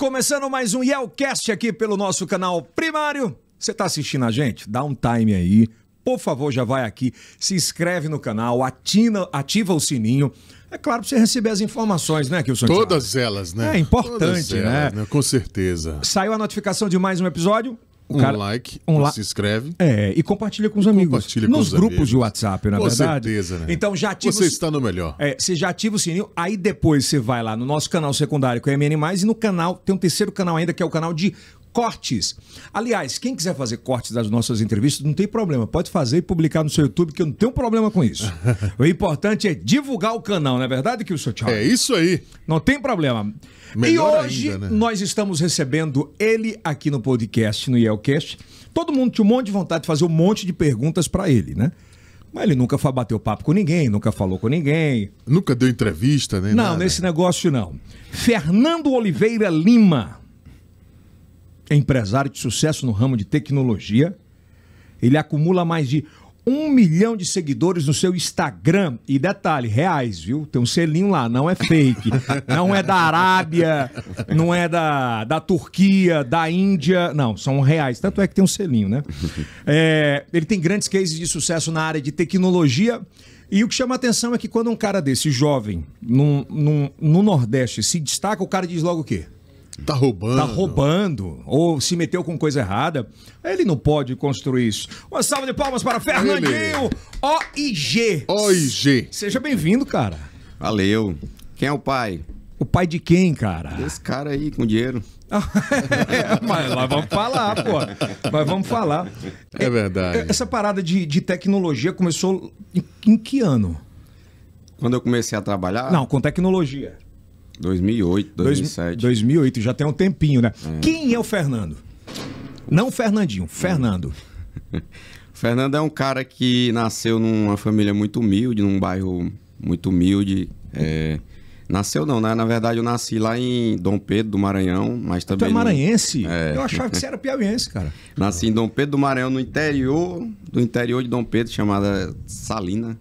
Começando mais um Yelcast aqui pelo nosso canal primário. Você está assistindo a gente? Dá um time aí. Por favor, já vai aqui, se inscreve no canal, atina, ativa o sininho. É claro, para você receber as informações, né, Kilson? Todas elas, né? É importante, né? elas, né? né? Com certeza. Saiu a notificação de mais um episódio? um cara, like, um la... se inscreve. É, e compartilha com os amigos. Compartilha com Nos os grupos amigos. de WhatsApp, na com verdade. certeza, né? Então já ativa Você o... está no melhor. É, você já ativa o sininho, aí depois você vai lá no nosso canal secundário, que é MN+, e no canal, tem um terceiro canal ainda, que é o canal de cortes. Aliás, quem quiser fazer cortes das nossas entrevistas, não tem problema. Pode fazer e publicar no seu YouTube, que eu não tenho problema com isso. o importante é divulgar o canal, não é verdade, que o seu Thiago? É isso aí. Não tem problema. Melhor e hoje ainda, né? nós estamos recebendo ele aqui no podcast, no Yelcast. Todo mundo tinha um monte de vontade de fazer um monte de perguntas para ele, né? Mas ele nunca bateu papo com ninguém, nunca falou com ninguém. Nunca deu entrevista, nem Não, nada. nesse negócio não. Fernando Oliveira Lima é empresário de sucesso no ramo de tecnologia. Ele acumula mais de um milhão de seguidores no seu Instagram. E detalhe, reais, viu? Tem um selinho lá, não é fake. não é da Arábia, não é da, da Turquia, da Índia. Não, são reais. Tanto é que tem um selinho, né? É, ele tem grandes cases de sucesso na área de tecnologia. E o que chama a atenção é que quando um cara desse, jovem, num, num, no Nordeste, se destaca, o cara diz logo o quê? tá roubando. Tá roubando ou se meteu com coisa errada, ele não pode construir isso. Uma salva de palmas para Fernandinho OIG. OIG. Seja bem-vindo, cara. Valeu. Quem é o pai? O pai de quem, cara? Esse cara aí com dinheiro. é, mas lá vamos falar, pô. Mas vamos falar. É verdade. Essa parada de, de tecnologia começou em, em que ano? Quando eu comecei a trabalhar? Não, com tecnologia. 2008, 2007. 2008, já tem um tempinho, né? É. Quem é o Fernando? Não Fernandinho, hum. Fernando. Fernando é um cara que nasceu numa família muito humilde, num bairro muito humilde. É... Nasceu não, né? Na verdade, eu nasci lá em Dom Pedro do Maranhão, mas também. Tu é maranhense? No... É... Eu achava que você era piauiense, cara. nasci em Dom Pedro do Maranhão, no interior do interior de Dom Pedro, chamada Salina.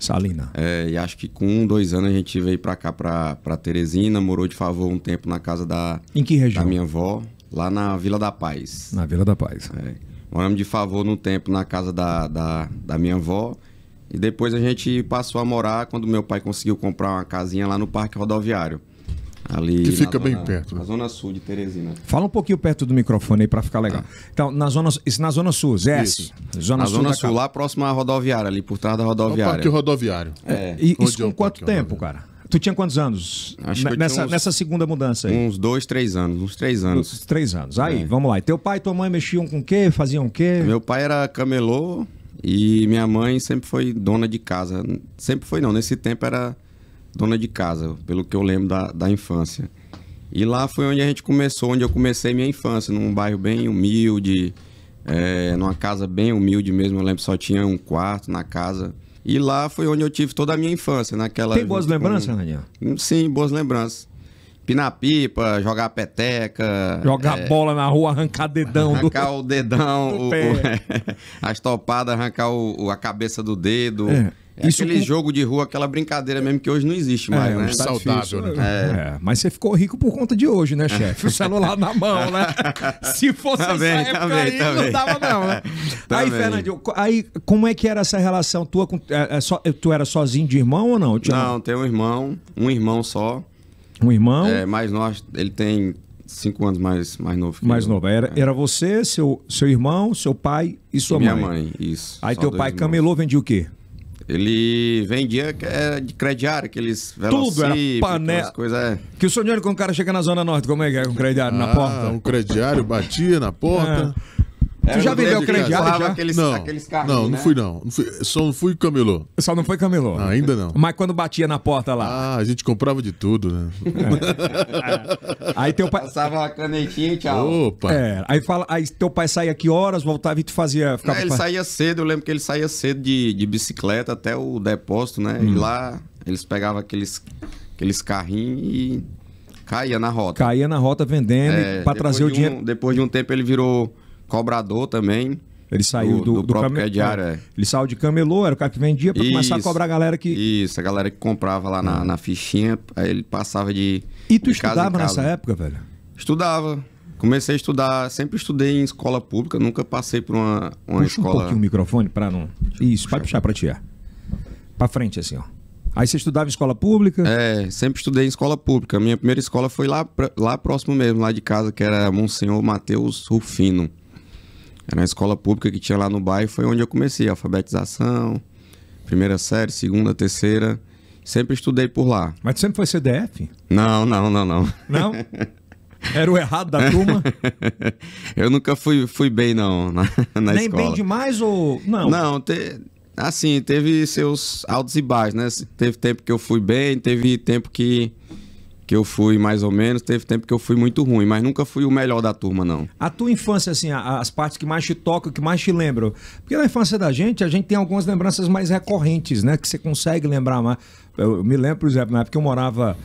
Salina. É, e acho que com um, dois anos a gente veio para cá, para Teresina, morou de favor um tempo na casa da, em que região? da minha avó, lá na Vila da Paz. Na Vila da Paz. É, moramos de favor um tempo na casa da, da, da minha avó. E depois a gente passou a morar quando meu pai conseguiu comprar uma casinha lá no Parque Rodoviário. Ali que fica bem perto. Na zona sul de Teresina. Fala um pouquinho perto do microfone aí para ficar legal. Ah. Então, na zona, isso na zona sul, Zé. Isso. Zona na sul zona sul, lá próximo à rodoviária, ali por trás da é rodoviária. O parque rodoviário. É. é. E isso é com quanto tempo, cara? Tu tinha quantos anos? Acho que nessa, uns, nessa segunda mudança aí? Uns dois, três anos. Uns três anos. Uns três anos. Aí, é. vamos lá. E teu pai e tua mãe mexiam com o quê? Faziam o quê? Meu pai era camelô e minha mãe sempre foi dona de casa. Sempre foi, não. Nesse tempo era dona de casa, pelo que eu lembro da, da infância. E lá foi onde a gente começou, onde eu comecei minha infância, num bairro bem humilde, é, numa casa bem humilde mesmo. Eu lembro só tinha um quarto na casa. E lá foi onde eu tive toda a minha infância, naquela. Tem boas lembranças, Daniel? Hum, sim, boas lembranças. Pinar pipa, jogar peteca. Jogar é, bola na rua, arrancar dedão. Arrancar do... o dedão, do o, o, as topadas, arrancar a cabeça do dedo. É. É isso aquele com... jogo de rua, aquela brincadeira mesmo que hoje não existe mais, é, né? Um tá saudável, né? né? É. É, mas você ficou rico por conta de hoje, né, chefe? O celular na mão, né? Se fosse tá essa bem, época tá aí, tá não dava não, né? Tá aí, Fernandinho, aí como é que era essa relação tua com... É, é so... tu era sozinho de irmão ou não? Tinha... Não, tem um irmão, um irmão só. Um irmão? É, mais nós, ele tem cinco anos mais, mais novo. mais eu. novo. Era, é. era você, seu, seu irmão, seu pai e sua e mãe. Minha mãe, isso. Aí teu pai irmãos. camelou, vendia o quê? Ele vendia é de crediário, aqueles Tudo, era panela. Coisa... É. Que o senhor quando o cara chega na Zona Norte, como é que é com um crediário ah, na porta? Um crediário batia na porta. É. Tu já viveu crente já? Aqueles, não, aqueles carros, não, não né? fui não. não fui, só não fui camelô. Só não foi camelô. Ah, ainda não. Mas quando batia na porta lá. Ah, a gente comprava de tudo, né? É. aí teu pai. Passava uma canetinha e tchau. Opa. É, aí, fala, aí teu pai saía que horas, voltava e tu fazia. É, ficava é, ele saía cedo, eu lembro que ele saía cedo de, de bicicleta até o depósito, né? Hum. E lá eles pegavam aqueles, aqueles carrinhos e caía na rota. Caía na rota vendendo é, para trazer o dinheiro. Um, depois de um tempo ele virou cobrador também. Ele saiu do, do, do, do próprio cam... É. é. Ele saiu de camelô, era o cara que vendia para começar a cobrar a galera que. Isso, a galera que comprava lá na, ah. na fichinha, aí ele passava de. E tu de estudava casa casa. nessa época, velho? Estudava. Comecei a estudar, sempre estudei em escola pública, nunca passei por uma, uma Puxa escola. um pouquinho o microfone para não. Isso, pode puxar para tirar. É. Para frente, assim, ó. Aí você estudava em escola pública? É, sempre estudei em escola pública. Minha primeira escola foi lá, lá próximo mesmo, lá de casa, que era Monsenhor Mateus Rufino. Era é uma escola pública que tinha lá no bairro, foi onde eu comecei, alfabetização, primeira série, segunda, terceira. Sempre estudei por lá. Mas sempre foi CDF? Não, não, não, não. Não? Era o errado da turma? eu nunca fui, fui bem, não, na, na Nem escola. bem demais ou... Não, não te, assim, teve seus altos e baixos, né? Teve tempo que eu fui bem, teve tempo que que eu fui mais ou menos, teve tempo que eu fui muito ruim, mas nunca fui o melhor da turma, não. A tua infância, assim, as partes que mais te tocam, que mais te lembram? Porque na infância da gente, a gente tem algumas lembranças mais recorrentes, né? Que você consegue lembrar mais. Eu me lembro, por exemplo, na época que eu morava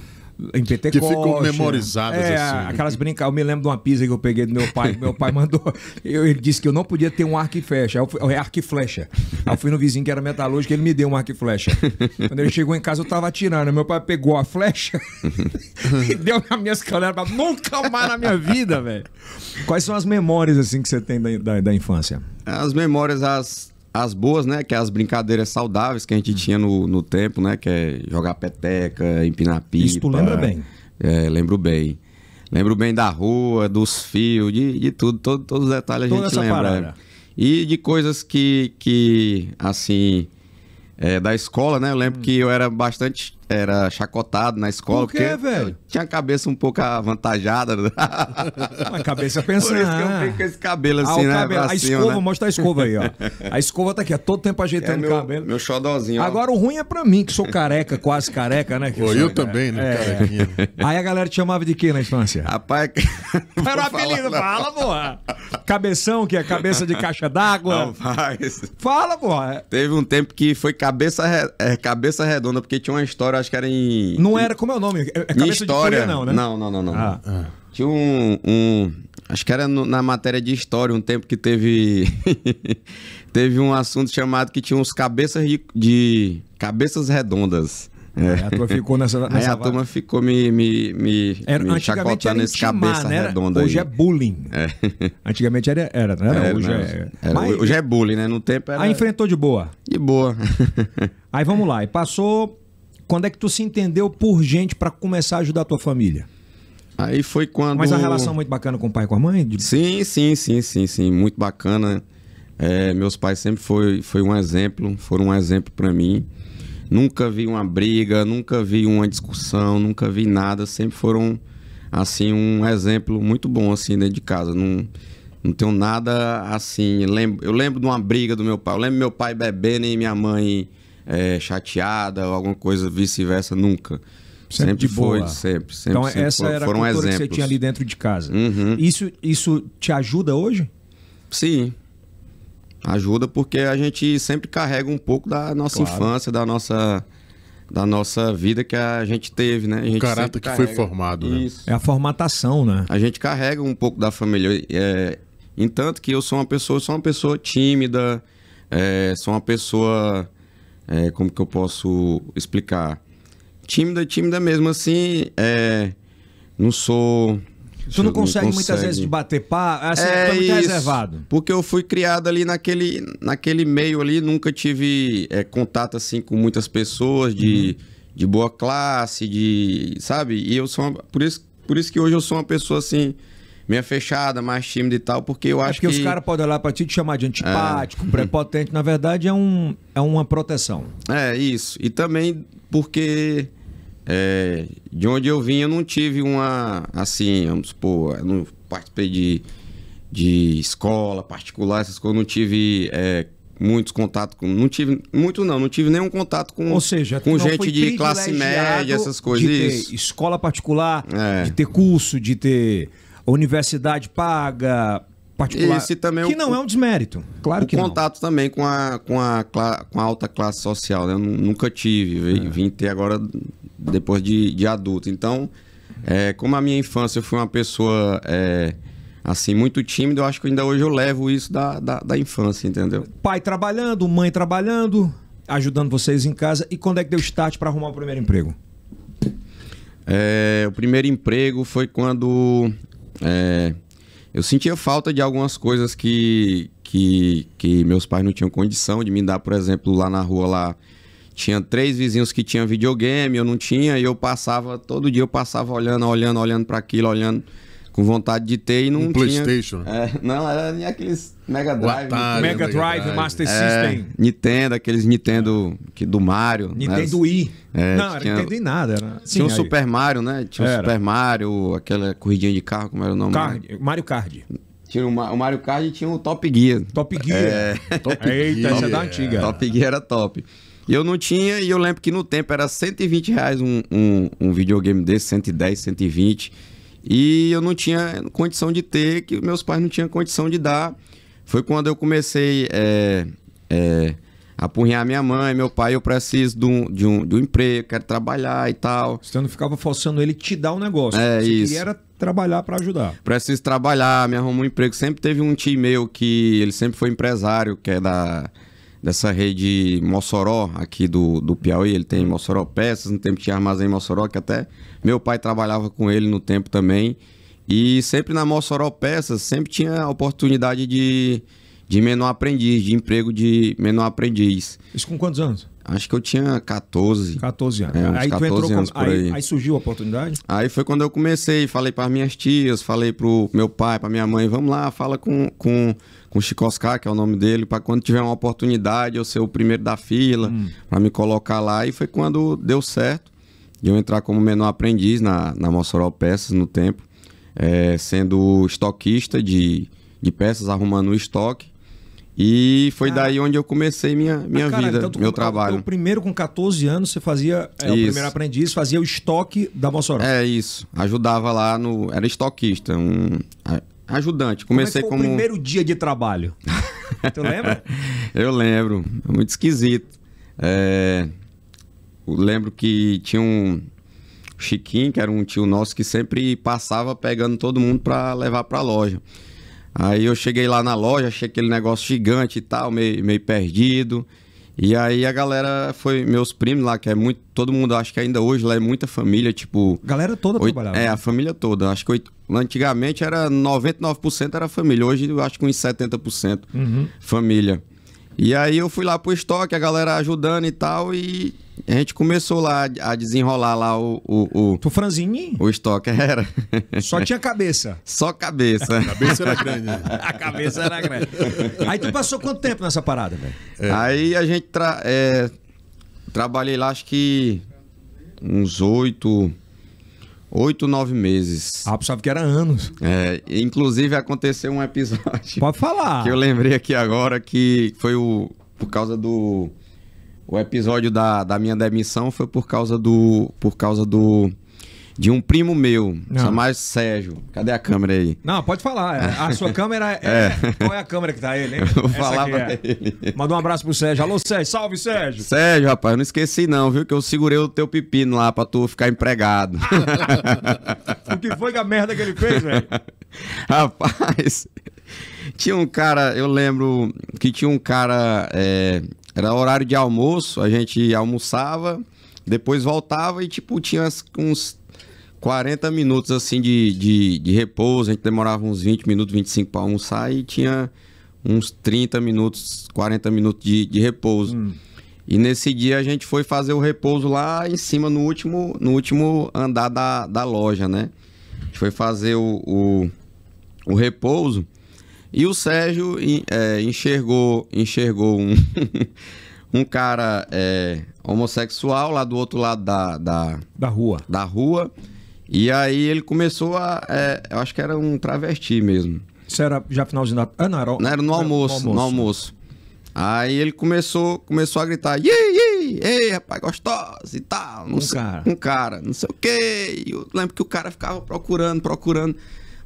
em Pentecoste. Que ficam memorizadas é, assim. Né? Aquelas brincar Eu me lembro de uma pizza que eu peguei do meu pai. meu pai mandou. Eu, ele disse que eu não podia ter um arco e flecha. Eu, é arco e flecha. Aí eu fui no vizinho que era metalúrgico ele me deu um arco e flecha. Quando ele chegou em casa, eu tava atirando. Meu pai pegou a flecha e deu nas minhas canelas. Nunca mais na minha vida, velho. Quais são as memórias assim que você tem da, da, da infância? As memórias, as as boas, né? Que é as brincadeiras saudáveis que a gente tinha no, no tempo, né? Que é jogar peteca, empinar pipa. Isso tu lembra bem? É, lembro bem. Lembro bem da rua, dos fios, de, de tudo. Todo, todos os detalhes Toda a gente lembra. Parada. E de coisas que, que assim, é, da escola, né? Eu lembro hum. que eu era bastante era chacotado na escola. Por quê, porque velho? Tinha a cabeça um pouco avantajada. Uma cabeça pensando. Por isso que eu né? fico com esse cabelo assim, ah, né? a cima, escova, né? mostra a escova aí, ó. A escova tá aqui, ó, todo tempo é ajeitando é o cabelo. Meu xodózinho. Agora o ruim é pra mim, que sou careca, quase careca, né? Que Pô, eu, eu também, né? É. Carequinha. É. Aí a galera te chamava de quê na infância? Rapaz... Era o apelido, fala, porra. Cabeção, que é cabeça de caixa d'água. Não, faz. Fala, porra. Teve um tempo que foi cabeça, re... é, cabeça redonda, porque tinha uma história agora acho que era em. Não em, era, como é o nome? É, é história. Folha, não, né? Não, não, não, não. Ah. Ah. Tinha um, um, Acho que era no, na matéria de história, um tempo que teve. teve um assunto chamado que tinha uns cabeças de. de cabeças redondas. É. a turma ficou nessa. nessa aí a turma ficou me, me, me, era, me chacotando esse cabeça né? redonda hoje aí. Hoje é bullying. É. Antigamente era, era, não era? hoje, não, é... Era, Mas... hoje é bullying, né? No tempo era. Aí ah, enfrentou de boa. De boa. aí vamos lá. E passou quando é que tu se entendeu por gente para começar a ajudar a tua família? Aí foi quando. Mas a relação muito bacana com o pai e com a mãe? Sim, sim, sim, sim, sim. Muito bacana. É, meus pais sempre foi, foi um exemplo, foram um exemplo para mim. Nunca vi uma briga, nunca vi uma discussão, nunca vi nada. Sempre foram, assim, um exemplo muito bom, assim, dentro de casa. Não, não tenho nada, assim... Lembro, eu lembro de uma briga do meu pai. Eu lembro meu pai bebendo e minha mãe é, chateada ou alguma coisa vice-versa, nunca. Sempre, sempre foi, boa. sempre, sempre. Então sempre essa foi, era foram a cultura exemplos. que você tinha ali dentro de casa. Uhum. Isso, isso te ajuda hoje? Sim, ajuda porque a gente sempre carrega um pouco da nossa claro. infância, da nossa da nossa vida que a gente teve, né? Gente o caráter que carrega... foi formado, né? Isso. É a formatação, né? A gente carrega um pouco da família. É, entanto que eu sou uma pessoa, sou uma pessoa tímida, é, sou uma pessoa é, como que eu posso explicar? Tímida, tímida mesmo assim, é, não sou. Tu não consegue, não consegue, muitas vezes de bater pá, assim, é, é muito isso, reservado. Porque eu fui criado ali naquele, naquele meio ali, nunca tive é, contato assim com muitas pessoas de, uhum. de boa classe, de. sabe? E eu sou uma, por isso por isso que hoje eu sou uma pessoa assim minha fechada, mais tímida e tal, porque eu é acho porque que. os caras podem olhar pra ti e te chamar de antipático, é. prepotente. Na verdade, é, um, é uma proteção. É, isso. E também porque é, de onde eu vim, eu não tive uma. Assim, vamos supor, eu não participei de, de escola particular, essas coisas, eu não tive. É, muitos contatos com. Não tive. Muito não, não tive nenhum contato com. Ou seja, com gente de classe média, essas coisas. De ter escola particular, é. de ter curso, de ter universidade paga, particular. Esse também é que o, não é um desmérito. Claro que contato não. também com a, com, a, com a alta classe social, né? Eu nunca tive. É. Vim ter agora depois de, de adulto. Então, é, como a minha infância eu fui uma pessoa. É, assim, muito tímida, eu acho que ainda hoje eu levo isso da, da, da infância, entendeu? Pai trabalhando, mãe trabalhando, ajudando vocês em casa. E quando é que deu start para arrumar o primeiro emprego? É, o primeiro emprego foi quando é, eu sentia falta de algumas coisas que, que, que meus pais não tinham condição de me dar, por exemplo, lá na rua lá tinha três vizinhos que tinham videogame, eu não tinha, e eu passava, todo dia eu passava olhando, olhando, olhando para aquilo, olhando com vontade de ter e não um tinha. PlayStation. É, não, era nem aqueles Mega Drive. Atari, né? Mega, Mega Drive, Drive, Master é, System. Nintendo, aqueles Nintendo que, do Mario. Né? Nintendo né? I. É, não, tinha, era Nintendo I nada. Era... Sim, tinha o um Super Mario, né? Tinha o um Super Mario, aquela corridinha de carro, como era o nome? Card, Mario Kart. Tinha o Mario Kart e tinha o Top Gear. Top Gear. É... Top Eita, essa é da antiga. Top Gear era top. E eu não tinha, e eu lembro que no tempo era 120 reais um, um, um videogame desse, 110, 120 e eu não tinha condição de ter, que meus pais não tinham condição de dar. Foi quando eu comecei é, é, a apunhar minha mãe, meu pai, eu preciso de um, de, um, de um emprego, quero trabalhar e tal. Você não ficava forçando ele te dar o um negócio. É, você isso. queria era trabalhar para ajudar. Preciso trabalhar, me arrumou um emprego. Sempre teve um tio meu que ele sempre foi empresário, que é da dessa rede Mossoró aqui do, do Piauí. Ele tem Mossoró Peças, no tempo tinha armazém Mossoró, que até meu pai trabalhava com ele no tempo também. E sempre na Mossoró Peças, sempre tinha a oportunidade de, de menor aprendiz, de emprego de menor aprendiz. Isso com quantos anos? Acho que eu tinha 14. 14 anos. É, aí 14 tu entrou anos com... aí, aí. aí, surgiu a oportunidade? Aí foi quando eu comecei, falei para minhas tias, falei pro meu pai, para minha mãe, vamos lá, fala com, com com o Chico Oscar, que é o nome dele, para quando tiver uma oportunidade eu ser o primeiro da fila, hum. para me colocar lá. E foi quando deu certo de eu entrar como menor aprendiz na, na Mossoró Peças no tempo, é, sendo estoquista de, de peças, arrumando o estoque. E foi ah. daí onde eu comecei minha, minha ah, cara, vida, então meu trabalho. Então, primeiro, com 14 anos, você fazia é, o primeiro aprendiz, fazia o estoque da Mossoró. É isso. Ajudava lá no. Era estoquista. Um, ajudante. Comecei como. É como... o primeiro dia de trabalho. tu lembra? eu lembro. Muito esquisito. É... Lembro que tinha um Chiquinho, que era um tio nosso, que sempre passava pegando todo mundo para levar para a loja. Aí eu cheguei lá na loja, achei aquele negócio gigante e tal, meio, meio perdido. E aí a galera foi, meus primos lá, que é muito. Todo mundo, acho que ainda hoje lá é muita família, tipo. Galera toda oito, trabalhava. É, né? a família toda. Acho que oito, antigamente era 99% era família. Hoje eu acho que uns 70% uhum. família. E aí eu fui lá pro estoque, a galera ajudando e tal, e a gente começou lá a desenrolar lá o. o, o tu franzini? O estoque era. Só tinha cabeça. Só cabeça. a cabeça era grande. Né? a cabeça era grande. Aí tu passou quanto tempo nessa parada, velho? É. Aí a gente. Tra é, trabalhei lá acho que uns oito. Oito, nove meses. Ah, pensava que era anos. É, inclusive aconteceu um episódio. Pode falar. Que eu lembrei aqui agora que foi o. Por causa do o episódio da, da minha demissão foi por causa do. Por causa do. De um primo meu, ah. chamado Sérgio. Cadê a câmera aí? Não, pode falar. É, a sua câmera é... é. Qual é a câmera que tá aí, né? Vou Essa pra é. Manda um abraço pro Sérgio. Alô, Sérgio. Salve, Sérgio. Sérgio, rapaz, não esqueci não, viu? Que eu segurei o teu pepino lá pra tu ficar empregado. o que foi que a merda que ele fez, velho? Rapaz, tinha um cara, eu lembro que tinha um cara. É era horário de almoço, a gente almoçava, depois voltava e, tipo, tinha uns 40 minutos assim de, de, de repouso. A gente demorava uns 20 minutos, 25 para almoçar e tinha uns 30 minutos, 40 minutos de, de repouso. Hum. E nesse dia a gente foi fazer o repouso lá em cima, no último, no último andar da, da loja, né? A gente foi fazer o, o, o repouso. E o Sérgio é, enxergou, enxergou um, um cara é, homossexual lá do outro lado da, da, da rua. Da rua. E aí ele começou a. É, eu acho que era um travesti mesmo. Isso era já finalzinho da. Ah, não, era, não, era no almoço, no almoço. No almoço. Aí ele começou, começou a gritar: Yi, yi, ei, rapaz, gostosa e tal. Não um sei, cara. Um cara, não sei o quê. eu lembro que o cara ficava procurando, procurando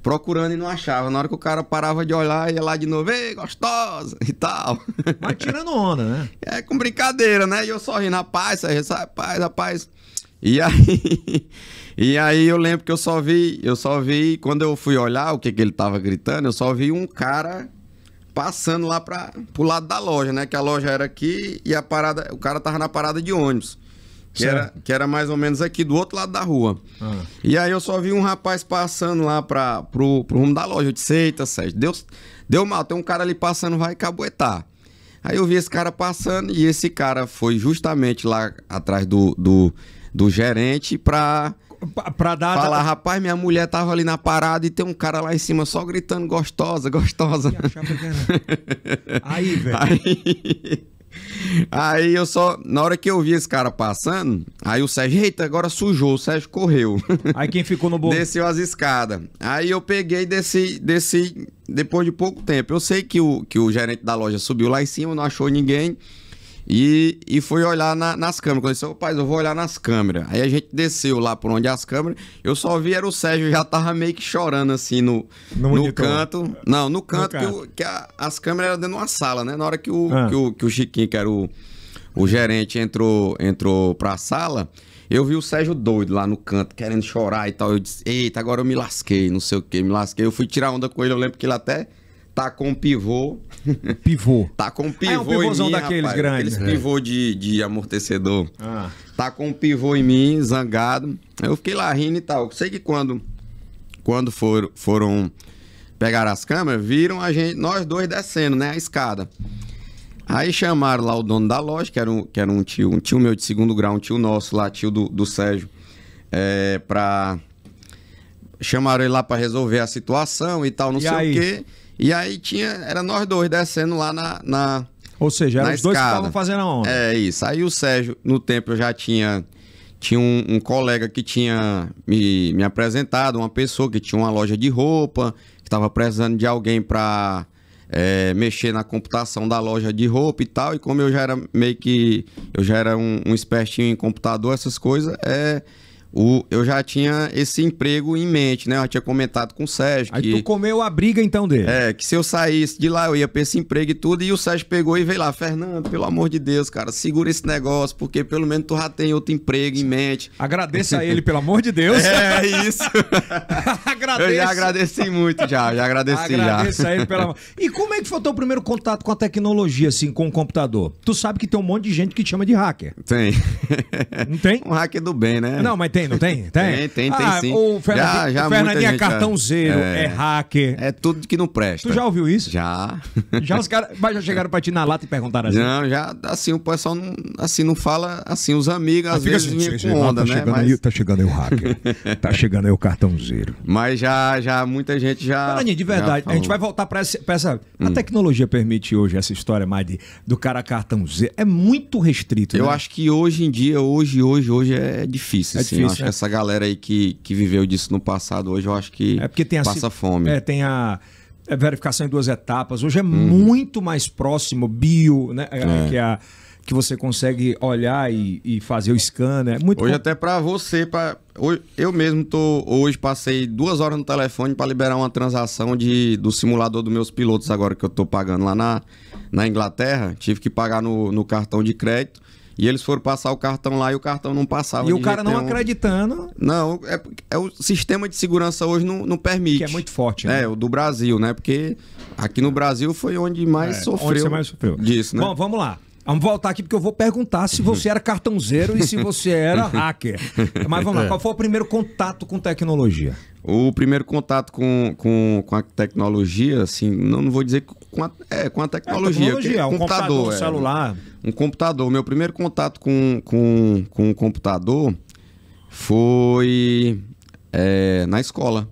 procurando e não achava. Na hora que o cara parava de olhar, ia lá de novo, ei, gostosa e tal. Mas tirando onda, né? É com brincadeira, né? E eu sorrindo, rapaz, rapaz, rapaz. E aí, e aí eu lembro que eu só vi, eu só vi, quando eu fui olhar o que, que ele tava gritando, eu só vi um cara passando lá pra, pro lado da loja, né? Que a loja era aqui e a parada, o cara tava na parada de ônibus que era, que era mais ou menos aqui do outro lado da rua. Ah. E aí eu só vi um rapaz passando lá pra, pro, pro rumo da loja. Eu disse, eita, Sérgio, Deus, deu mal, tem um cara ali passando, vai caboetar. Aí eu vi esse cara passando e esse cara foi justamente lá atrás do, do, do gerente pra pra dar. Falar, rapaz, minha mulher tava ali na parada e tem um cara lá em cima só gritando gostosa, gostosa. Aí, velho. Aí... Aí eu só, na hora que eu vi esse cara passando, aí o Sérgio, eita, agora sujou, o Sérgio correu. Aí quem ficou no bolso? Desceu as escadas. Aí eu peguei e desci, desci depois de pouco tempo. Eu sei que o, que o gerente da loja subiu lá em cima, não achou ninguém. E, e fui olhar na, nas câmeras. Quando eu disse, rapaz, eu vou olhar nas câmeras. Aí a gente desceu lá por onde as câmeras. Eu só vi era o Sérgio já tava meio que chorando assim no, no, no canto. Não, no canto, no que, o, que a, as câmeras eram dentro de uma sala, né? Na hora que o, ah. que, o que o Chiquinho, que era o, o gerente, entrou, entrou pra sala. Eu vi o Sérgio doido lá no canto, querendo chorar e tal. Eu disse, eita, agora eu me lasquei, não sei o que, me lasquei. Eu fui tirar onda com ele, eu lembro que ele até Tá com pivô. Pivô. tá com pivô. Ah, é um pivôzão em mim, daqueles rapaz, grandes. Aqueles né? pivô de, de amortecedor. Ah. Tá com pivô em mim, zangado. Eu fiquei lá rindo e tal. Sei que quando, quando for, foram pegar as câmeras, viram a gente, nós dois descendo, né? A escada. Aí chamaram lá o dono da loja, que era um, que era um tio, um tio meu de segundo grau, um tio nosso lá, tio do, do Sérgio, é, pra. Chamaram ele lá para resolver a situação e tal, não e sei aí? o quê. E aí tinha, era nós dois descendo lá na. na Ou seja, eram os escada. dois que estavam fazendo a onda. É isso. Aí o Sérgio, no tempo eu já tinha. Tinha um, um colega que tinha me, me apresentado, uma pessoa que tinha uma loja de roupa, que estava precisando de alguém para é, mexer na computação da loja de roupa e tal. E como eu já era meio que. Eu já era um, um espertinho em computador, essas coisas, é, o, eu já tinha esse emprego em mente, né? Eu tinha comentado com o Sérgio. Aí que, tu comeu a briga então dele. É, que se eu saísse de lá, eu ia pra esse emprego e tudo. E o Sérgio pegou e veio lá, Fernando, pelo amor de Deus, cara, segura esse negócio, porque pelo menos tu já tem outro emprego em mente. Agradeça a ele, pelo amor de Deus. É, isso. Agradeço. Eu já agradeci muito, já, já agradeci já. ele, pelo amor. E como é que foi o teu primeiro contato com a tecnologia, assim, com o computador? Tu sabe que tem um monte de gente que te chama de hacker. Tem. Não tem? Um hacker do bem, né? Não, mas tem tem, não tem? Tem, tem, tem, ah, sim. O Fernandinho, já, já o Fernandinho é cartão zero, é, é, hacker. É tudo que não presta. Tu já ouviu isso? Já. Já os caras. já chegaram pra ti na lata e perguntaram assim? Não, já, assim, o pessoal não, assim, não fala, assim, os amigos às vezes assim, vinha com onda, tá né? Chegando mas... aí, tá chegando aí o hacker. tá chegando aí o cartão zero. Mas já, já, muita gente já. Fernandinho, de verdade, a gente vai voltar pra essa. Pra essa hum. A tecnologia permite hoje essa história mais de, do cara cartão zero. É muito restrito. Eu né? acho que hoje em dia, hoje, hoje, hoje é difícil. É assim, difícil acho que essa galera aí que, que viveu disso no passado, hoje eu acho que é porque tem a, passa fome. É, tem a é verificação em duas etapas. Hoje é hum. muito mais próximo, bio, né? É, é. Que a que você consegue olhar e, e fazer o scan, é muito hoje bom. até para você, para eu mesmo tô hoje passei duas horas no telefone para liberar uma transação de do simulador dos meus pilotos agora que eu tô pagando lá na, na Inglaterra. Tive que pagar no, no cartão de crédito e eles foram passar o cartão lá e o cartão não passava. E o cara não acreditando. Não, é, é o sistema de segurança hoje não, não permite. Que é muito forte, é, né? É, o do Brasil, né? Porque aqui no Brasil foi onde mais é, sofreu. Onde você mais sofreu. Disso, né? Bom, vamos lá. Vamos voltar aqui porque eu vou perguntar se você era cartãozeiro e se você era hacker. Mas vamos lá, é. qual foi o primeiro contato com tecnologia? O primeiro contato com, com, com a tecnologia, assim, não, não vou dizer com a, é, com a tecnologia. É, tecnologia, é um computador, computador um é. celular. É, um computador. Meu primeiro contato com, com, com um computador foi é, na escola.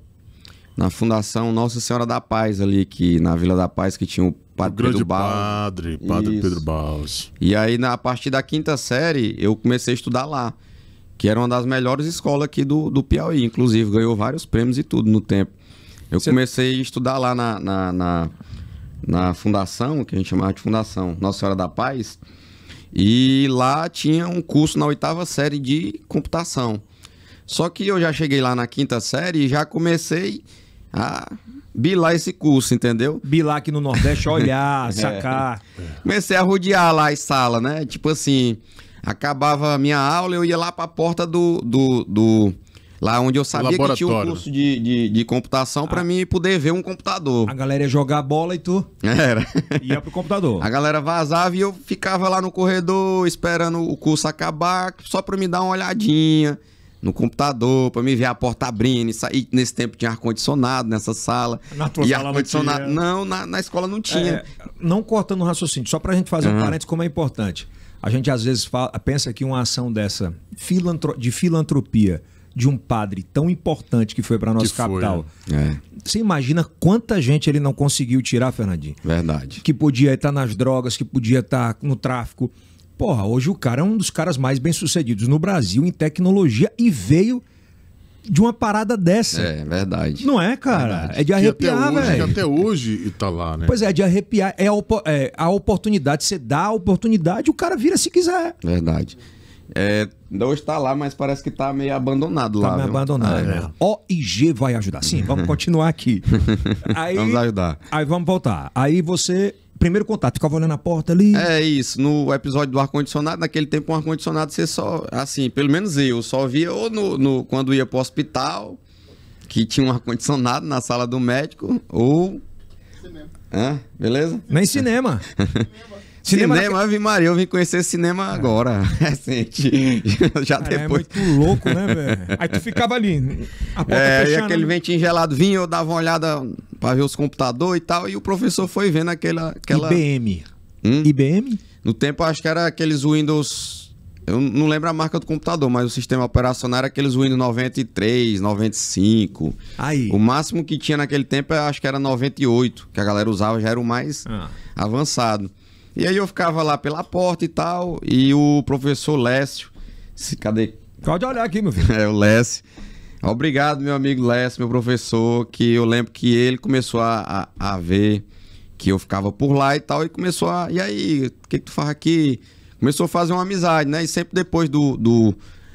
Na Fundação Nossa Senhora da Paz, ali, que, na Vila da Paz, que tinha o Padre o grande Pedro Baus. Padre, Padre Isso. Pedro Baus. E aí, na, a partir da quinta série, eu comecei a estudar lá, que era uma das melhores escolas aqui do, do Piauí, inclusive, ganhou vários prêmios e tudo no tempo. Eu Você... comecei a estudar lá na, na, na, na fundação, que a gente chamava de fundação Nossa Senhora da Paz, e lá tinha um curso na oitava série de computação. Só que eu já cheguei lá na quinta série e já comecei a bilar esse curso, entendeu? Bilar aqui no Nordeste, olhar, é. sacar. Comecei a rodear lá as salas, né? Tipo assim, acabava a minha aula, eu ia lá para a porta do, do, do, Lá onde eu sabia que tinha um curso de, de, de computação ah. para mim poder ver um computador. A galera ia jogar bola e tu? Era. ia pro computador. A galera vazava e eu ficava lá no corredor esperando o curso acabar, só para me dar uma olhadinha no computador para me ver a porta abrindo. E nesse tempo tinha ar-condicionado nessa sala. Na tua e sala ar-condicionado. Não, não na, na, escola não tinha. É, não cortando o raciocínio, só para a gente fazer uhum. um parênteses, como é importante. A gente às vezes fala, pensa que uma ação dessa de filantropia de um padre tão importante que foi para nossa que capital. Foi, é. Você imagina quanta gente ele não conseguiu tirar, Fernandinho? Verdade. Que podia estar nas drogas, que podia estar no tráfico. Porra, hoje o cara é um dos caras mais bem-sucedidos no Brasil em tecnologia e veio de uma parada dessa. É, verdade. Não é, cara? Verdade. É de arrepiar, velho. Até hoje e tá lá, né? Pois é, é de arrepiar. É a, é a, oportunidade. Você dá a oportunidade, o cara vira se quiser. Verdade. É, hoje tá lá, mas parece que tá meio abandonado tá lá. Tá meio viu? abandonado. Ah, é. OIG vai ajudar. Sim, vamos continuar aqui. aí, vamos ajudar. Aí vamos voltar. Aí você primeiro contato, ficava olhando a porta ali. É isso, no episódio do ar-condicionado, naquele tempo o um ar-condicionado você só, assim, pelo menos eu, só via ou no, no quando ia pro hospital, que tinha um ar-condicionado na sala do médico, ou. Cinema. Hã? Beleza? Nem cinema. Cinema, cinema Ave Maria, eu vim conhecer cinema é. agora, recente. Já Cara, é depois. É muito louco, né, velho? Aí tu ficava ali, a porta é, fechando. E aquele ventinho gelado vinha, eu dava uma olhada pra ver os computadores e tal, e o professor foi vendo aquela. aquela... IBM. Hum? IBM? No tempo, acho que era aqueles Windows. Eu não lembro a marca do computador, mas o sistema operacional era aqueles Windows 93, 95. Aí. O máximo que tinha naquele tempo, acho que era 98, que a galera usava, já era o mais ah. avançado. E aí eu ficava lá pela porta e tal, e o professor Lécio. Se, cadê? Pode olhar aqui, meu filho. é, o Lécio. Obrigado, meu amigo Lécio, meu professor, que eu lembro que ele começou a, a, a, ver que eu ficava por lá e tal, e começou a. E aí, o que, que tu faz aqui? Começou a fazer uma amizade, né? E sempre depois do, do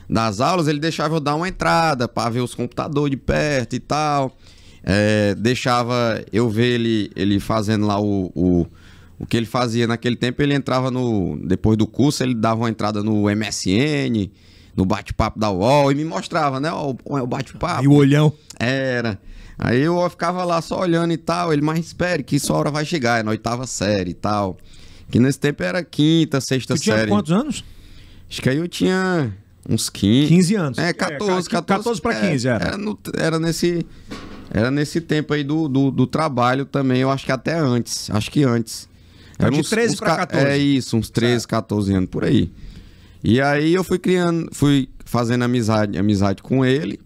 das aulas, ele deixava eu dar uma entrada para ver os computadores de perto e tal. É, deixava eu ver ele, ele fazendo lá o, o o que ele fazia naquele tempo, ele entrava no. Depois do curso, ele dava uma entrada no MSN, no bate-papo da UOL, e me mostrava, né? O, o bate-papo. E o olhão. Era. Aí eu ficava lá só olhando e tal. Ele, mas espere, que sua hora vai chegar, é na oitava série e tal. Que nesse tempo era quinta, sexta tu série. Tinha quantos anos? Acho que aí eu tinha uns 15. 15 anos. É, 14, 14. 14 para 15, era. Era, no, era nesse. Era nesse tempo aí do, do, do, trabalho também, eu acho que até antes. Acho que antes. Então, de uns, 13 para 14. É isso, uns 13, certo. 14 anos por aí. E aí eu fui criando, fui fazendo amizade, amizade com ele.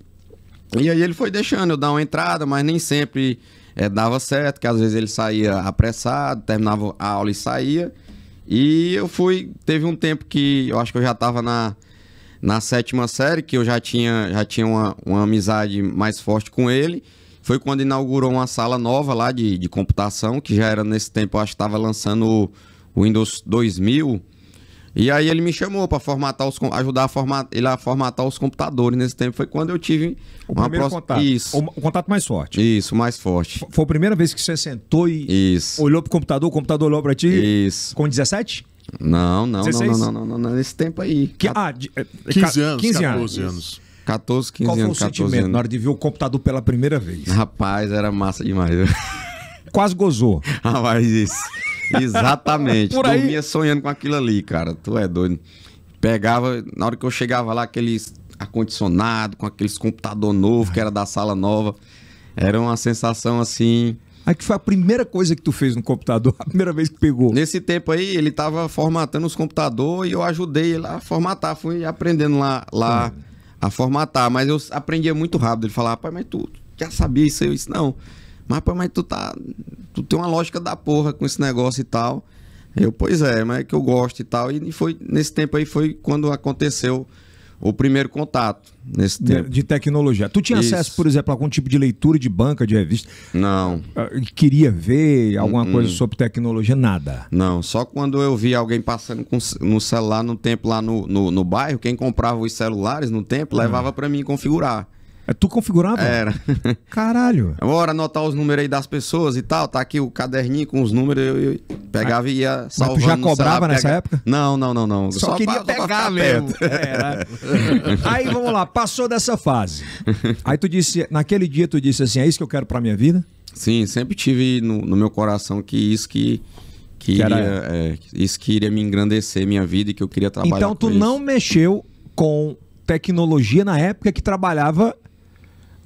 E aí ele foi deixando eu dar uma entrada, mas nem sempre é, dava certo, que às vezes ele saía apressado, terminava a aula e saía. E eu fui, teve um tempo que eu acho que eu já estava na, na sétima série, que eu já tinha, já tinha uma, uma amizade mais forte com ele foi quando inaugurou uma sala nova lá de, de computação, que já era nesse tempo, eu acho que estava lançando o Windows 2000. E aí ele me chamou para formatar os ajudar a formatar, ele a formatar os computadores. Nesse tempo foi quando eu tive o uma primeiro próxima... contato. Isso. O, contato mais forte. Isso, mais forte. Foi a primeira vez que você sentou e Isso. olhou pro computador, o computador olhou para ti? Isso. Com 17? Não, não, não, não, não, não, não, nesse tempo aí. Que, ah, de, 15 eh, anos, 15 14 anos. anos. 14, 15 Qual foi anos. Qual o sentimento anos. na hora de ver o computador pela primeira vez? Rapaz, era massa demais. Quase gozou. Rapaz, isso. Exatamente. Por aí. Dormia sonhando com aquilo ali, cara. Tu é doido. Pegava, na hora que eu chegava lá, aqueles ar-condicionado, com aqueles computador novo, que era da sala nova. Era uma sensação assim. Aí que foi a primeira coisa que tu fez no computador, a primeira vez que pegou. Nesse tempo aí, ele tava formatando os computadores e eu ajudei ele a formatar, fui aprendendo lá, lá é a formatar, mas eu aprendia muito rápido. Ele falava, rapaz, mas tu já sabia isso aí? Eu disse, não. Mas, rapaz, mas tu tá. Tu tem uma lógica da porra com esse negócio e tal. Eu, pois é, mas é que eu gosto e tal. E foi nesse tempo aí foi quando aconteceu o primeiro contato nesse tempo. De, tecnologia. Tu tinha Isso. acesso, por exemplo, a algum tipo de leitura de banca, de revista? Não. Ah, queria ver alguma hum, coisa hum. sobre tecnologia? Nada. Não, só quando eu vi alguém passando com, no celular no tempo lá no, no, no bairro, quem comprava os celulares no tempo hum. levava para mim configurar. É tu configurava? Era. Caralho. Bora anotar os números aí das pessoas e tal. Tá aqui o caderninho com os números. Eu, eu pegava e ia salvando. Mas tu já cobrava nessa pega... época? Não, não, não, não. Só, só queria pra, pegar só mesmo. Era. É, né? aí vamos lá, passou dessa fase. Aí tu disse, naquele dia tu disse assim, é isso que eu quero pra minha vida? Sim, sempre tive no, no meu coração que isso que que, que iria, é, isso que iria me engrandecer minha vida e que eu queria trabalhar. Então tu não isso. mexeu com tecnologia na época que trabalhava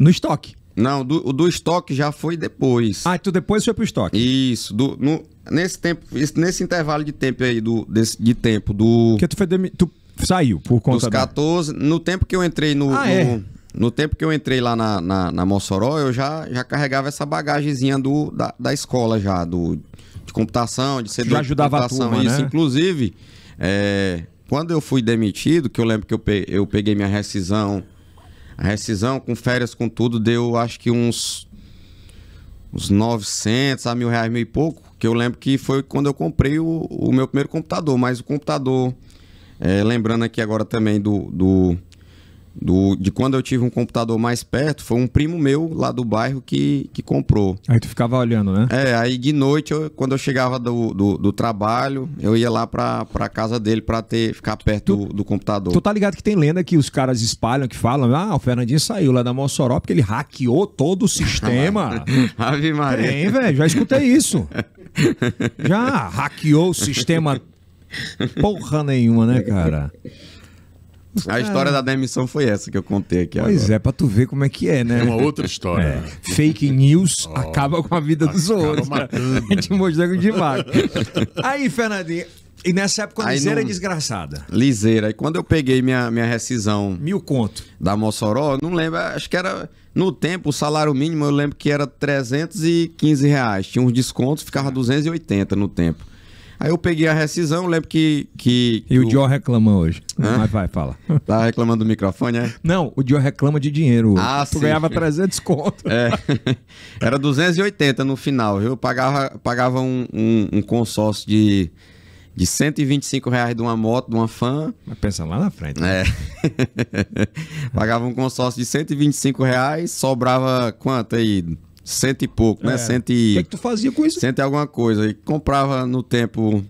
no estoque. Não, do, o do estoque já foi depois. Ah, tu então depois foi pro estoque. Isso, do, no, nesse tempo, nesse intervalo de tempo aí do desse, de tempo do Que tu foi tu saiu por conta dos 14, da... no tempo que eu entrei no, ah, no é? No tempo que eu entrei lá na, na, na, Mossoró, eu já, já carregava essa bagagemzinha da, da escola já, do, de computação, de ser já ajudava de computação. A turma, isso, né? inclusive, é, quando eu fui demitido, que eu lembro que eu, pe eu peguei minha rescisão a rescisão com férias, com tudo, deu acho que uns, uns 900 a mil reais, meio e pouco. Que eu lembro que foi quando eu comprei o, o meu primeiro computador. Mas o computador, é, lembrando aqui agora também do, do do, de quando eu tive um computador mais perto, foi um primo meu lá do bairro que, que comprou. Aí tu ficava olhando, né? É, aí de noite, eu, quando eu chegava do, do, do, trabalho, eu ia lá pra, pra casa dele pra ter, ficar perto tu, do, do, computador. Tu tá ligado que tem lenda que os caras espalham, que falam, ah, o Fernandinho saiu lá da Mossoró porque ele hackeou todo o sistema. Ave Maria. Tem, velho, já escutei isso. já hackeou o sistema porra nenhuma, né, cara? A é. história da demissão foi essa que eu contei aqui pois agora. é, pra tu ver como é que é, né? É uma outra história. É. Fake news oh, acaba com a vida dos outros. Matando. A gente mostrando de vaca. Aí, Fernandinho, e nessa época a liseira é desgraçada. Liseira. E quando eu peguei minha, minha rescisão... Mil conto. Da Mossoró, não lembro, acho que era... No tempo, o salário mínimo eu lembro que era 315 reais. Tinha uns descontos, ficava 280 uhum. no tempo. Aí eu peguei a rescisão, lembro que. que e o, o reclama hoje. Hã? Mas vai, fala. Tá reclamando do microfone, é? Não, o Joe reclama de dinheiro. Ah, tu sim. ganhava 300 conto. É. Era 280 no final, viu? Eu pagava, pagava um, um, um consórcio de de 125 reais de uma moto, de uma fã. Mas pensa lá na frente. Né? É. Pagava um consórcio de 125 reais, sobrava quanto aí? cento e pouco, né? é. né? Cento e... O que, é que tu fazia com isso? Cento e alguma coisa. E comprava no tempo...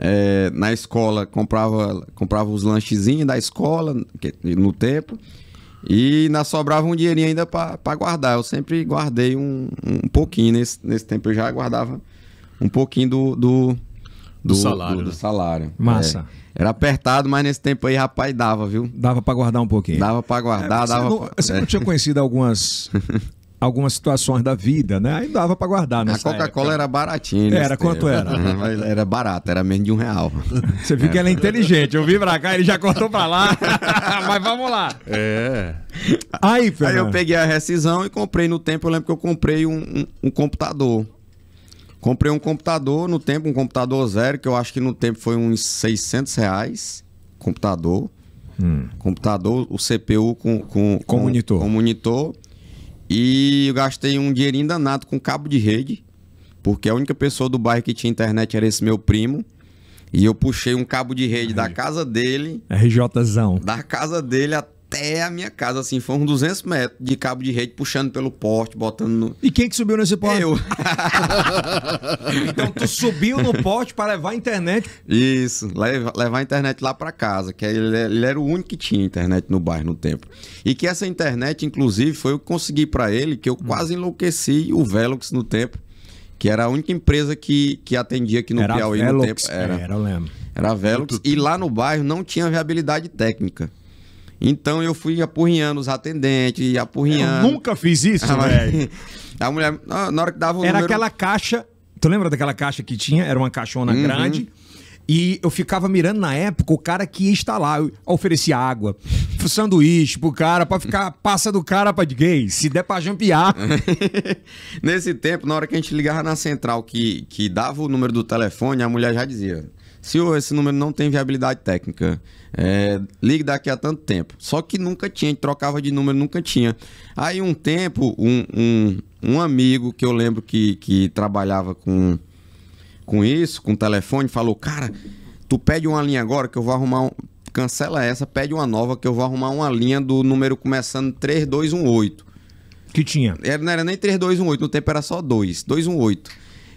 É, na escola, comprava, comprava os lanchezinhos da escola no tempo e na sobrava um dinheirinho ainda para guardar. Eu sempre guardei um, um pouquinho, nesse, nesse tempo eu já guardava um pouquinho do, do, do, do salário. Do, do, né? salário. Massa. É, era apertado, mas nesse tempo aí, rapaz, dava, viu? Dava para guardar um pouquinho. Dava para guardar, é, dava. Não, pra... Você não é. tinha conhecido algumas algumas situações da vida, né? Aí dava para guardar, A Coca-Cola era baratinha. Né? Era tempo. quanto uhum, era? era barata, era menos de um real. Você viu é. que ela é, é inteligente. Eu vim pra cá, ele já cortou pra lá. Mas vamos lá. É. Aí, Fernando. Aí eu peguei a rescisão e comprei no tempo. Eu lembro que eu comprei um, um, um computador. Comprei um computador no tempo, um computador zero, que eu acho que no tempo foi uns 600 reais. Computador. Hum. Computador, o CPU com, com, com, com monitor. Com monitor e eu gastei um dinheirinho danado com cabo de rede, porque a única pessoa do bairro que tinha internet era esse meu primo. E eu puxei um cabo de rede RJ. da casa dele. RJzão. Da casa dele até até a minha casa, assim, foram 200 metros de cabo de rede, puxando pelo poste, botando no... E quem que subiu nesse poste? Eu. então tu subiu no poste para levar a internet? Isso, levar a internet lá para casa, que ele, era o único que tinha internet no bairro no tempo. E que essa internet, inclusive, foi o que consegui para ele, que eu hum. quase enlouqueci o Velox no tempo, que era a única empresa que, que atendia aqui no era Piauí Velox, no tempo. Era, é, era eu lembro. Era Velox. E lá no bairro não tinha viabilidade técnica. Então eu fui apurrinhando os atendentes, apurrinhando. Eu nunca fiz isso, ah, velho. A mulher, na hora que dava o Era número... aquela caixa. Tu lembra daquela caixa que tinha? Era uma caixona uhum. grande. E eu ficava mirando na época o cara que ia instalar. Eu oferecia água, sanduíche pro cara, pra ficar passa do cara pra de gay, se der pra jampear. Nesse tempo, na hora que a gente ligava na central que, que dava o número do telefone, a mulher já dizia: Senhor, esse número não tem viabilidade técnica. É, ligue daqui a tanto tempo. Só que nunca tinha, a gente trocava de número, nunca tinha. Aí um tempo, um, um, um amigo que eu lembro que, que trabalhava com, com isso, com telefone, falou: Cara, tu pede uma linha agora que eu vou arrumar um. Cancela essa, pede uma nova que eu vou arrumar uma linha do número começando 3218. Que tinha? Era, não era nem 3218, no tempo era só 2, 218.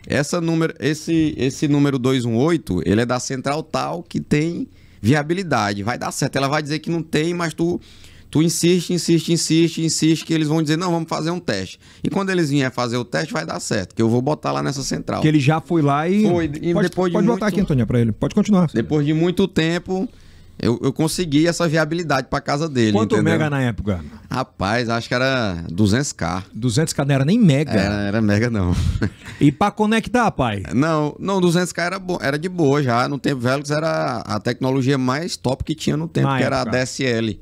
Essa número, esse, esse número 218, ele é da central tal que tem viabilidade. Vai dar certo. Ela vai dizer que não tem, mas tu Tu insiste, insiste, insiste, insiste, que eles vão dizer, não, vamos fazer um teste. E quando eles vier fazer o teste, vai dar certo, que eu vou botar lá nessa central. Que ele já foi lá e. Foi, e pode, depois pode botar aqui, Antônia, para ele. Pode continuar. Depois de muito tempo, eu, eu consegui essa viabilidade para casa dele. Quanto entendeu? mega na época? Rapaz, acho que era 200k. 200k não era nem mega. Era, era mega não. E para conectar, pai? Não, não 200k era, bo... era de boa já. No tempo velho, era a tecnologia mais top que tinha no tempo, na que época. era a DSL.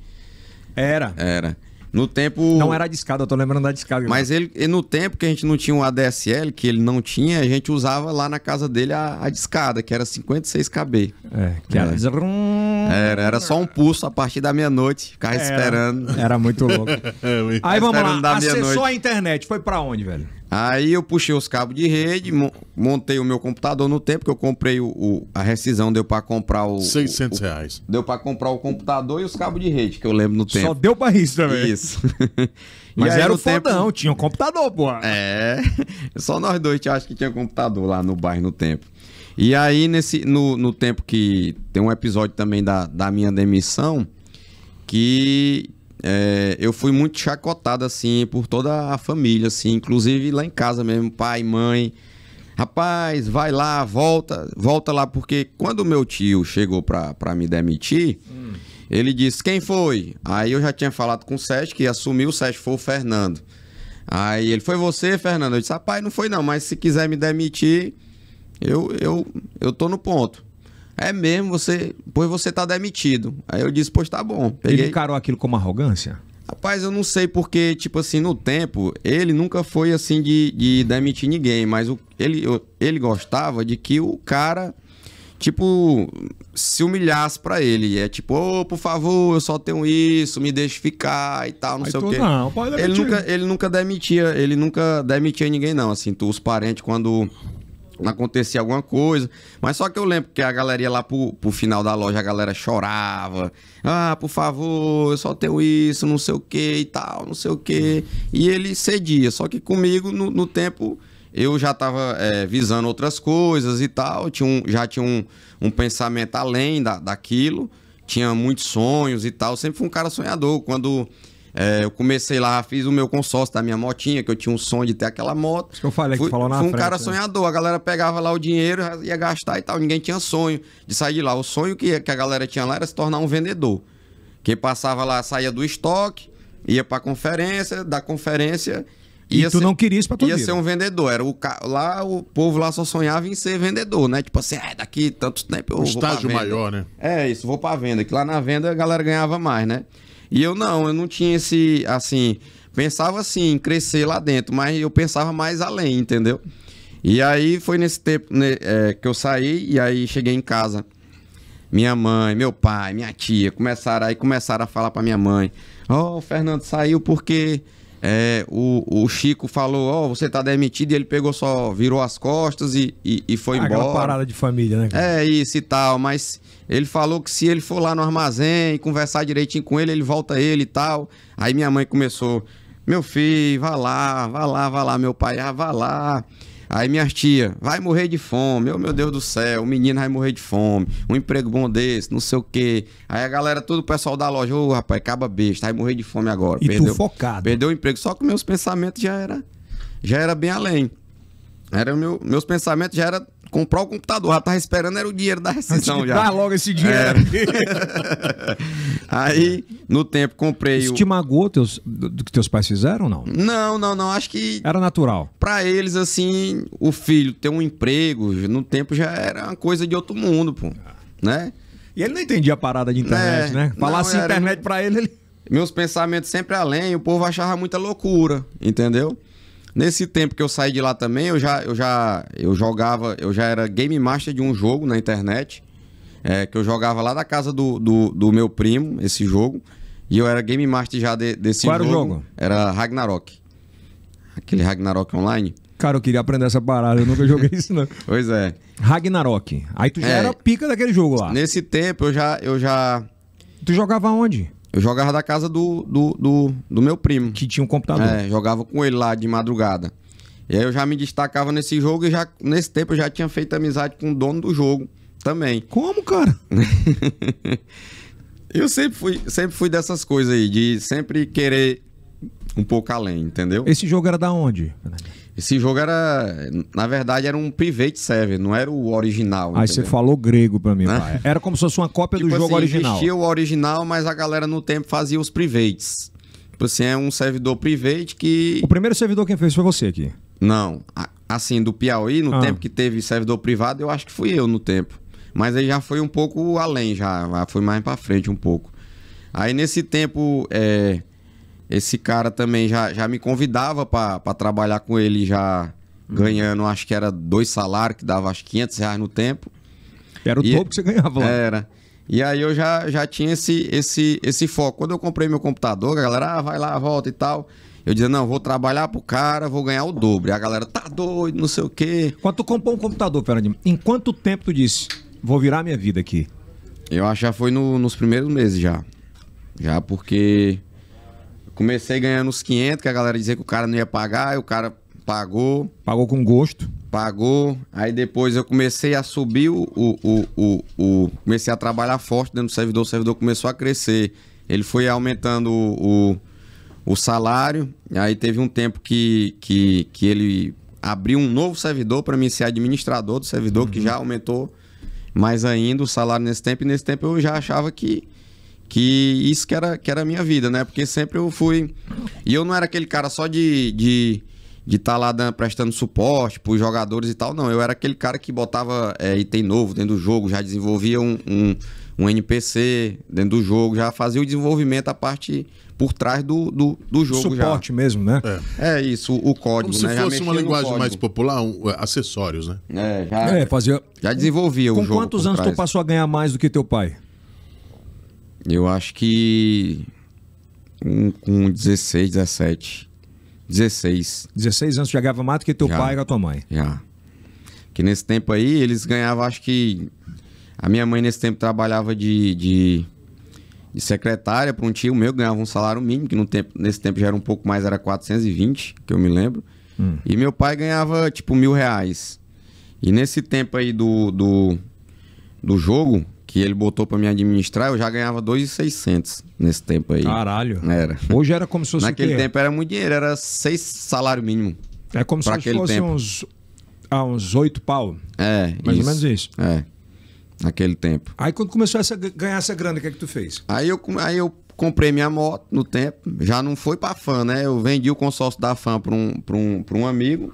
Era. Era. No tempo. Não era discada, eu tô lembrando da discada. Mas ele, no tempo que a gente não tinha um ADSL, que ele não tinha, a gente usava lá na casa dele a, a discada, que era 56 KB. É, que era. É. Era, era só um pulso a partir da meia-noite, ficava esperando. Era muito louco. É, Aí vamos lá, acessou a internet, foi para onde, velho? Aí eu puxei os cabos de rede, montei o meu computador no tempo que eu comprei o, o a rescisão, deu para comprar o. 600 reais. deu para comprar o computador e os cabos de rede, que eu lembro no tempo. Só deu para isso também. Isso. Mas era o tempo. Não, tinha um computador, pô. É. Só nós dois acho que tinha computador lá no bairro no tempo. E aí, nesse, no, no tempo que. Tem um episódio também da, da minha demissão que é, eu fui muito chacotado, assim, por toda a família, assim, inclusive lá em casa mesmo, pai, mãe. Rapaz, vai lá, volta, volta lá, porque quando meu tio chegou pra, pra me demitir, hum. ele disse, quem foi? Aí eu já tinha falado com o Sérgio, que assumiu o Sérgio, foi o Fernando. Aí ele, foi você, Fernando? Eu disse, rapaz, não foi não, mas se quiser me demitir, eu, eu, eu tô no ponto. É mesmo, você. Pois você tá demitido. Aí eu disse, pois tá bom. Peguei... Ele encarou aquilo como arrogância? Rapaz, eu não sei porque, tipo assim, no tempo, ele nunca foi assim de, de demitir ninguém, mas o, ele, ele gostava de que o cara, tipo, se humilhasse para ele. É tipo, ô, oh, por favor, eu só tenho isso, me deixe ficar e tal, não Aí sei o quê. Não, pode ele, nunca, ele nunca demitia, ele nunca demitia ninguém, não. Assim, tu, os parentes, quando acontecia alguma coisa. Mas só que eu lembro que a galera lá pro, pro final da loja, a galera chorava. Ah, por favor, eu só tenho isso, não sei o que e tal, não sei o que. E ele cedia. Só que comigo, no, no tempo, eu já tava é, visando outras coisas e tal. Tinha um, já tinha um, um pensamento além da, daquilo. Tinha muitos sonhos e tal. Sempre fui um cara sonhador. Quando é, eu comecei lá, fiz o meu consórcio da minha motinha, que eu tinha um sonho de ter aquela moto. Acho que eu falei, fui, que falou na Fui um frente, cara né? sonhador, a galera pegava lá o dinheiro, ia gastar e tal. Ninguém tinha sonho de sair de lá. O sonho que, que a galera tinha lá era se tornar um vendedor. Quem passava lá saía do estoque, ia pra conferência, da conferência. E tu ser, não queria isso pra tua Ia vida. ser um vendedor. Era o, lá o povo lá só sonhava em ser vendedor, né? Tipo assim, ah, daqui tanto tempo eu um vou estágio maior, né? É isso, vou pra venda. Que lá na venda a galera ganhava mais, né? E eu não, eu não tinha esse, assim, pensava assim, crescer lá dentro, mas eu pensava mais além, entendeu? E aí foi nesse tempo né, é, que eu saí e aí cheguei em casa. Minha mãe, meu pai, minha tia começaram aí começaram a falar para minha mãe: "Ó, oh, o Fernando saiu porque é, o, o, Chico falou, ó, oh, você tá demitido, e ele pegou só, virou as costas e, e, e foi Aquela embora. parada de família, né? Cara? É, isso e tal, mas ele falou que se ele for lá no armazém e conversar direitinho com ele, ele volta ele e tal. Aí minha mãe começou, meu filho, vá lá, vá lá, vá lá, meu pai, ah, vá lá. Aí minha tia, vai morrer de fome, oh meu Deus do céu, o menino vai morrer de fome, um emprego bom desse, não sei o quê. Aí a galera, todo o pessoal da loja, ô oh, rapaz, caba besta, vai morrer de fome agora. E perdeu, focado. Perdeu o emprego, só que meus pensamentos já era, já era bem além. Era meu, meus pensamentos já era comprar o computador. Já tava esperando, era o dinheiro da rescisão já. Dá logo esse dinheiro. É. Aí, no tempo, comprei Isso o... te magoou teus, do que teus pais fizeram ou não? Não, não, não. Acho que... Era natural. Para eles, assim, o filho ter um emprego, no tempo já era uma coisa de outro mundo, pô. Né? E ele não entendia a parada de internet, é, né? Falasse era... internet para ele, ele... Meus pensamentos sempre além, o povo achava muita loucura, entendeu? Nesse tempo que eu saí de lá também, eu já, eu já eu jogava, eu já era game master de um jogo na internet, é, que eu jogava lá da casa do, do, do, meu primo, esse jogo, e eu era game master já de, desse Qual jogo. Qual era o jogo? Era Ragnarok. Aquele Ragnarok online. Cara, eu queria aprender essa parada, eu nunca joguei isso não. pois é. Ragnarok. Aí tu já é, era pica daquele jogo lá. Nesse tempo eu já eu já Tu jogava onde? Eu jogava da casa do, do, do, do meu primo. Que tinha um computador. É, jogava com ele lá de madrugada. E aí eu já me destacava nesse jogo e já, nesse tempo eu já tinha feito amizade com o dono do jogo também. Como, cara? eu sempre fui, sempre fui dessas coisas aí, de sempre querer um pouco além, entendeu? Esse jogo era da onde? Esse jogo era, na verdade, era um private server, não era o original. Aí você falou grego pra mim, né? pai. Era como se fosse uma cópia tipo do jogo assim, original. Existia o original, mas a galera no tempo fazia os privates. Tipo assim, é um servidor private que. O primeiro servidor quem fez foi você aqui. Não. Assim, do Piauí, no ah. tempo que teve servidor privado, eu acho que fui eu no tempo. Mas aí já foi um pouco além, já. Foi mais pra frente um pouco. Aí nesse tempo. É esse cara também já, já me convidava para trabalhar com ele, já hum. ganhando, acho que era dois salários, que dava acho 500 reais no tempo. Era o e, topo que você ganhava lá. Era. E aí eu já, já tinha esse, esse, esse foco. Quando eu comprei meu computador, a galera, ah, vai lá, volta e tal. Eu dizia, não, vou trabalhar pro cara, vou ganhar o dobro. E a galera, tá doido, não sei o quê. Quando tu comprou um computador, Fernandinho, em quanto tempo tu disse, vou virar minha vida aqui? Eu acho que já foi no, nos primeiros meses já. Já porque Comecei ganhando uns 500, que a galera dizia que o cara não ia pagar, e o cara pagou. Pagou com gosto. Pagou. Aí depois eu comecei a subir o. o, o, o comecei a trabalhar forte dentro do servidor, o servidor começou a crescer. Ele foi aumentando o, o, o salário. Aí teve um tempo que, que, que ele abriu um novo servidor para mim ser administrador do servidor, uhum. que já aumentou mais ainda o salário nesse tempo. E nesse tempo eu já achava que que isso que era, que era a minha vida, né? Porque sempre eu fui. E eu não era aquele cara só de. de de estar tá lá prestando suporte para os jogadores e tal, não. Eu era aquele cara que botava é, item novo dentro do jogo, já desenvolvia um, um, um NPC dentro do jogo, já fazia o desenvolvimento, a parte por trás do, do, do jogo. Suporte já. mesmo, né? É. é. isso, o código. Como né? se fosse uma linguagem mais popular, um, é, acessórios, né? É, já, é, fazia... já desenvolvia Com o jogo. Com quantos anos trás. tu passou a ganhar mais do que teu pai? Eu acho que um, com 16, 17. 16. 16 anos já ganhava mais do que teu já, pai e a tua mãe? Já. Que nesse tempo aí eles ganhavam, acho que. A minha mãe nesse tempo trabalhava de, de, de secretária para um tio meu, ganhava um salário mínimo, que no tempo, nesse tempo já era um pouco mais, era 420, que eu me lembro. Hum. E meu pai ganhava tipo mil reais. E nesse tempo aí do, do, do jogo, que ele botou para me administrar, eu já ganhava 2,600 nesse tempo aí. Caralho. Era. Hoje era como se fosse Naquele tempo era muito dinheiro, era seis salário mínimo. É como se fosse tempo. uns ah, uns oito pau. É, mais isso. ou menos isso. É. Naquele tempo. Aí quando começou a ganhar essa grana, o que é que tu fez? Aí eu aí eu comprei minha moto no tempo, já não foi para fã, né? Eu vendi o consórcio da fã para um, pra um, pra um amigo.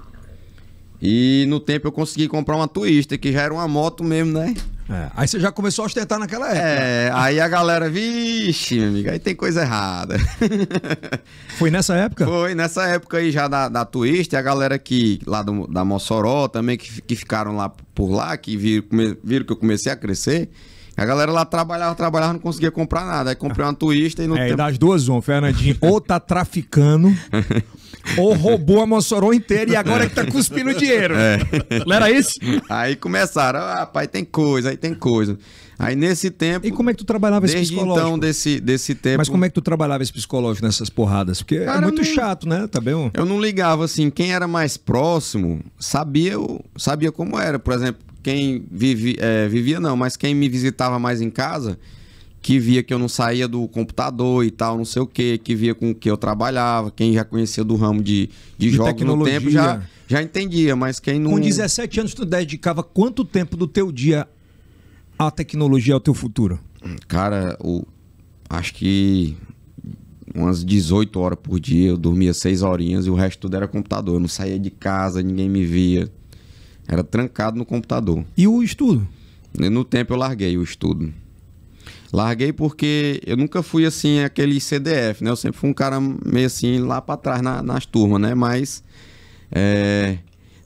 E no tempo eu consegui comprar uma Twister, que já era uma moto mesmo, né? É, aí você já começou a ostentar naquela época. É, né? aí a galera, vixe, amiga, aí tem coisa errada. Foi nessa época? Foi nessa época aí já da, da Twist, a galera que lá do, da Mossoró também, que, que ficaram lá por lá, que viram, come, viram que eu comecei a crescer a galera lá trabalhava, trabalhava, não conseguia comprar nada. Aí comprei uma turista e não. É, tempo... e das duas, um, Fernandinho, ou tá traficando, ou roubou a Mossoró inteira e agora é que tá cuspindo dinheiro. É. Não era isso? Aí começaram, ah, pai, tem coisa, aí tem coisa. Aí nesse tempo. E como é que tu trabalhava esse psicológico? Então, desse, desse tempo. Mas como é que tu trabalhava esse psicológico nessas porradas? Porque é Cara, é muito não... chato, né? Tá bem? Eu não ligava assim, quem era mais próximo sabia, sabia como era. Por exemplo, quem vive, é, vivia não, mas quem me visitava mais em casa, que via que eu não saía do computador e tal, não sei o que, que via com o que eu trabalhava, quem já conhecia do ramo de, de, de jogos no tempo já, já entendia, mas quem não. Com 17 anos, tu dedicava quanto tempo do teu dia à tecnologia, ao teu futuro? Cara, o, acho que umas 18 horas por dia, eu dormia 6 horinhas e o resto tudo era computador. Eu não saía de casa, ninguém me via. Era trancado no computador. E o estudo? No tempo eu larguei o estudo. Larguei porque eu nunca fui assim, aquele CDF, né? Eu sempre fui um cara meio assim, lá para trás na, nas turmas, né? Mas é,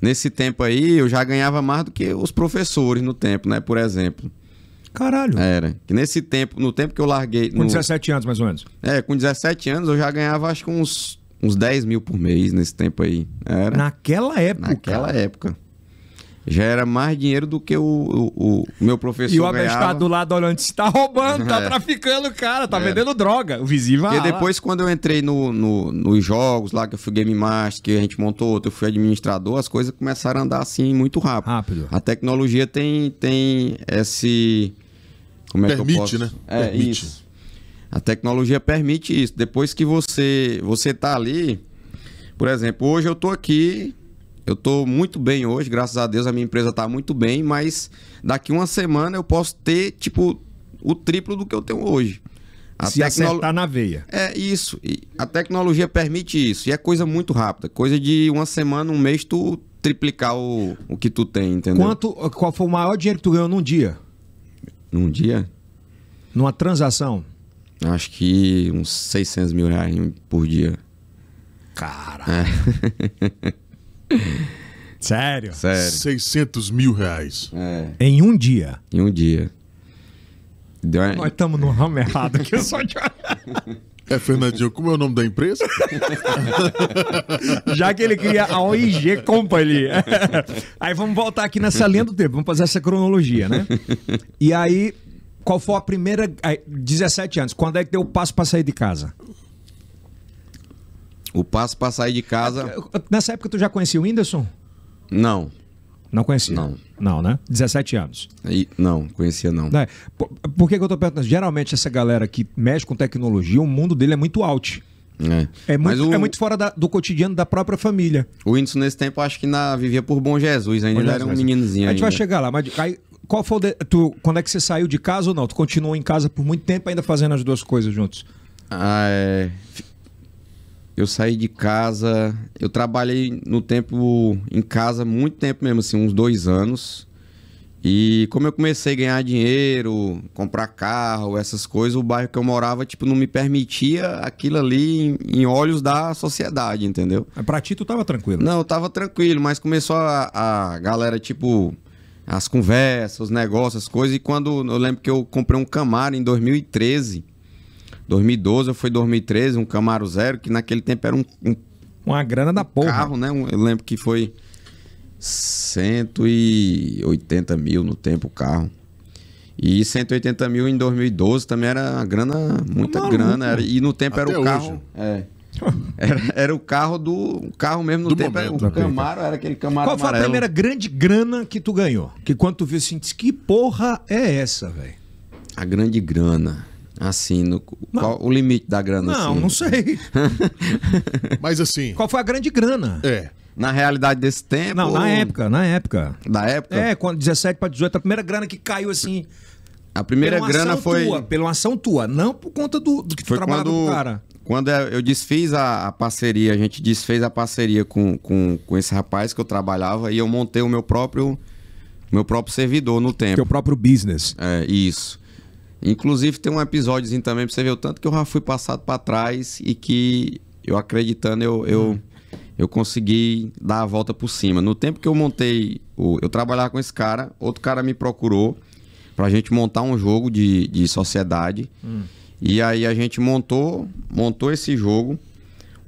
nesse tempo aí eu já ganhava mais do que os professores no tempo, né? Por exemplo. Caralho. Era. Que nesse tempo, no tempo que eu larguei. Com no... 17 anos, mais ou menos. É, com 17 anos eu já ganhava acho que uns, uns 10 mil por mês nesse tempo aí. Era. Naquela época. Naquela época já era mais dinheiro do que o, o, o meu professor. E o abestado do lado olhando, se está roubando, está é. traficando, cara, está é. vendendo droga. O vizinho vai. E depois, quando eu entrei no, no, nos jogos lá, que eu fui Game Master, que a gente montou, eu fui administrador, as coisas começaram a andar assim muito rápido. Rápido. A tecnologia tem, tem esse. Como é permite, que eu posso? né? É, permite. Isso. A tecnologia permite isso. Depois que você, você tá ali. Por exemplo, hoje eu tô aqui eu estou muito bem hoje, graças a Deus a minha empresa está muito bem, mas daqui uma semana eu posso ter, tipo, o triplo do que eu tenho hoje. A Se tecno... acertar na veia. É isso. E a tecnologia permite isso. E é coisa muito rápida. Coisa de uma semana, um mês, tu triplicar o, o que tu tem, entendeu? Quanto, qual foi o maior dinheiro que tu ganhou num dia? Num dia? Numa transação? Acho que uns 600 mil reais por dia. Cara. É. Sério? Sério. 600 mil reais. É. Em um dia. Em um dia. Uma... Nós estamos no ramo errado aqui, só de É, Fernandinho, como é o nome da empresa? Já que ele cria a OIG Company. aí vamos voltar aqui nessa linha do tempo, vamos fazer essa cronologia, né? E aí, qual foi a primeira. 17 anos, quando é que deu o passo para sair de casa? O passo para sair de casa. É, nessa época tu já conhecia o Whindersson? Não. Não conhecia? Não. Não, né? 17 anos. E, não, conhecia não. É. Por, por que, que, eu tô perguntando? Geralmente essa galera que mexe com tecnologia, o mundo dele é muito alt É, é, muito, o... é muito fora da, do cotidiano da própria família. O Whindersson nesse tempo acho que na, vivia por Bom Jesus, ainda Bom Jesus. era um meninozinho. A gente ainda. vai chegar lá, mas aí, qual foi de, tu, quando é que você saiu de casa ou não? Tu continuou em casa por muito tempo ainda fazendo as duas coisas juntos? Ah, é eu saí de casa. Eu trabalhei no tempo em casa muito tempo mesmo, assim, uns dois anos. E como eu comecei a ganhar dinheiro, comprar carro, essas coisas, o bairro que eu morava, tipo, não me permitia aquilo ali em, em olhos da sociedade, entendeu? Mas pra ti, tu tava tranquilo? Não, eu tava tranquilo, mas começou a, a galera, tipo, as conversas, os negócios, as coisas. E quando eu lembro que eu comprei um Camaro em 2013. 2012 ou foi 2013, um Camaro Zero, que naquele tempo era um. um uma grana da um porra. carro, né? Um, eu lembro que foi 180 mil no tempo o carro. E 180 mil em 2012 também era uma grana, muita Maluco. grana. Era, e no tempo Até era o carro. É, era, era, o carro do. O carro mesmo no do tempo. Momento, era, o Camaro era aquele Camaro Qual foi a primeira grande grana que tu ganhou? Que quando tu viu assim, disse, que porra é essa, velho? A grande grana. Assim, no, qual o limite da grana? Não, assim? não sei. Mas assim. Qual foi a grande grana? É. Na realidade desse tempo? Não, na ou... época, na época. Da época? É, quando 17 para 18, a primeira grana que caiu assim. A primeira grana foi. Tua, pela ação tua, não por conta do, do que foi tu trabalhava quando... com o cara quando é, eu desfiz a, a, parceria, a gente desfez a parceria com, com, com, esse rapaz que eu trabalhava e eu montei o meu próprio meu próprio servidor no tempo. Teu próprio business. É, isso. Inclusive tem um episódiozinho também pra você ver o tanto que eu já fui passado para trás e que eu acreditando eu, eu, eu consegui dar a volta por cima. No tempo que eu montei, o, eu trabalhava com esse cara, outro cara me procurou pra gente montar um jogo de, de sociedade. Hum. E aí a gente montou, montou esse jogo.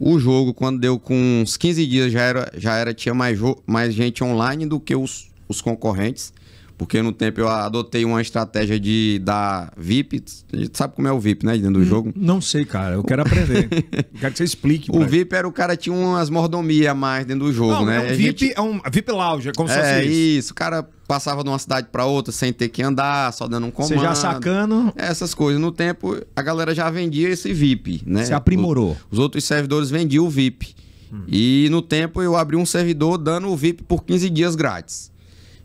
O jogo, quando deu com uns 15 dias, já era, já era tinha mais, mais gente online do que os, os concorrentes. Porque no tempo eu adotei uma estratégia de dar VIP. A gente sabe como é o VIP, né? Dentro do hum. jogo. Não sei, cara. Eu quero aprender. eu quero que você explique. O VIP era o cara que tinha umas mordomias a mais dentro do jogo, Não, né? É um, VIP, gente... é um VIP lounge, é como se é, fosse é, isso. O cara passava de uma cidade para outra sem ter que andar, só dando um comando. Você já sacando. Essas coisas. No tempo, a galera já vendia esse VIP, né? Se aprimorou. os outros servidores vendiam o VIP. Hum. E no tempo eu abri um servidor dando o VIP por 15 dias grátis.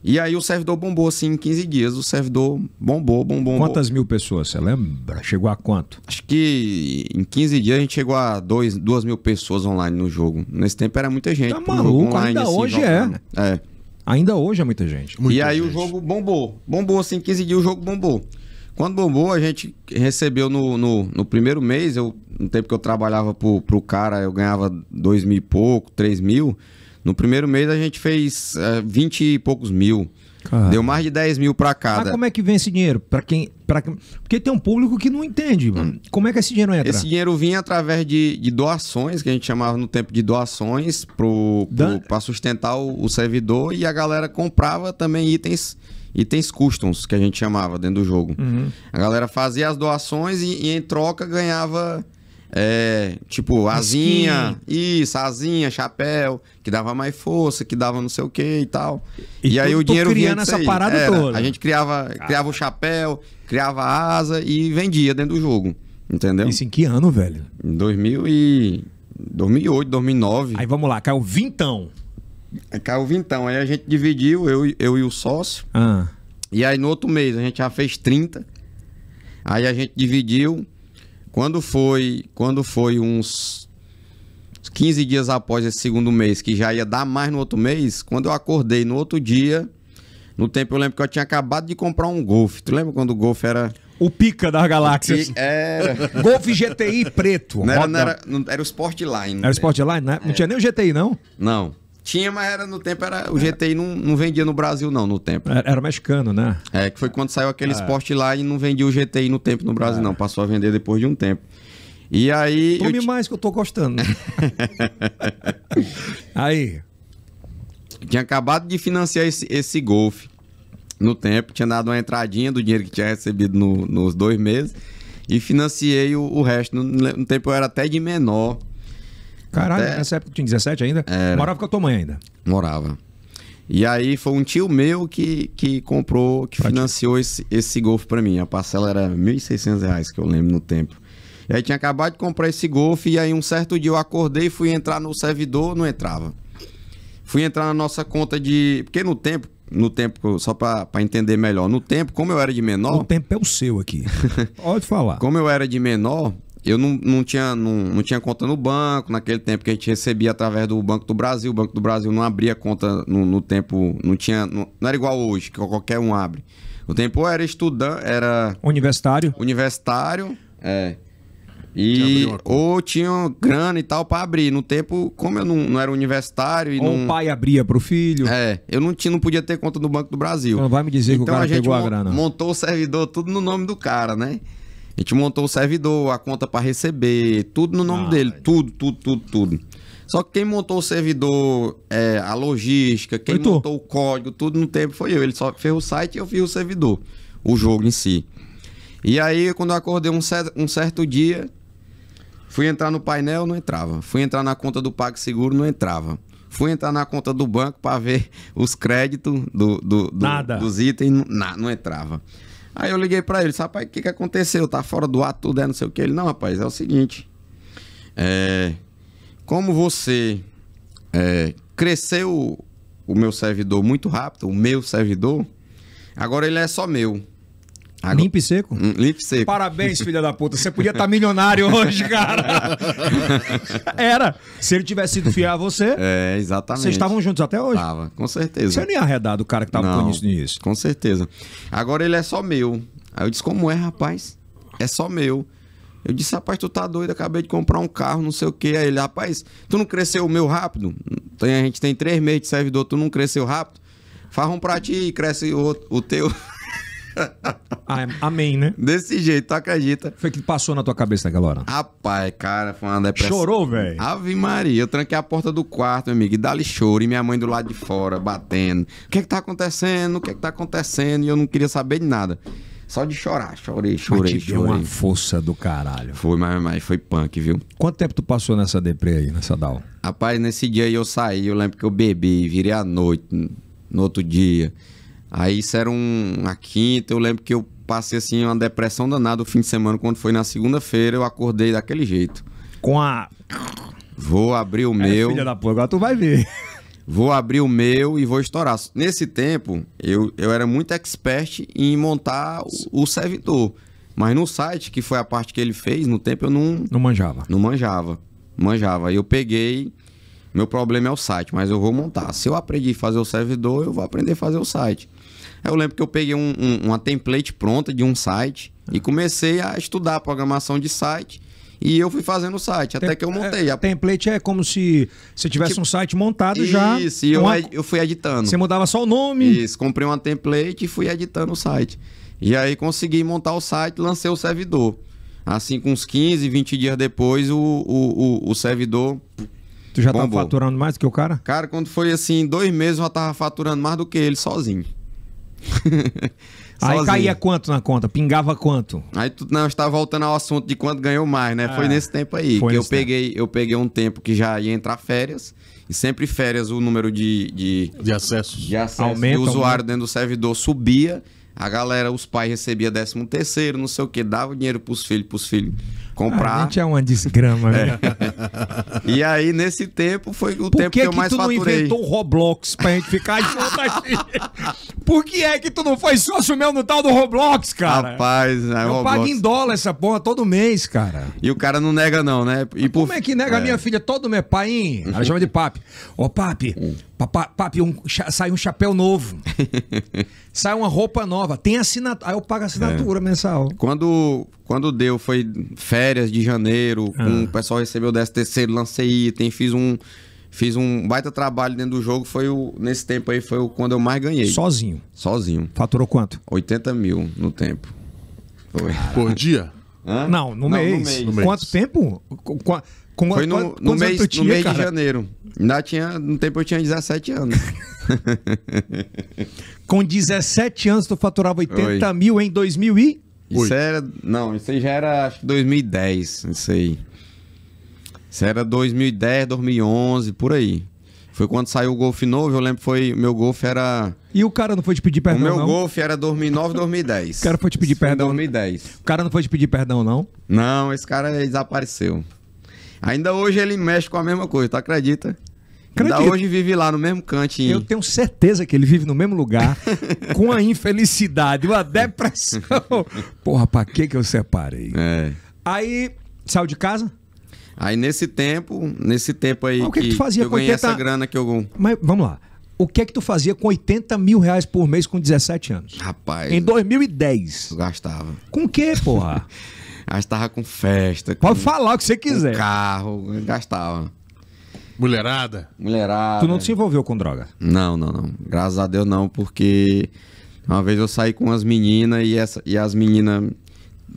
E aí o servidor bombou, assim, em 15 dias. O servidor bombou, bombou. Quantas bombou. mil pessoas, você lembra? Chegou a quanto? Acho que em 15 dias a gente chegou a 2 mil pessoas online no jogo. Nesse tempo era muita gente. Tá maluco, online, ainda assim, hoje é. É. Ainda hoje é muita gente. Muita e aí gente. o jogo bombou. Bombou, assim, em 15 dias o jogo bombou. Quando bombou, a gente recebeu no, no, no, primeiro mês, eu, no tempo que eu trabalhava pro, pro cara, eu ganhava dois mil e pouco, três mil. No primeiro mês a gente fez é, vinte e poucos mil. Deu mais de 10 mil para cada. Mas como é que vem esse dinheiro? Para quem, pra... Porque tem um público que não entende, mano. Hum. Como é que esse dinheiro entra? Esse dinheiro vinha através de, de doações, que a gente chamava no tempo de doações, para sustentar o, o, servidor e a galera comprava também itens itens customs, que a gente chamava dentro do jogo. Uhum. A galera fazia as doações e, e em troca ganhava é, tipo, asinha, isso, asinha, chapéu, que dava mais força, que dava não sei o que e tal. E, e aí o dinheiro criando essa aí. parada Era, toda. A gente criava, ah. criava o chapéu, criava a asa e vendia dentro do jogo. Entendeu? Isso em que ano, velho? Em 2000 e 2008, 2009. Aí vamos lá, caiu vintão. É, caiu vintão. Aí a gente dividiu, eu, eu e o sócio. Ah. E aí no outro mês a gente já fez 30. Aí a gente dividiu quando foi, quando foi uns 15 dias após esse segundo mês, que já ia dar mais no outro mês, quando eu acordei no outro dia, no tempo eu lembro que eu tinha acabado de comprar um Golf. Tu lembra quando o Golf era o pica das galáxias. Era... Golf GTI preto. Não era, não era, não era o Sportline. Era o Sportline, né? Não é. tinha nem o GTI, não? Não. Tinha, mas era no tempo, era, o GTI não, não vendia no Brasil, não, no tempo. Era, era mexicano, né? É, que foi quando saiu aquele ah. esporte lá e não vendia o GTI no tempo no Brasil, ah. não. Passou a vender depois de um tempo. E aí. Tome eu... mais que eu tô gostando. aí. Tinha acabado de financiar esse, esse golfe no tempo, tinha dado uma entradinha do dinheiro que tinha recebido no, nos dois meses e financiei o, o resto. No, no tempo eu era até de menor. Caralho, Até... nessa época tinha 17 ainda? Era. Morava com a tua mãe ainda? Morava. E aí foi um tio meu que, que comprou, que financiou esse, esse Golf para mim. A parcela era R$ 1.600, que eu lembro no tempo. E aí tinha acabado de comprar esse Golf e aí um certo dia eu acordei e fui entrar no servidor, não entrava. Fui entrar na nossa conta de... Porque no tempo, no tempo, só para entender melhor, no tempo, como eu era de menor... O tempo é o seu aqui. Pode falar. Como eu era de menor, eu não, não, tinha, não, não tinha conta no banco, naquele tempo que a gente recebia através do Banco do Brasil, o Banco do Brasil não abria conta no, no tempo, não tinha, não, não, era igual hoje, que qualquer um abre. O tempo era estudante, era... Universitário. Universitário, é. E ou tinha grana e tal para abrir. No tempo, como eu não, não era universitário e ou não... o pai abria para o filho. É, eu não tinha, não podia ter conta no Banco do Brasil. Então vai me dizer então, que o então cara a gente pegou a grana. montou o servidor tudo no nome do cara, né? A gente montou o servidor, a conta para receber, tudo no nome ah, dele, é. tudo, tudo, tudo, tudo. Só que quem montou o servidor, é, a logística, quem montou o código, tudo no tempo foi eu. Ele só fez o site e eu fiz o servidor, o jogo em si. E aí, quando eu acordei um certo, um certo dia, fui entrar no painel, não entrava. Fui entrar na conta do PagSeguro, não entrava. Fui entrar na conta do banco para ver os créditos do, do, do, dos itens, não, não entrava. Aí eu liguei para ele, rapaz, o que, que aconteceu? Tá fora do ar, tudo é não sei o que. Ele, não, rapaz, é o seguinte. É, como você é, cresceu o meu servidor muito rápido, o meu servidor, agora ele é só meu. Água... Limpo e seco? Hum, Limpo e seco. Parabéns, filha da puta. Você podia estar tá milionário hoje, cara. Era. Se ele tivesse sido fiel a você. É, exatamente. Vocês estavam juntos até hoje? Tava, com certeza. Você nem ia arredar do cara que tava Não, com isso nisso. Com certeza. Agora ele é só meu. Aí eu disse, como é, rapaz? É só meu. Eu disse, rapaz, tu tá doido, acabei de comprar um carro, não sei o que. Aí ele, rapaz, tu não cresceu o meu rápido? Tem, a gente tem três meses de servidor, tu não cresceu rápido? Faz um pra ti e cresce o, o teu. Ah, é. Amém, né? Desse jeito, tu acredita. Foi que passou na tua cabeça naquela hora? Rapaz, cara, foi uma depressão. Chorou, velho? Ave Maria, eu tranquei a porta do quarto, meu amigo, e dali choro, e minha mãe do lado de fora, batendo. O que é que tá acontecendo? O que é que tá acontecendo? E eu não queria saber de nada. Só de chorar, chorei, chorei, mas te chorei. Deu uma força do caralho. Foi, mas, mas foi punk, viu? Quanto tempo tu passou nessa deprê aí, nessa down? Rapaz, nesse dia aí eu saí, eu lembro que eu bebi, virei à noite, no outro dia. Aí isso era um, uma quinta, eu lembro que eu passei assim uma depressão danada o fim de semana, quando foi na segunda-feira, eu acordei daquele jeito. Com a. Vou abrir o é, meu. Filha da porra, agora tu vai ver. Vou abrir o meu e vou estourar. Nesse tempo, eu, eu era muito expert em montar o, o servidor. Mas no site, que foi a parte que ele fez, no tempo eu não. Não manjava. Não manjava. Manjava. Aí eu peguei. Meu problema é o site, mas eu vou montar. Se eu aprendi a fazer o servidor, eu vou aprender a fazer o site. Eu lembro que eu peguei um, um, uma template pronta de um site ah. e comecei a estudar programação de site. E eu fui fazendo o site, até Tem, que eu é, montei. a... Template é como se você tivesse tipo, um site montado isso, já. Isso, e eu, uma... eu fui editando. Você mudava só o nome. Isso, comprei uma template e fui editando o site. E aí consegui montar o site, lancei o servidor. Assim, com uns 15, 20 dias depois, o, o, o, o servidor. Tu já bombou. tava faturando mais do que o cara? Cara, quando foi assim, dois meses, eu já tava faturando mais do que ele sozinho. Aí caía quanto na conta? Pingava quanto? Aí tu, não, está voltando ao assunto de quanto ganhou mais, né? É, foi nesse tempo aí que eu peguei, tempo. eu peguei um tempo que já ia entrar férias. E sempre férias o número de de, de acessos, de acesso aumenta, usuário aumenta. dentro do servidor subia. A galera, os pais recebia 13 terceiro, não sei o que, dava dinheiro pros filhos, pros filhos comprar. A gente é uma desgrama, né? é. E aí, nesse tempo, foi o Por tempo que, que eu mais faturei. Por que tu não inventou o Roblox pra gente ficar junto aqui? Por que é que tu não foi sócio meu no tal do Roblox, cara? Rapaz, é, Eu Roblox. pago em dólar essa porra todo mês, cara. E o cara não nega não, né? E por... Como é que nega é. minha filha todo mês? Pai, ela chama de papi. Ô, papi, hum. Papi, um, sai um chapéu novo. sai uma roupa nova. Tem assinatura. Aí eu pago assinatura é. mensal. Quando, quando deu, foi férias de janeiro, ah. um, o pessoal recebeu o terceiro, lancei item, fiz um. Fiz um baita trabalho dentro do jogo, foi o. Nesse tempo aí foi o, quando eu mais ganhei. Sozinho. Sozinho. Faturou quanto? 80 mil no tempo. Foi. Por dia? Hã? Não, no, Não mês. no mês. Quanto tempo? Qu com Foi no, no mês, tinha, no mês de janeiro. Ainda tinha, no tempo eu tinha 17 anos. Com 17 anos tu faturava 80 Oi. mil em 2000 e... Isso Oi. era... Não, isso aí já era acho que 2010, isso aí. Isso era 2010, 2011, por aí. Foi quando saiu o Golf novo, eu lembro que foi meu Golf era E o cara não foi te pedir perdão O meu Golf era 2009, 2010. o cara foi te pedir Isso perdão. 2010. O cara não foi te pedir perdão não? Não, esse cara desapareceu. Ainda hoje ele mexe com a mesma coisa, tu acredita? Acredito. Ainda hoje vive lá no mesmo cantinho. Eu tenho certeza que ele vive no mesmo lugar, com a infelicidade, uma depressão. Porra, pra que que eu separei? É. Aí, saiu de casa? Aí nesse tempo, nesse tempo aí o que, que, que tu fazia que eu ganhei 80... essa grana que eu... Mas vamos lá. O que é que tu fazia com 80 mil reais por mês com 17 anos? Rapaz... Em 2010. Eu gastava. Com o quê, porra? tava com festa. Com, Pode falar o que você quiser. carro, gastava. Mulherada? Mulherada. Tu não se envolveu com droga? Não, não, não. Graças a Deus não, porque uma vez eu saí com as meninas e, essa, e as meninas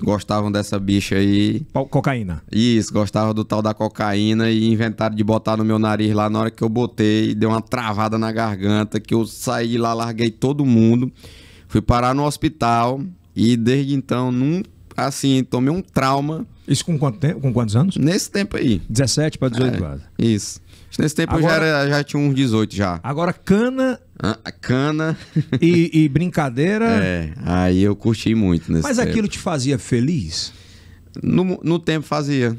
gostavam dessa bicha aí. Cocaína. Isso, gostavam do tal da cocaína e inventaram de botar no meu nariz lá. Na hora que eu botei, deu uma travada na garganta, que eu saí de lá, larguei todo mundo. Fui parar no hospital e desde então nunca assim, tomei um trauma. Isso com quanto tempo? Com quantos anos? Nesse tempo aí. 17 para 18 é, Isso. Nesse tempo agora, eu já, era, já tinha uns 18 já. Agora cana. Ah, cana. e, e, brincadeira. É, aí eu curti muito nesse Mas tempo. aquilo te fazia feliz? No, no tempo fazia.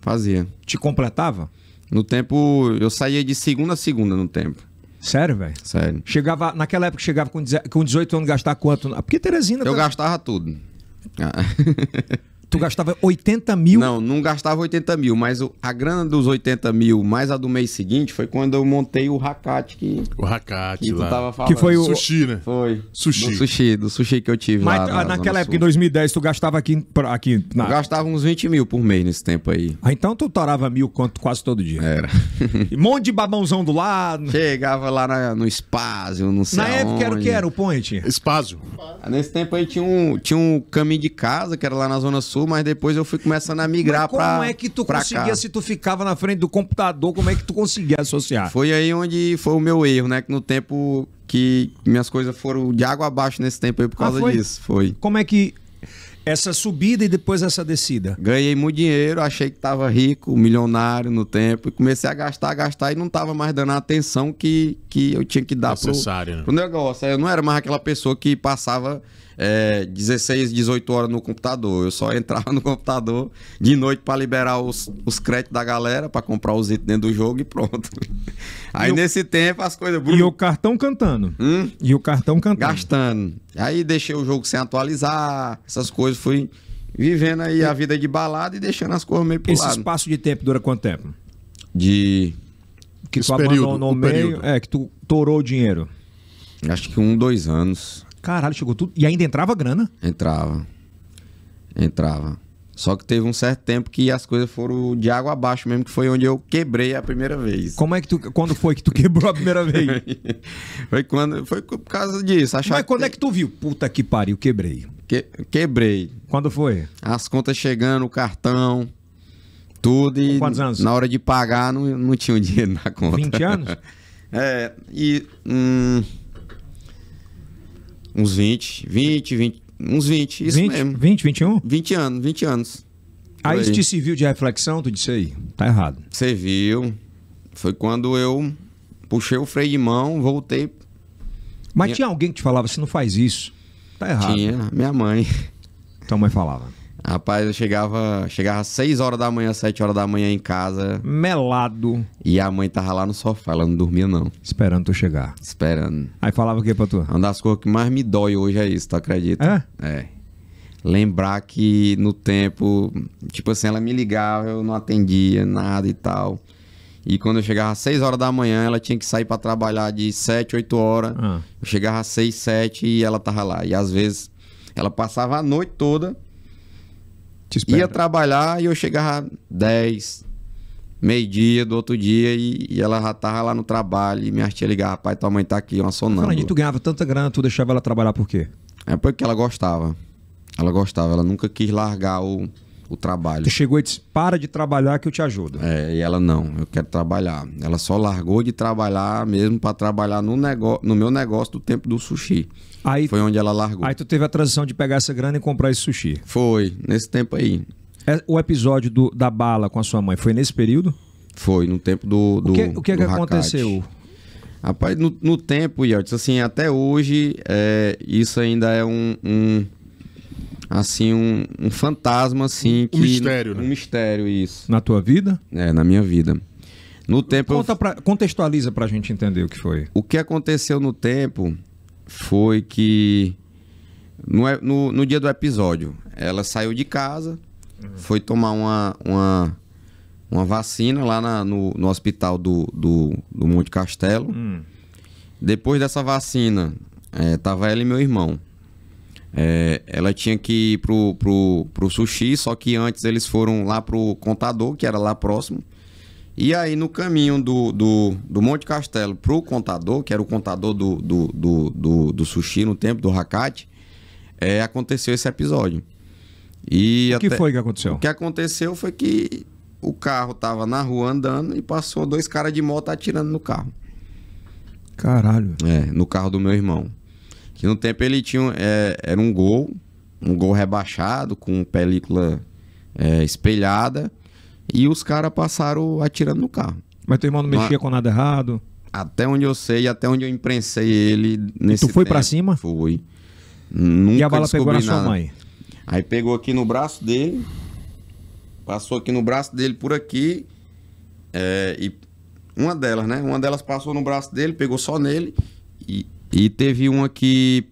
Fazia. Te completava? No tempo, eu saía de segunda a segunda no tempo. Sério, velho? Sério. Chegava, naquela época chegava com, com 18 anos gastar quanto? Porque Teresina. Eu tá... gastava tudo. ハハハハ。Tu gastava 80 mil? Não, não gastava 80 mil, mas a grana dos 80 mil, mais a do mês seguinte, foi quando eu montei o Hakate que. O Hakate, que lá. tava falando. Que foi o. Sushi, né? Foi. Sushi. Do sushi, do sushi que eu tive. Mas lá na, ah, naquela época, sul. em 2010, tu gastava aqui. aqui na... Eu gastava uns 20 mil por mês nesse tempo aí. Ah, então tu torava mil quanto quase todo dia. Era. um monte de babãozão do lado. Chegava lá na, no espásio, não sei. Na aonde. época era o que era o point? Espásio. Nesse tempo aí tinha um, tinha um caminho de casa que era lá na Zona Sul Sul, mas depois eu fui começando a migrar para como pra. Como é que tu conseguia, cá. se tu ficava na frente do computador, como é que tu conseguia associar? Foi aí onde foi o meu erro, né? Que no tempo que minhas coisas foram de água abaixo nesse tempo aí por causa ah, foi? disso. Foi. Como é que essa subida e depois essa descida? Ganhei muito dinheiro, achei que estava rico, milionário no tempo, e comecei a gastar, a gastar e não estava mais dando a atenção que, que eu tinha que dar para o né? negócio. Eu não era mais aquela pessoa que passava é, 16, 18 horas no computador. Eu só entrava no computador de noite para liberar os, os créditos da galera, para comprar os itens dentro do jogo e pronto. Aí e nesse o... tempo as coisas. E o cartão cantando. Hum? E o cartão cantando. Gastando. Aí deixei o jogo sem atualizar, essas coisas. Fui vivendo aí e... a vida de balada e deixando as coisas meio pro Esse lado. espaço de tempo dura quanto tempo? De. Que Esse tu período, abandonou no meio. Período. É, que tu torou o dinheiro. Acho que um, dois anos. Caralho, chegou tudo. E ainda entrava grana? Entrava. Entrava. Só que teve um certo tempo que as coisas foram de água abaixo mesmo, que foi onde eu quebrei a primeira vez. Como é que tu. Quando foi que tu quebrou a primeira vez? foi quando. Foi por causa disso. Achar Mas quando que... é que tu viu? Puta que pariu, quebrei. Que, quebrei. Quando foi? As contas chegando, o cartão, tudo. E Com quantos anos? Na hora de pagar, não, não tinha o dinheiro na conta. 20 anos? é, e. Hum, Uns 20, 20, 20, uns 20, isso 20, mesmo. 20, 21? 20 anos, 20 anos. Aí, aí isso te serviu de reflexão, tu disse aí? Tá errado. Serviu. Foi quando eu puxei o freio de mão, voltei. Mas minha... tinha alguém que te falava, você não faz isso. Tá errado. Tinha, minha mãe. Tua mãe falava. Rapaz, eu chegava, chegava às 6 horas da manhã, 7 horas da manhã em casa. Melado. E a mãe tava lá no sofá, ela não dormia não. Esperando tu chegar. Esperando. Aí falava o que pra tu? Uma das coisas que mais me dói hoje é isso, tu acredita? É? É. Lembrar que no tempo, tipo assim, ela me ligava, eu não atendia nada e tal. E quando eu chegava às 6 horas da manhã, ela tinha que sair para trabalhar de 7, 8 horas. Ah. Eu chegava às 6, 7 e ela tava lá. E às vezes ela passava a noite toda ia trabalhar e eu chegava 10, meio-dia do outro dia e, e, ela já tava lá no trabalho. E minha tia ligava, rapaz, tua mãe tá aqui, uma sonando tá Falando, tu ganhava tanta grana, tu deixava ela trabalhar por quê? É porque ela gostava. Ela gostava, ela nunca quis largar o, o trabalho. Tu chegou e disse: para de trabalhar que eu te ajudo. É, e ela não, eu quero trabalhar. Ela só largou de trabalhar mesmo para trabalhar no, negócio, no meu negócio do tempo do sushi. Aí, Foi onde ela largou. Aí tu teve a transição de pegar essa grana e comprar esse sushi. Foi, nesse tempo aí. É, o episódio do, da bala com a sua mãe foi nesse período? Foi, no tempo do. do o que, o é que, do que aconteceu? Rapaz, no, no tempo, Yeltsin, assim, até hoje, é, isso ainda é um, um assim, um, um fantasma, assim. Um que, mistério, né? Um mistério, isso. Na tua vida? É, na minha vida. No tempo. Conta eu... pra, contextualiza pra gente entender o que foi. O que aconteceu no tempo foi que. No, no, no dia do episódio, ela saiu de casa, uhum. foi tomar uma, uma, uma vacina lá na, no, no hospital do, do, do Monte Castelo. Uhum. Depois dessa vacina, é, tava ela e meu irmão. É, ela tinha que ir pro, pro, pro sushi, só que antes eles foram lá pro contador, que era lá próximo. E aí, no caminho do, do, do Monte Castelo pro contador, que era o contador do, do, do, do, do sushi no tempo, do racate, é, aconteceu esse episódio. E o até, que foi que aconteceu? O que aconteceu foi que o carro tava na rua andando e passou dois caras de moto atirando no carro. Caralho. É, no carro do meu irmão. Que no tempo ele tinha. É, era um gol, um gol rebaixado, com película é, espelhada. E os caras passaram atirando no carro. Mas teu irmão não mexia Mas, com nada errado? Até onde eu sei, até onde eu imprensei ele nesse e Tu foi para cima? Fui. Nunca e a bala pegou na nada. sua mãe? Aí pegou aqui no braço dele, passou aqui no braço dele por aqui, é, e uma delas, né? Uma delas passou no braço dele, pegou só nele e e teve uma que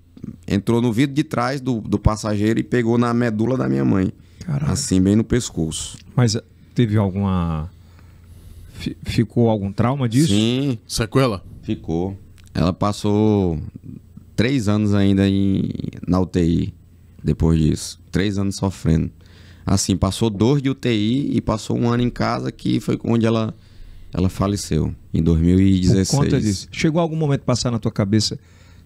entrou no vidro de trás do, do passageiro e pegou na medula da minha mãe. Assim, bem no pescoço. Mas eh, teve alguma. ficou algum trauma disso? Sim. Sequela? Ficou. Ela passou três anos ainda em, na UTI depois disso. Três anos sofrendo. Assim, passou dor de UTI e passou um ano em casa que foi onde ela ela faleceu em 2016. Por conta disso. Chegou algum momento passar na tua cabeça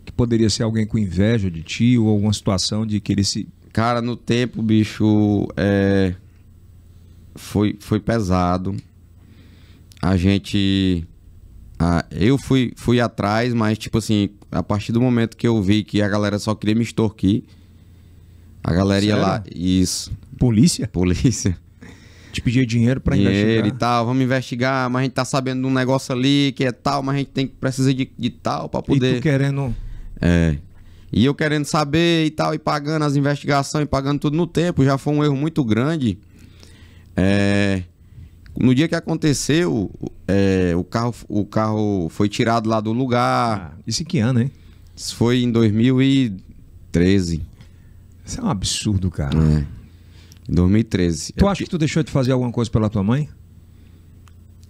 que poderia ser alguém com inveja de ti ou alguma situação de que ele se. Cara, no tempo, bicho, é... foi, foi pesado. A gente. Ah, eu fui, fui atrás, mas, tipo assim, a partir do momento que eu vi que a galera só queria me extorquir, a galera Sério? ia lá. Isso. Polícia? Polícia. Te pedir dinheiro para investigar. e tal, tá, vamos investigar, mas a gente tá sabendo de um negócio ali que é tal, mas a gente tem que precisar de, de tal para poder. E tu querendo. É. E eu querendo saber e tal, e pagando as investigações, e pagando tudo no tempo, já foi um erro muito grande. É... No dia que aconteceu, é... o, carro, o carro foi tirado lá do lugar. Ah, isso em que ano, hein? Isso foi em 2013. Isso é um absurdo, cara. É. Em 2013. Tu acha que tu deixou de fazer alguma coisa pela tua mãe?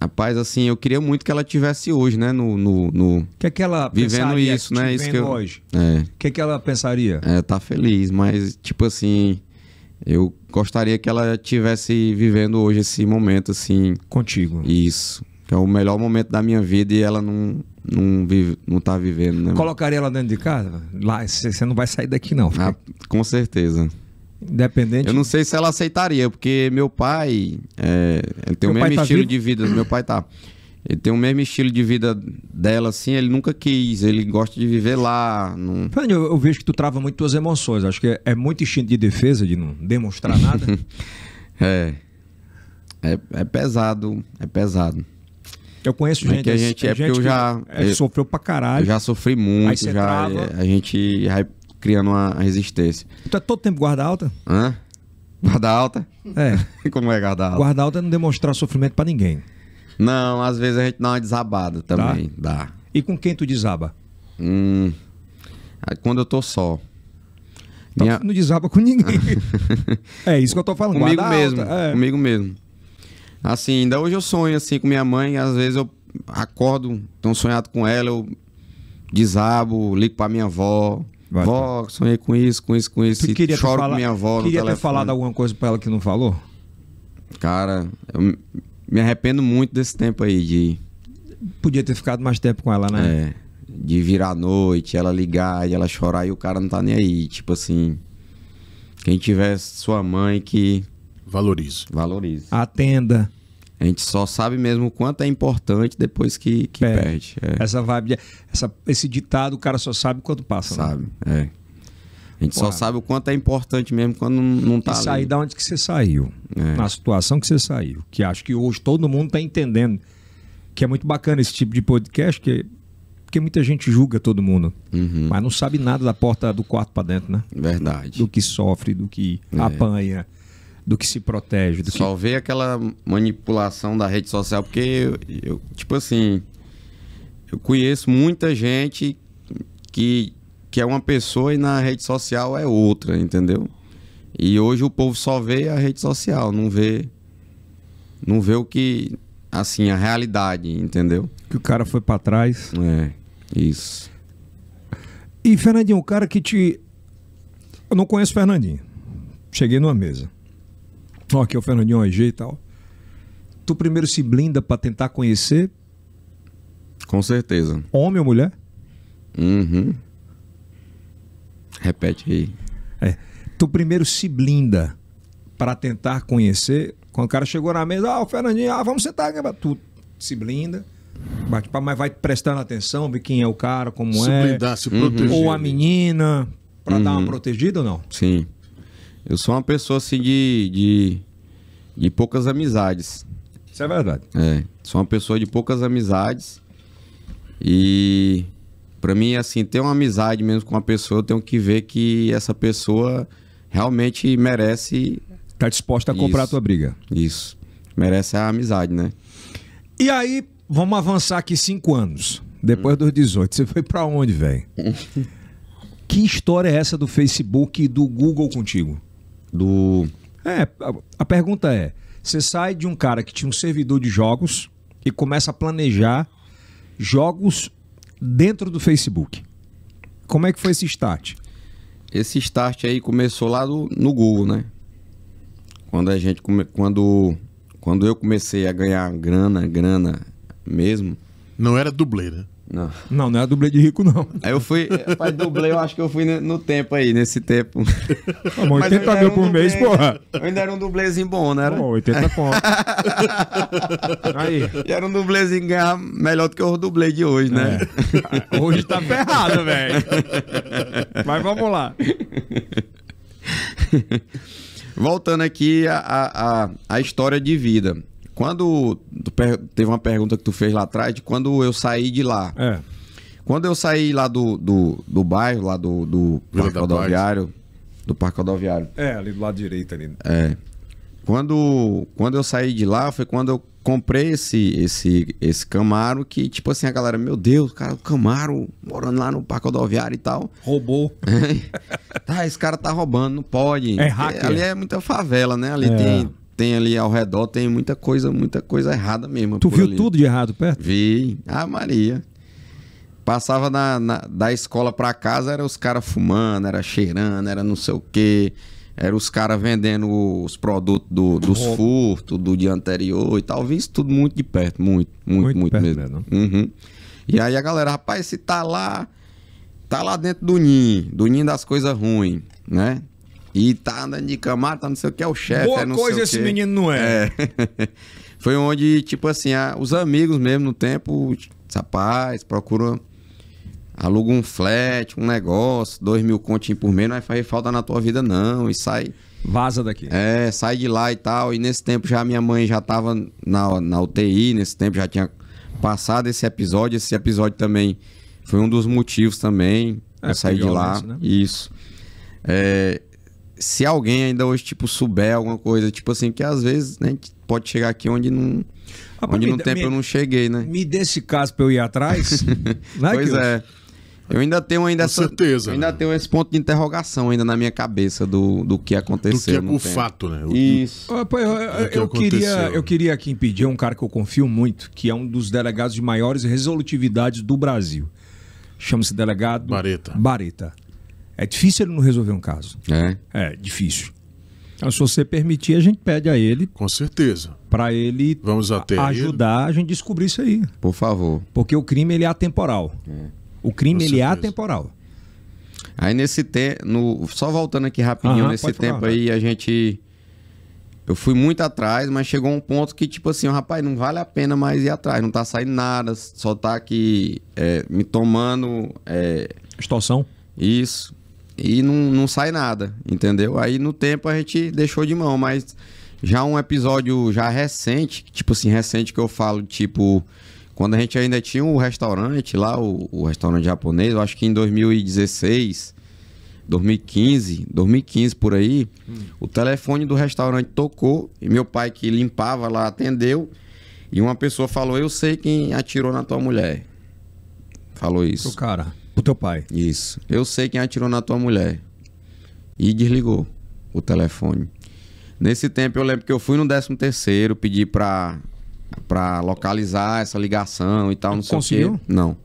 Rapaz, assim, eu queria muito que ela tivesse hoje, né? No, no, no... Que é que ela vivendo isso, né? Isso que eu... hoje. É. Que é que ela pensaria? É, tá feliz, mas tipo assim, eu gostaria que ela tivesse vivendo hoje esse momento assim contigo. Isso, que é o melhor momento da minha vida e ela não não vive, não tá vivendo, né? Colocaria ela dentro de casa? Lá você não vai sair daqui não. Ah, com certeza. Independente. Eu não sei se ela aceitaria, porque meu pai. É, ele tem meu o mesmo tá estilo vivo? de vida. Meu pai tá. Ele tem o mesmo estilo de vida dela, assim, ele nunca quis, ele gosta de viver lá. Não... Fernando, eu, eu, vejo que tu trava muito tuas emoções. Acho que é, é muito instinto de defesa de não demonstrar nada. é. é. É pesado, é pesado. Eu conheço gente, é que a gente, é, é gente eu já, que é, sofreu pra caralho. Eu já sofri muito, já, trava. É, a gente criando uma resistência. Tu é todo tempo guarda alta? Hã? Guarda alta? É. Como é guarda alta? Guarda alta é não demonstrar sofrimento para ninguém. Não, às vezes a gente dá uma desabada também. Dá. dá. E com quem tu desaba? Hum, quando eu tô só. Então Minha... não desaba com ninguém. é isso que eu tô falando. Comigo guarda mesmo. Alta, é. Comigo mesmo. Assim, ainda hoje eu sonho assim com minha mãe, às vezes eu acordo tão sonhado com ela, eu desabo, ligo pra minha avó, Vai, Vó, tá. sonhei com isso, com isso, com isso. Tu queria choro falar, com minha avó. Queria ter falado alguma coisa pra ela que não falou? Cara, eu me arrependo muito desse tempo aí de. Podia ter ficado mais tempo com ela, né? É. De virar noite, ela ligar e ela chorar e o cara não tá nem aí. Tipo assim. Quem tiver sua mãe que. Valorize. Valorize. Atenda. A gente só sabe mesmo o quanto é importante depois que, que é. perde. É. Essa vibe, essa, esse ditado, o cara só sabe quando passa. Né? Sabe, né? é. A gente só sabe o quanto é importante mesmo quando não tá e sair ali. da onde que você saiu, é. na situação que você saiu, que acho que hoje todo mundo está entendendo que é muito bacana esse tipo de podcast, que porque muita gente julga todo mundo, uhum. mas não sabe nada da porta do quarto para dentro, né? Verdade. Do que sofre, do que é. apanha, do que se protege. Do Só que... vê aquela manipulação da rede social, porque eu, eu, tipo assim, eu conheço muita gente que, que é uma pessoa e na rede social é outra, entendeu? E hoje o povo só vê a rede social, não vê não vê o que assim a realidade, entendeu? Que o cara foi para trás. É. Isso. E Fernandinho, o cara que te eu não conheço o Fernandinho. Cheguei numa mesa ó, aqui é o Fernandinho jeito e tal. Tu primeiro se blinda para tentar conhecer? Com certeza. Homem ou mulher? Uhum. Repete aí. É. Tu primeiro se blinda para tentar conhecer. Quando o cara chegou na mesa, ah, o Fernandinho, ah, vamos sentar. Tu se blinda, bate pra, mas vai prestando atenção, ver quem é o cara, como se é. Blindar, se proteger. Ou a menina, para uhum. dar uma uhum. protegida ou não? Sim. Eu sou uma pessoa assim de, de, de poucas amizades. Isso é verdade. É, sou uma pessoa de poucas amizades. E para mim, assim, ter uma amizade mesmo com uma pessoa, eu tenho que ver que essa pessoa realmente merece. Tá disposta a comprar isso, a tua briga. Isso. Merece a amizade, né? E aí, vamos avançar aqui cinco anos. Depois hum. dos 18. Você foi para onde, velho? que história é essa do Facebook e do Google contigo? do. É, a, a pergunta é: você sai de um cara que tinha um servidor de jogos e começa a planejar jogos dentro do Facebook. Como é que foi esse start? Esse start aí começou lá do, no Google, né? Quando a gente come, quando quando eu comecei a ganhar grana, grana mesmo. Não era dublê, né? Não. não, não é a dublê de rico, não. Aí eu fui. Rapaz, dublê, eu acho que eu fui no, tempo aí, nesse tempo. 80 mil um por dublê, mês, porra. Eu ainda era um dublezinho bom, né? Era? Bom, 80 conto. aí. E era um dublêzinho melhor do que o dublê de hoje, né? É. Hoje tá ferrado, velho. Mas vamos lá. Voltando aqui à a, a, a, a história de vida. Quando teve uma pergunta que tu fez lá atrás de quando eu saí de lá. É. Quando eu saí lá do, do, do bairro, lá do, do Parque Rodoviário. Do Parque Rodoviário. É, ali do lado direito ali. É. Quando, quando eu saí de lá, foi quando eu comprei esse, esse, esse Camaro que, tipo assim, a galera, meu Deus, cara, o Camaro morando lá no Parque Rodoviário e tal. Roubou. tá, esse cara tá roubando, não pode. É hacker. Ali é muita favela, né? Ali é. tem tem ali ao redor, tem muita coisa, muita coisa errada mesmo. Tu viu ali. tudo de errado perto? Vi. Ah, Maria. Passava na, na da escola para casa, era os caras fumando, era cheirando, era não sei o quê. Era os caras vendendo os produtos do, dos oh. furtos do dia anterior e tal. Vi isso tudo muito de perto, muito, muito, muito, muito mesmo. Né? Uhum. E aí a galera, rapaz, se tá lá, tá lá dentro do ninho, do ninho das coisas ruins, né? E tá andando de camada, tá não sei o que, é o chefe. Boa é coisa esse menino não é. é. Foi onde, tipo assim, a, os amigos mesmo no tempo, rapaz, procura, aluga um flat, um negócio, dois mil continhos por mês, não vai fazer falta na tua vida, não. E sai. Vaza daqui. É, sai de lá e tal. E nesse tempo já minha mãe já tava na, na UTI, nesse tempo já tinha passado esse episódio. Esse episódio também foi um dos motivos também. É, eu sair de lá. Né? Isso. É, se alguém ainda hoje, tipo, souber alguma coisa, tipo assim, que às vezes né, a gente pode chegar aqui onde não. Ah, onde me, no tempo me, eu não cheguei, né? Me dê esse caso pra eu ir atrás. pois é. Eu ainda tenho ainda Com essa, certeza. ainda né? tenho esse ponto de interrogação ainda na minha cabeça do, do que aconteceu. Do que é o tempo. fato, né? O, Isso. Eu, eu, eu queria, eu queria aqui impedir um cara que eu confio muito, que é um dos delegados de maiores resolutividades do Brasil. Chama-se delegado Bareta. Bareta. É difícil ele não resolver um caso. É? É, difícil. Então, se você permitir, a gente pede a ele. Com certeza. Para ele Vamos até ajudar ele. a gente descobrir isso aí. Por favor. Porque o crime ele é atemporal. É. O crime ele é atemporal. Aí nesse tempo, só voltando aqui rapidinho, Aham, nesse tempo falar, aí a gente eu fui muito atrás, mas chegou um ponto que, tipo assim, rapaz, não vale a pena mais ir atrás, não tá saindo nada, só tá aqui é, me tomando. É... Extorsão? Isso e não, não sai nada, entendeu? Aí no tempo a gente deixou de mão, mas já um episódio já recente, tipo assim, recente que eu falo, tipo, quando a gente ainda tinha um restaurante lá, o, o restaurante japonês, eu acho que em 2016, 2015, 2015 por aí, hum. o telefone do restaurante tocou e meu pai que limpava lá atendeu e uma pessoa falou: "Eu sei quem atirou na tua mulher". Falou isso. O cara. O teu pai. Isso. Eu sei quem atirou na tua mulher. E desligou o telefone. Nesse tempo eu lembro que eu fui no 13 terceiro, pedi pra, pra localizar essa ligação e tal, não Conseguiu? sei o quê. Não.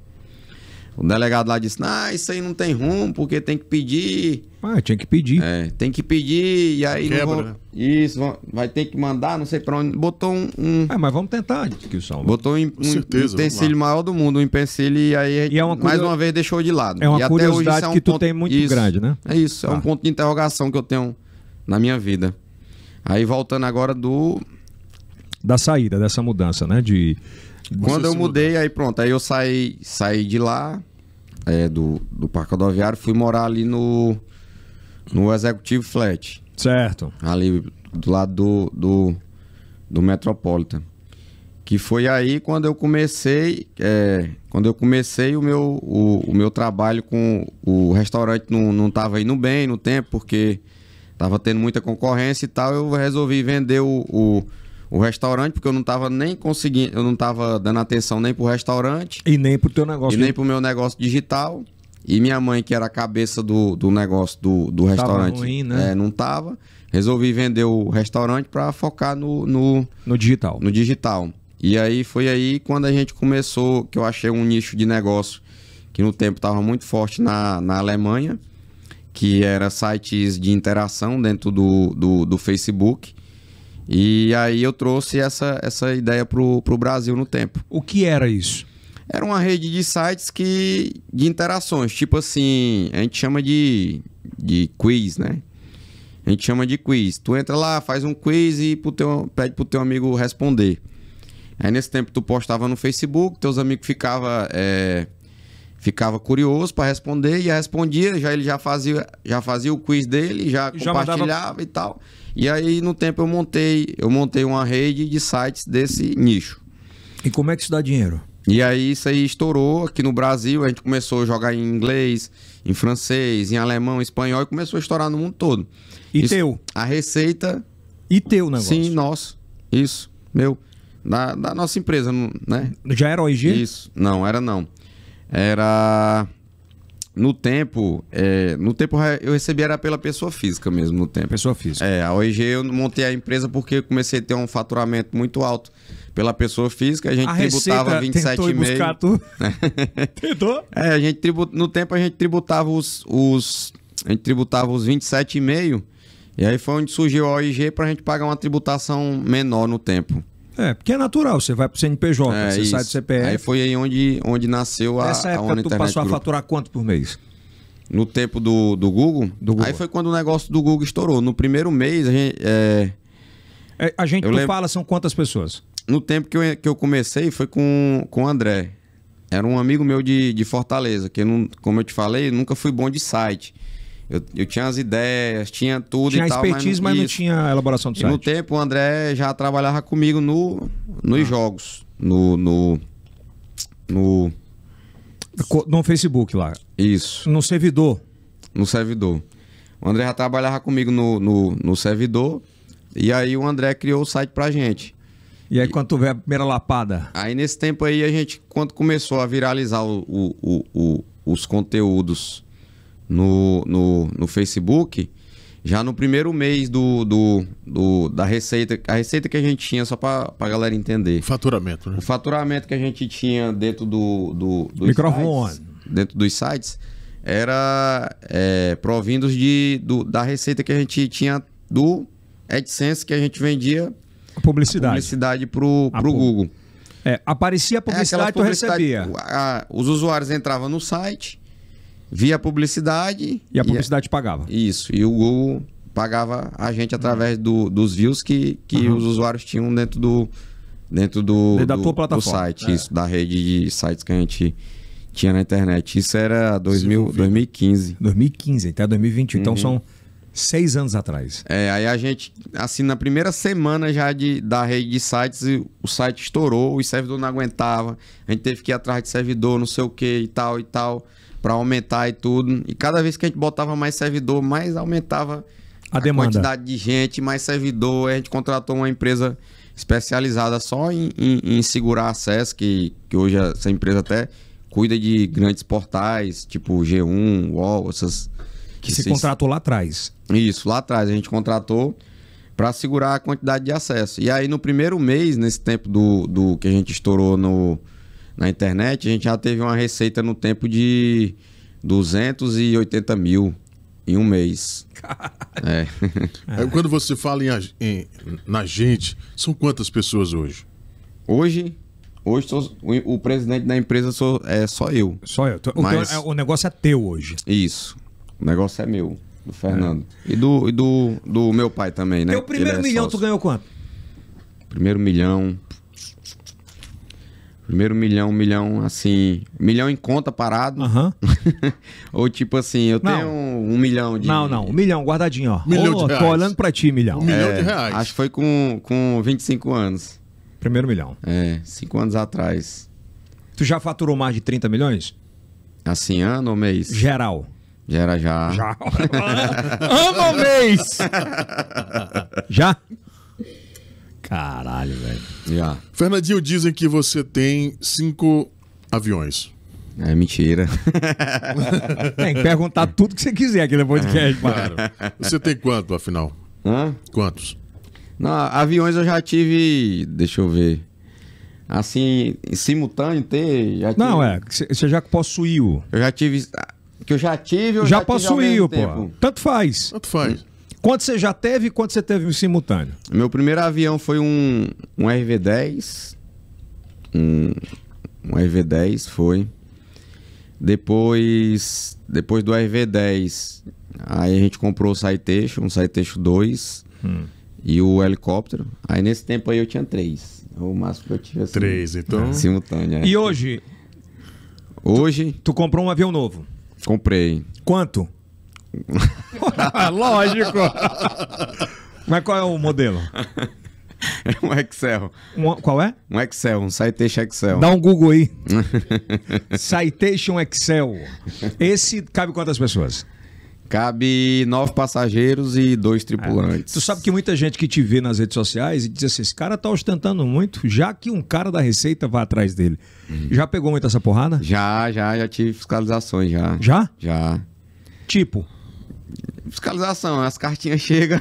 O delegado lá disse: Ah, isso aí não tem rumo, porque tem que pedir. Ah, tinha que pedir. É, tem que pedir, e aí. Quebra. Né? Isso, vai ter que mandar, não sei pra onde. Botou um. Ah, É, mas vamos tentar, Kilson. Botou um, Com certeza, um empecilho maior do mundo, um empecilho, e aí e é uma mais uma vez deixou de lado. É uma e é curiosidade é um que tu tem muito isso, grande, né? É isso, é ah. um ponto de interrogação que eu tenho na minha vida. Aí voltando agora do. Da saída, dessa mudança, né? De quando eu mudei, mudou. aí pronto, aí eu saí, saí de lá, é, do, do Parque Rodoviário, fui morar ali no, no Executivo Flat. Certo. Ali do lado do, do, do Metropolitan. Que foi aí quando eu comecei, é, quando eu comecei o meu, o, o, meu trabalho com o restaurante não, não tava indo bem no tempo, porque tava tendo muita concorrência e tal, eu resolvi vender o, o o restaurante, porque eu não estava nem conseguindo, eu não estava dando atenção nem pro restaurante. E nem pro teu negócio. E nem pro meu negócio digital. E minha mãe, que era a cabeça do, do negócio do, do restaurante, ruim, né? é, não tava. Resolvi vender o restaurante para focar no, no, no digital. No digital. E aí foi aí quando a gente começou, que eu achei um nicho de negócio que no tempo estava muito forte na, na Alemanha, que era sites de interação dentro do, do, do Facebook. E aí eu trouxe essa, essa ideia para o Brasil no tempo. O que era isso? Era uma rede de sites que de interações, tipo assim, a gente chama de, de quiz, né? A gente chama de quiz. Tu entra lá, faz um quiz e pro teu, pede pro teu amigo responder. Aí nesse tempo tu postava no Facebook, teus amigos ficava é, ficava curioso para responder e respondia, já ele já fazia já fazia o quiz dele, já, já compartilhava mandava... e tal. E aí, no tempo, eu montei, eu montei uma rede de sites desse nicho. E como é que isso dá dinheiro? E aí isso aí estourou aqui no Brasil, a gente começou a jogar em inglês, em francês, em alemão, em espanhol e começou a estourar no mundo todo. E isso, teu? A receita. E teu negócio? Sim, nosso. Isso, meu. Da, da nossa empresa, né? Já era OIG? Isso. Não, era não. Era no tempo, é, no tempo eu recebi era pela pessoa física mesmo, no tempo. Pessoa física. É, a OIG eu montei a empresa porque comecei a ter um faturamento muito alto pela pessoa física, a gente a tributava 27,5. Tu... tentou? É, a gente tribut... no tempo a gente tributava os, os a gente tributava os 27,5 e aí foi onde surgiu a OIG para a gente pagar uma tributação menor no tempo. É, porque é natural, você vai para o CNPJ, é, você isso. sai do CPF. Aí foi aí onde, onde nasceu a. Nessa época, a tu passou a faturar quanto por mês? No tempo do, do Google? do, Google? Aí foi quando o negócio do Google estourou. No primeiro mês, a gente. É... É, a gente, eu tu lembro... fala, são quantas pessoas? No tempo que eu, que eu comecei foi com, com o André. Era um amigo meu de, de Fortaleza, que, não, como eu te falei, nunca fui bom de site. Eu, eu tinha as ideias, tinha tudo tinha e tal. Tinha expertise, mas não, mas não tinha elaboração do e site. no tempo, o André já trabalhava comigo no, nos ah. jogos. No, no, no... No Facebook lá. Isso. No servidor. No servidor. O André já trabalhava comigo no, no, no servidor. E aí o André criou o site pra gente. E aí, quando tiver a primeira lapada? Aí, nesse tempo aí, a gente, quando começou a viralizar o, o, o, os conteúdos no, no, no Facebook, já no primeiro mês do, do, do, da receita, a receita que a gente tinha, só para a galera entender. Faturamento, né? O faturamento que a gente tinha dentro do, do, dos Microfone. Sites, dentro dos sites era é, provindos de, do, da receita que a gente tinha do AdSense que a gente vendia a publicidade, a publicidade pro, pro Google. É, aparecia a é publicidade, é, tu recebia. A, os usuários entravam no site via publicidade. E a publicidade e, pagava. Isso. E o Google pagava a gente através do, dos views que, que uhum. os usuários tinham dentro do. Dentro do, da do, tua plataforma. do site, é. isso, da rede de sites que a gente tinha na internet. Isso era 2000, 2015. 2015, até 2020. Então, uhum. Então são seis anos atrás. É, aí a gente, assim, na primeira semana já de, da rede de sites, o site estourou, o servidor não aguentava, a gente teve que ir atrás de servidor, não sei o que e tal e tal para aumentar e tudo. E cada vez que a gente botava mais servidor, mais aumentava a, a demanda. quantidade de gente, mais servidor. A gente contratou uma empresa especializada só em, em, em segurar acesso, que, que hoje essa empresa até cuida de grandes portais, tipo G1, UOL, essas. Que se contratou lá atrás. Isso, lá atrás a gente contratou para segurar a quantidade de acesso. E aí no primeiro mês, nesse tempo do, do que a gente estourou no, na internet, a gente já teve uma receita no tempo de 280 mil em um mês. É. É, quando você fala em, em, na gente, são quantas pessoas hoje? Hoje, hoje sou, o, o, presidente da empresa sou, é só eu. Só eu. Então, Mas... Então, o negócio é teu hoje. Isso. O negócio é meu, do Fernando. É. E, do, e do, do meu pai também, né? o primeiro é milhão tu ganhou quanto? Primeiro milhão, Primeiro milhão, um milhão assim. Milhão em conta parado. Uhum. Ou tipo assim, eu não. tenho um, milhão de. Não, não, um milhão guardadinho, ó. Milhão oh, de reais. Tô olhando pra ti, milhão. Um é, milhão de reais. Acho que foi com, com 25 anos. Primeiro milhão. É, cinco anos atrás. Tu já faturou mais de 30 milhões? Assim, ano ou mês? Geral. Gera já. Já. ano ou mês? já? Caralho, velho. Yeah. Fernandinho, dizem que você tem cinco aviões. É mentira. tem que perguntar tudo que você quiser aqui no podcast, claro. É. Você tem quanto, afinal? Hã? Quantos? Não, aviões eu já tive. Deixa eu ver. Assim, em simultâneo ter. Já Não, é. Você já possuiu. Eu já tive. Ah, que eu já tive. já, já possuiu, pô. Tempo. Tanto faz. Tanto faz. Quanto você já teve e quanto você teve em simultâneo? Meu primeiro avião foi um, um RV-10. Um, um RV-10 foi. Depois, depois do RV-10, aí a gente comprou o Citation, um Citation 2 hum. e o helicóptero. Aí nesse tempo aí eu tinha três. O máximo que eu tinha. Assim, três, assim, então. simultâneo. É. E hoje? Hoje. Tu, tu comprou um avião novo? Comprei. Quanto? Ah, lógico. Mas qual é o modelo? É um Excel. Um, qual é? Um Excel, um Citation Excel. Dá um Google aí. Citation Excel. Esse cabe quantas pessoas? Cabe nove passageiros e dois ah. tripulantes. Ah, tu sabe que muita gente que te vê nas redes sociais e diz assim: esse cara tá ostentando muito, já que um cara da Receita vai atrás dele. Uhum. Já pegou muito essa porrada? Já, já, já tive fiscalizações já. Já? Já. Tipo? fiscalização, as cartinhas chegam.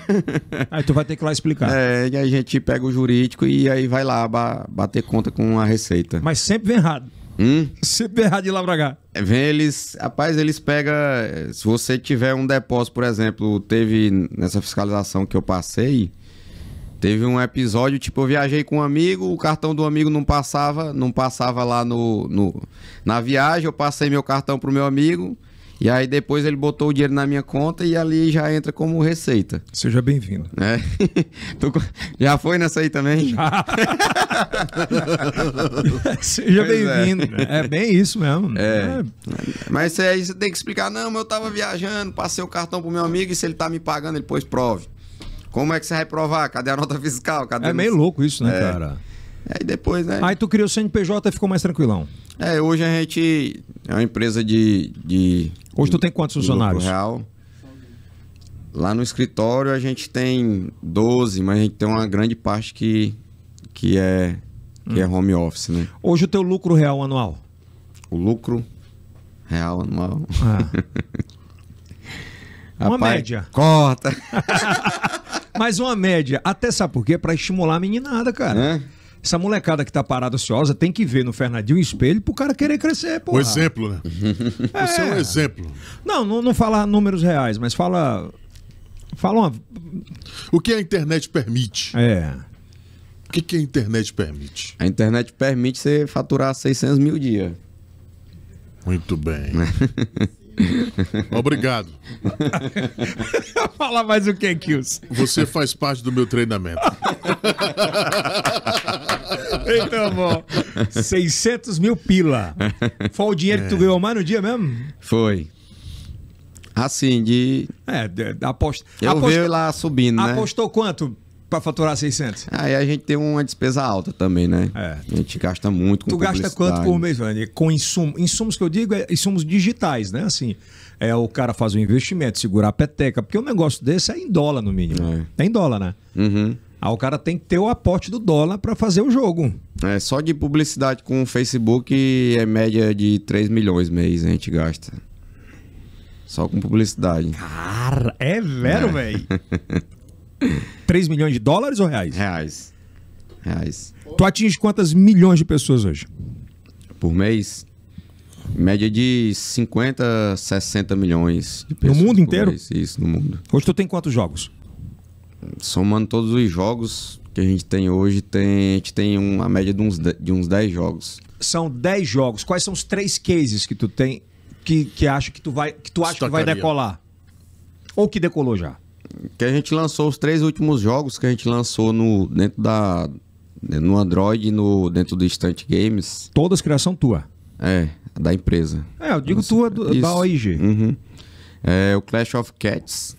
Aí tu vai ter que lá explicar. É, e a gente pega o jurídico e aí vai lá bater conta com a receita. Mas sempre vem errado. Hum? Sempre vem errado de lá pra cá. É, vem eles, rapaz, eles pegam. Eh, se você tiver um depósito, por exemplo, teve nessa fiscalização que eu passei. Teve um episódio, tipo, eu viajei com um amigo, o cartão do amigo não passava, não passava lá no, no na viagem, eu passei meu cartão pro meu amigo, e aí depois ele botou o dinheiro na minha conta e ali já entra como receita. Seja bem-vindo. É. Já foi nessa aí também? Já. Seja é. bem-vindo. É. é. bem isso mesmo. É. é. Mas aí você tem que explicar, não, eu tava viajando, passei o cartão pro meu amigo e se ele tá me pagando, ele pôs prove. Como é que você vai provar? Cadê a nota fiscal? Cadê é meio louco isso, né, é. cara? Aí depois, né? Aí tu criou o CNPJ e ficou mais tranquilão. É, hoje a gente é uma empresa de. de hoje tu tem quantos funcionários? Real. Lá no escritório a gente tem 12, mas a gente tem uma grande parte que, que, é, que é hum. é home office, né? Hoje o teu lucro real anual? O lucro real anual. Ah. uma Rapaz, média. Corta! mas uma média. Até sabe por quê? Pra estimular a meninada, cara. É? Essa molecada que tá parada ociosa tem que ver no Fernandinho um espelho pro cara querer crescer, pô. O exemplo, né? É. Você é um é. exemplo. Não, não, não fala números reais, mas fala. Fala uma... O que a internet permite? É. O que, que a internet permite? A internet permite você faturar 600 mil dia. Muito bem. Obrigado. Fala mais o que, Kills? Você faz parte do meu treinamento. então, bom. 600 mil pila. Foi o dinheiro é. que tu é. ganhou mais no dia mesmo? Foi. Assim, de. É, de, aposta. Eu aposta... vi lá subindo, né? Apostou quanto? para faturar 600? Aí a gente tem uma despesa alta também, né? É. A gente gasta muito com Tu gasta quanto por mês, Vani? Com insumos. insumos que eu digo, é insumos digitais, né? Assim, é o cara faz o um investimento, segurar a peteca, porque um negócio desse é em dólar no mínimo. É, é em dólar, né? Uhum. Aí ah, o cara tem que ter o aporte do dólar para fazer o jogo. É, só de publicidade com o Facebook é média de 3 milhões mês a gente gasta. Só com publicidade. Cara, é zero, é. velho. 3 milhões de dólares ou reais? Reais. Reais. Tu atinge quantas milhões de pessoas hoje? Por mês? Média de 50, 60 milhões de pessoas. No mundo inteiro? Mês. Isso, no mundo. Hoje tu tem quantos jogos? Somando todos os jogos que a gente tem hoje, tem, a gente tem uma média de uns, de uns 10 jogos. São 10 jogos. Quais são os três cases que tu tem que, que acha que tu vai que tu acha que vai decolar? Ou que decolou já? que a gente lançou os três últimos jogos que a gente lançou no dentro da no Android, no dentro do Instant Games. Todas criação tua. É, da empresa. É, eu digo Nossa, tua do, da OIG. Uhum. É, o Clash of Cats.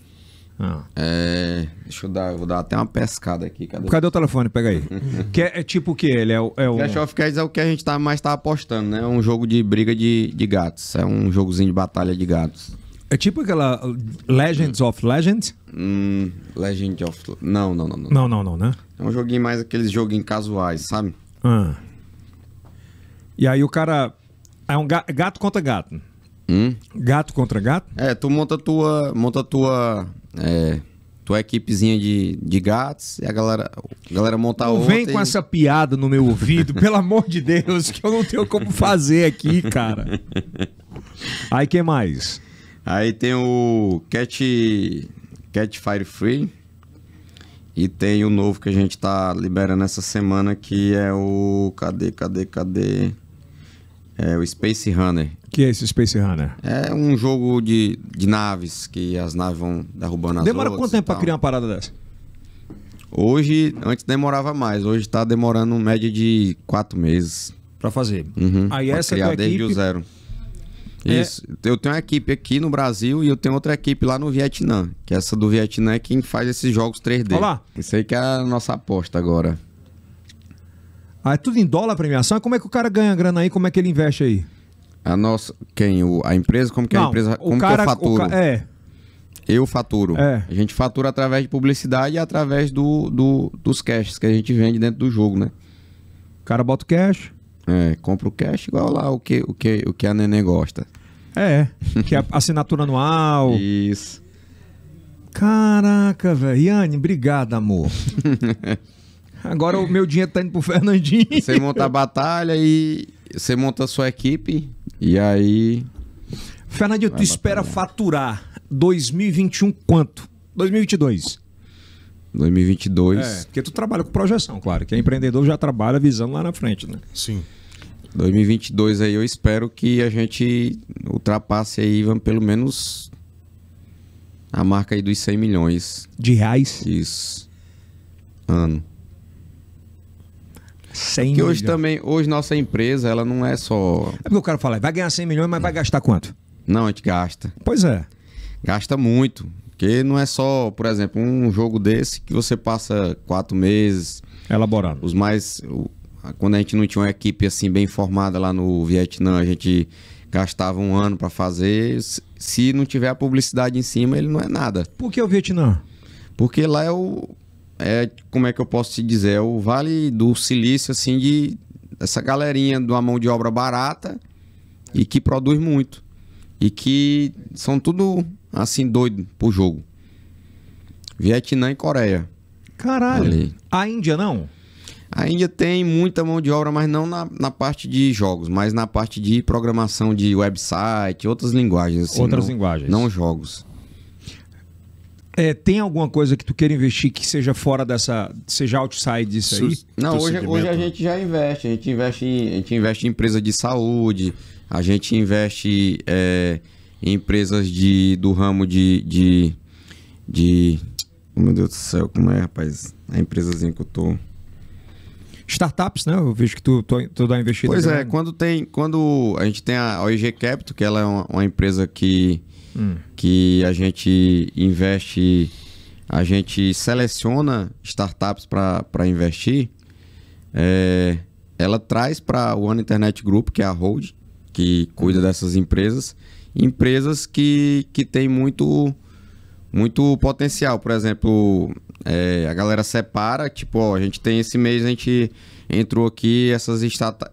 Ah. É, deixa eu dar, vou dar até uma pescada aqui. Cadê, Cadê o telefone? Pega aí. que é, é, tipo o que ele é o, é o... Clash of Cats é o que a gente tá, mais tá apostando, né? É um jogo de briga de, de gatos. É um jogozinho de batalha de gatos. É tipo aquela uh, Legends of Legends? Hum, Legend of. Não, não, não, não. Não, não, não, né? É um joguinho mais aqueles joguinhos casuais, sabe? Ah. E aí o cara. É um gato, contra gato. Hum? Gato contra gato? É, tu monta tua. Monta tua. É, tua equipezinha de, de gatos e a galera, a galera monta não outra. Vem com e... essa piada no meu ouvido, pelo amor de Deus, que eu não tenho como fazer aqui, cara. Aí quem mais? Aí tem o Cat, Cat Fire Free. E tem o novo que a gente tá liberando essa semana, que é o. Cadê, cadê, cadê? É o Space Runner. que é esse Space Runner? É um jogo de, de naves, que as naves vão derrubando as Demora quanto tempo para criar uma parada dessa? Hoje, antes demorava mais. Hoje tá demorando média de quatro meses. Para fazer. Uhum, Aí pra essa criar é a desde equipe... o zero. É. Isso. É... Eu tenho uma equipe aqui no Brasil e eu tenho outra equipe lá no Vietnã. Que essa do Vietnã é quem faz esses jogos 3D. Olá. Isso aí que é a nossa aposta agora. Ah, é tudo em dólar a premiação? Como é que o cara ganha grana aí? Como é que ele investe aí? A nossa. Quem? O, a empresa? Como que Não, a empresa. Como o cara, que eu faturo? Ca... É. Eu faturo. É. A gente fatura através de publicidade e através do, do, dos cashes que a gente vende dentro do jogo, né? O cara bota o cash. É, compra o cash igual lá o que, o que, o que a neném gosta. É, que é assinatura anual. Isso. Caraca, velho. Yane, obrigado, amor. Agora o meu dinheiro tá indo pro Fernandinho. Você monta a batalha e você monta a sua equipe e aí. Fernandinho, tu batalhar. espera faturar 2021 quanto? 2022. 2022. É, porque tu trabalha com projeção, claro. Que é empreendedor já trabalha visando lá na frente, né? Sim. 2022 aí eu espero que a gente ultrapasse aí pelo menos a marca aí dos 100 milhões. De reais? Isso. Ano. 100 Porque hoje também, hoje nossa empresa, ela não é só... É porque o cara fala, vai ganhar 100 milhões, mas vai gastar quanto? Não, a gente gasta. Pois é. Gasta muito. Porque não é só, por exemplo, um jogo desse que você passa quatro meses. Elaborado. Os mais. Quando a gente não tinha uma equipe assim bem formada lá no Vietnã, a gente gastava um ano para fazer. Se não tiver a publicidade em cima, ele não é nada. Por que o Vietnã? Porque lá é o. É, como é que eu posso te dizer? É o vale do silício, assim, de. Essa galerinha de uma mão de obra barata e que produz muito. E que são tudo assim, doido pro jogo. Vietnã e Coreia. Caralho. Ali. A Índia não? A Índia tem muita mão de obra, mas não na, na, parte de jogos, mas na parte de programação de website, outras linguagens. Assim, outras não, linguagens. Não jogos. É, tem alguma coisa que tu queira investir que seja fora dessa. seja outside disso aí? Não, hoje, hoje a né? gente já investe. A gente investe, em, a gente investe em empresa de saúde, a gente investe. É, empresas de, do ramo de, de, de. Oh, meu Deus do céu, como é, rapaz? A empresazinha que eu tô. Startups, né? Eu vejo que tu, tu, tu dá investida. Pois é, grande. é, quando tem. Quando a gente tem a OIG Capital, que ela é uma, uma empresa que, hum. que a gente investe, a gente seleciona startups para investir. É, ela traz para o One Internet Group, que é a Hold, que cuida dessas empresas empresas que, que têm muito, muito potencial. Por exemplo, é, a galera separa, tipo, ó, a gente tem esse mês, a gente entrou aqui essas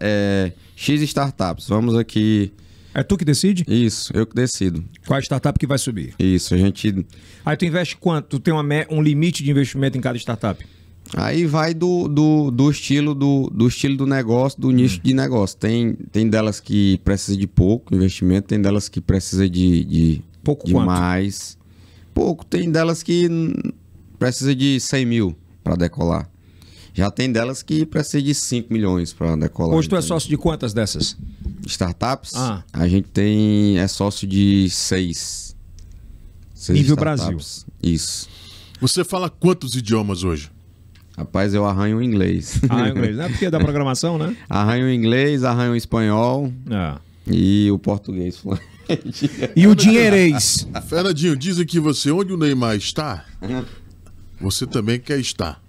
é, X startups, vamos aqui. É tu que decide? Isso, eu que decido. Qual a startup que vai subir? Isso, a gente. Aí tu investe quanto? Tu tem uma, um limite de investimento em cada startup? Aí vai do, do, do, estilo do, do estilo do negócio, do nicho de negócio. Tem, tem delas que precisa de pouco investimento, tem delas que precisa de, de, pouco de mais. Pouco. Tem delas que precisa de 100 mil para decolar. Já tem delas que precisa de 5 milhões para decolar. Hoje tu é sócio de quantas dessas? Startups? Ah. A gente tem é sócio de 6. Nível Brasil. Isso. Você fala quantos idiomas hoje? Rapaz, eu arranho o inglês. Arranho o é inglês, né? Porque é da programação, né? Arranho o inglês, arranho o espanhol. Ah. E o português E o dinheirês. Fernandinho, dizem que você, onde o Neymar está, você também quer estar.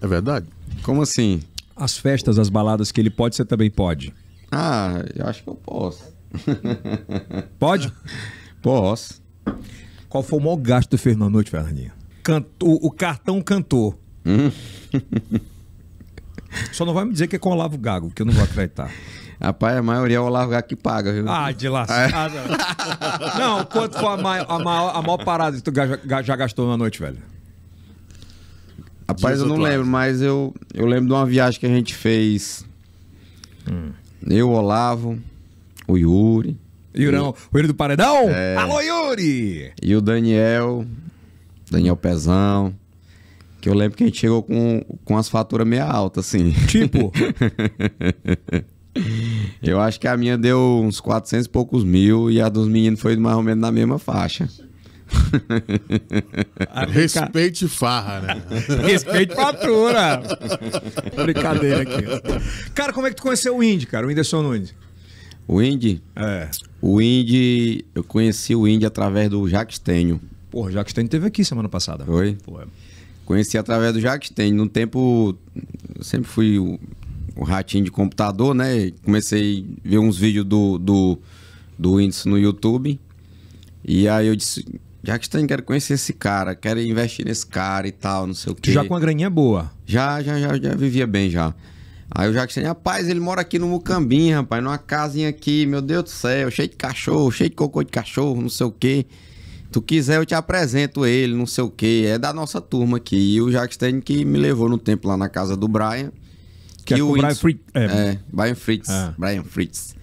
É verdade? Como assim? As festas, as baladas que ele pode, você também pode. Ah, eu acho que eu posso. pode? Posso. Qual foi o maior gasto fez na Noite, Fernandinho? Canto, o, o cartão cantor. Hum. Só não vai me dizer que é com o Olavo Gago, que eu não vou acreditar. Rapaz, a maioria é o Olavo Gago que paga, viu? Ah, de laçada. É. Ah, não, quanto foi a maior, a maior, a maior parada que tu já, já gastou na noite, velho? Rapaz, Diz eu não lembro, mas eu, eu lembro de uma viagem que a gente fez. Hum. Eu, Olavo, o Yuri. Yurão, o Yuri do Paredão? É... Alô, Yuri! E o Daniel, Daniel Pezão. Que eu lembro que a gente chegou com, com as faturas meia alta, assim. Tipo? eu acho que a minha deu uns 400 e poucos mil e a dos meninos foi mais ou menos na mesma faixa. Ah, Respeite farra, né? Respeite fatura. Brincadeira aqui. Cara, como é que tu conheceu o Indy, cara? O Whindersson Nunes? O Indy? É. O Indy, eu conheci o Indy através do Jacques Tenho. Porra, o Jacques Tenho teve aqui semana passada. Foi? Foi. Conheci através do Tem. No tempo, eu sempre fui o, o, ratinho de computador, né? Comecei a ver uns vídeos do, do, do índice no YouTube. E aí eu disse, Tem, tá, quero conhecer esse cara, quero investir nesse cara e tal, não sei o quê. Já com a graninha boa? Já, já, já, já vivia bem já. Aí o tem, rapaz, ele mora aqui no Mucambim, rapaz, numa casinha aqui, meu Deus do céu, cheio de cachorro, cheio de cocô de cachorro, não sei o quê tu quiser, eu te apresento ele, não sei o quê. É da nossa turma aqui. E o Jackstein que me levou no tempo lá na casa do Brian. Que, que é o Brian Fritz. É, é, Brian Fritz. Ah. Brian Fritz.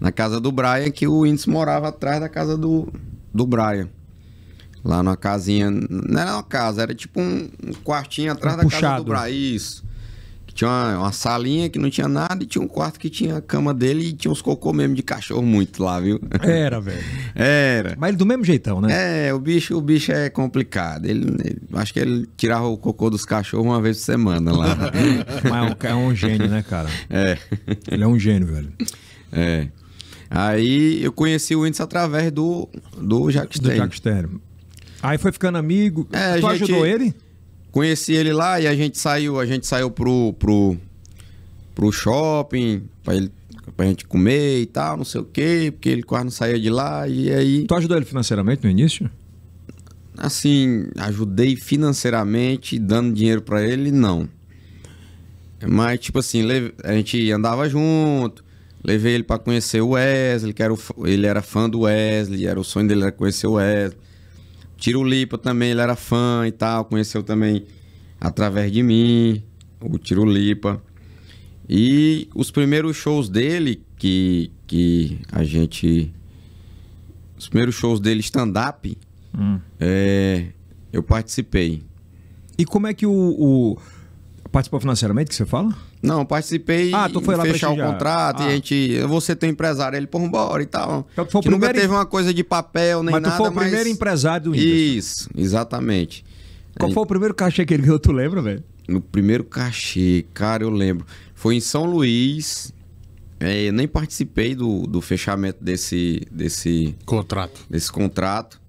Na casa do Brian, que o Índice morava atrás da casa do, do Brian. Lá numa casinha. Não era uma casa, era tipo um, um quartinho atrás um da puxado. casa do Brian. Isso. Tinha uma, uma, salinha que não tinha nada e tinha um quarto que tinha a cama dele e tinha uns cocô mesmo de cachorro muito lá, viu? Era, velho. Era. Mas do mesmo jeitão, né? É, o bicho, o bicho é complicado. Ele, ele acho que ele tirava o cocô dos cachorros uma vez por semana lá. Mas é um, é um gênio, né, cara? É. Ele é um gênio, velho. É. Aí eu conheci o índice através do, do Jack Stern. Do Jack Aí foi ficando amigo. É, tu gente... ajudou ele? Conheci ele lá e a gente saiu, a gente saiu pro, pro, pro shopping pra, ele, pra gente comer e tal, não sei o quê, porque ele quase não saía de lá e aí. Tu ajudou ele financeiramente no início? Assim, ajudei financeiramente, dando dinheiro para ele, não. Mas, tipo assim, a gente andava junto, levei ele para conhecer o Wesley, que era o, ele era fã do Wesley, era o sonho dele era conhecer o Wesley. Tiro Lipa também, ele era fã e tal, conheceu também através de mim, o Tiro Lipa E os primeiros shows dele que, que a gente. Os primeiros shows dele stand-up, hum. é, eu participei. E como é que o, o. Participou financeiramente, que você fala? Não, participei. Ah, tu foi lá fechar o contrato ah. e a ah. gente. Você tem empresário, ele, pô, embora e tal. Então, tu foi que nunca teve uma coisa de papel nem mas nada. Tu foi o mas... primeiro empresário do Whindersson. Isso, exatamente. Qual gente... foi o primeiro cachê que ele ganhou? Tu lembra, velho? No primeiro cachê, cara, eu lembro. Foi em São Luís. É, nem participei do, do fechamento desse, desse contrato. Desse contrato.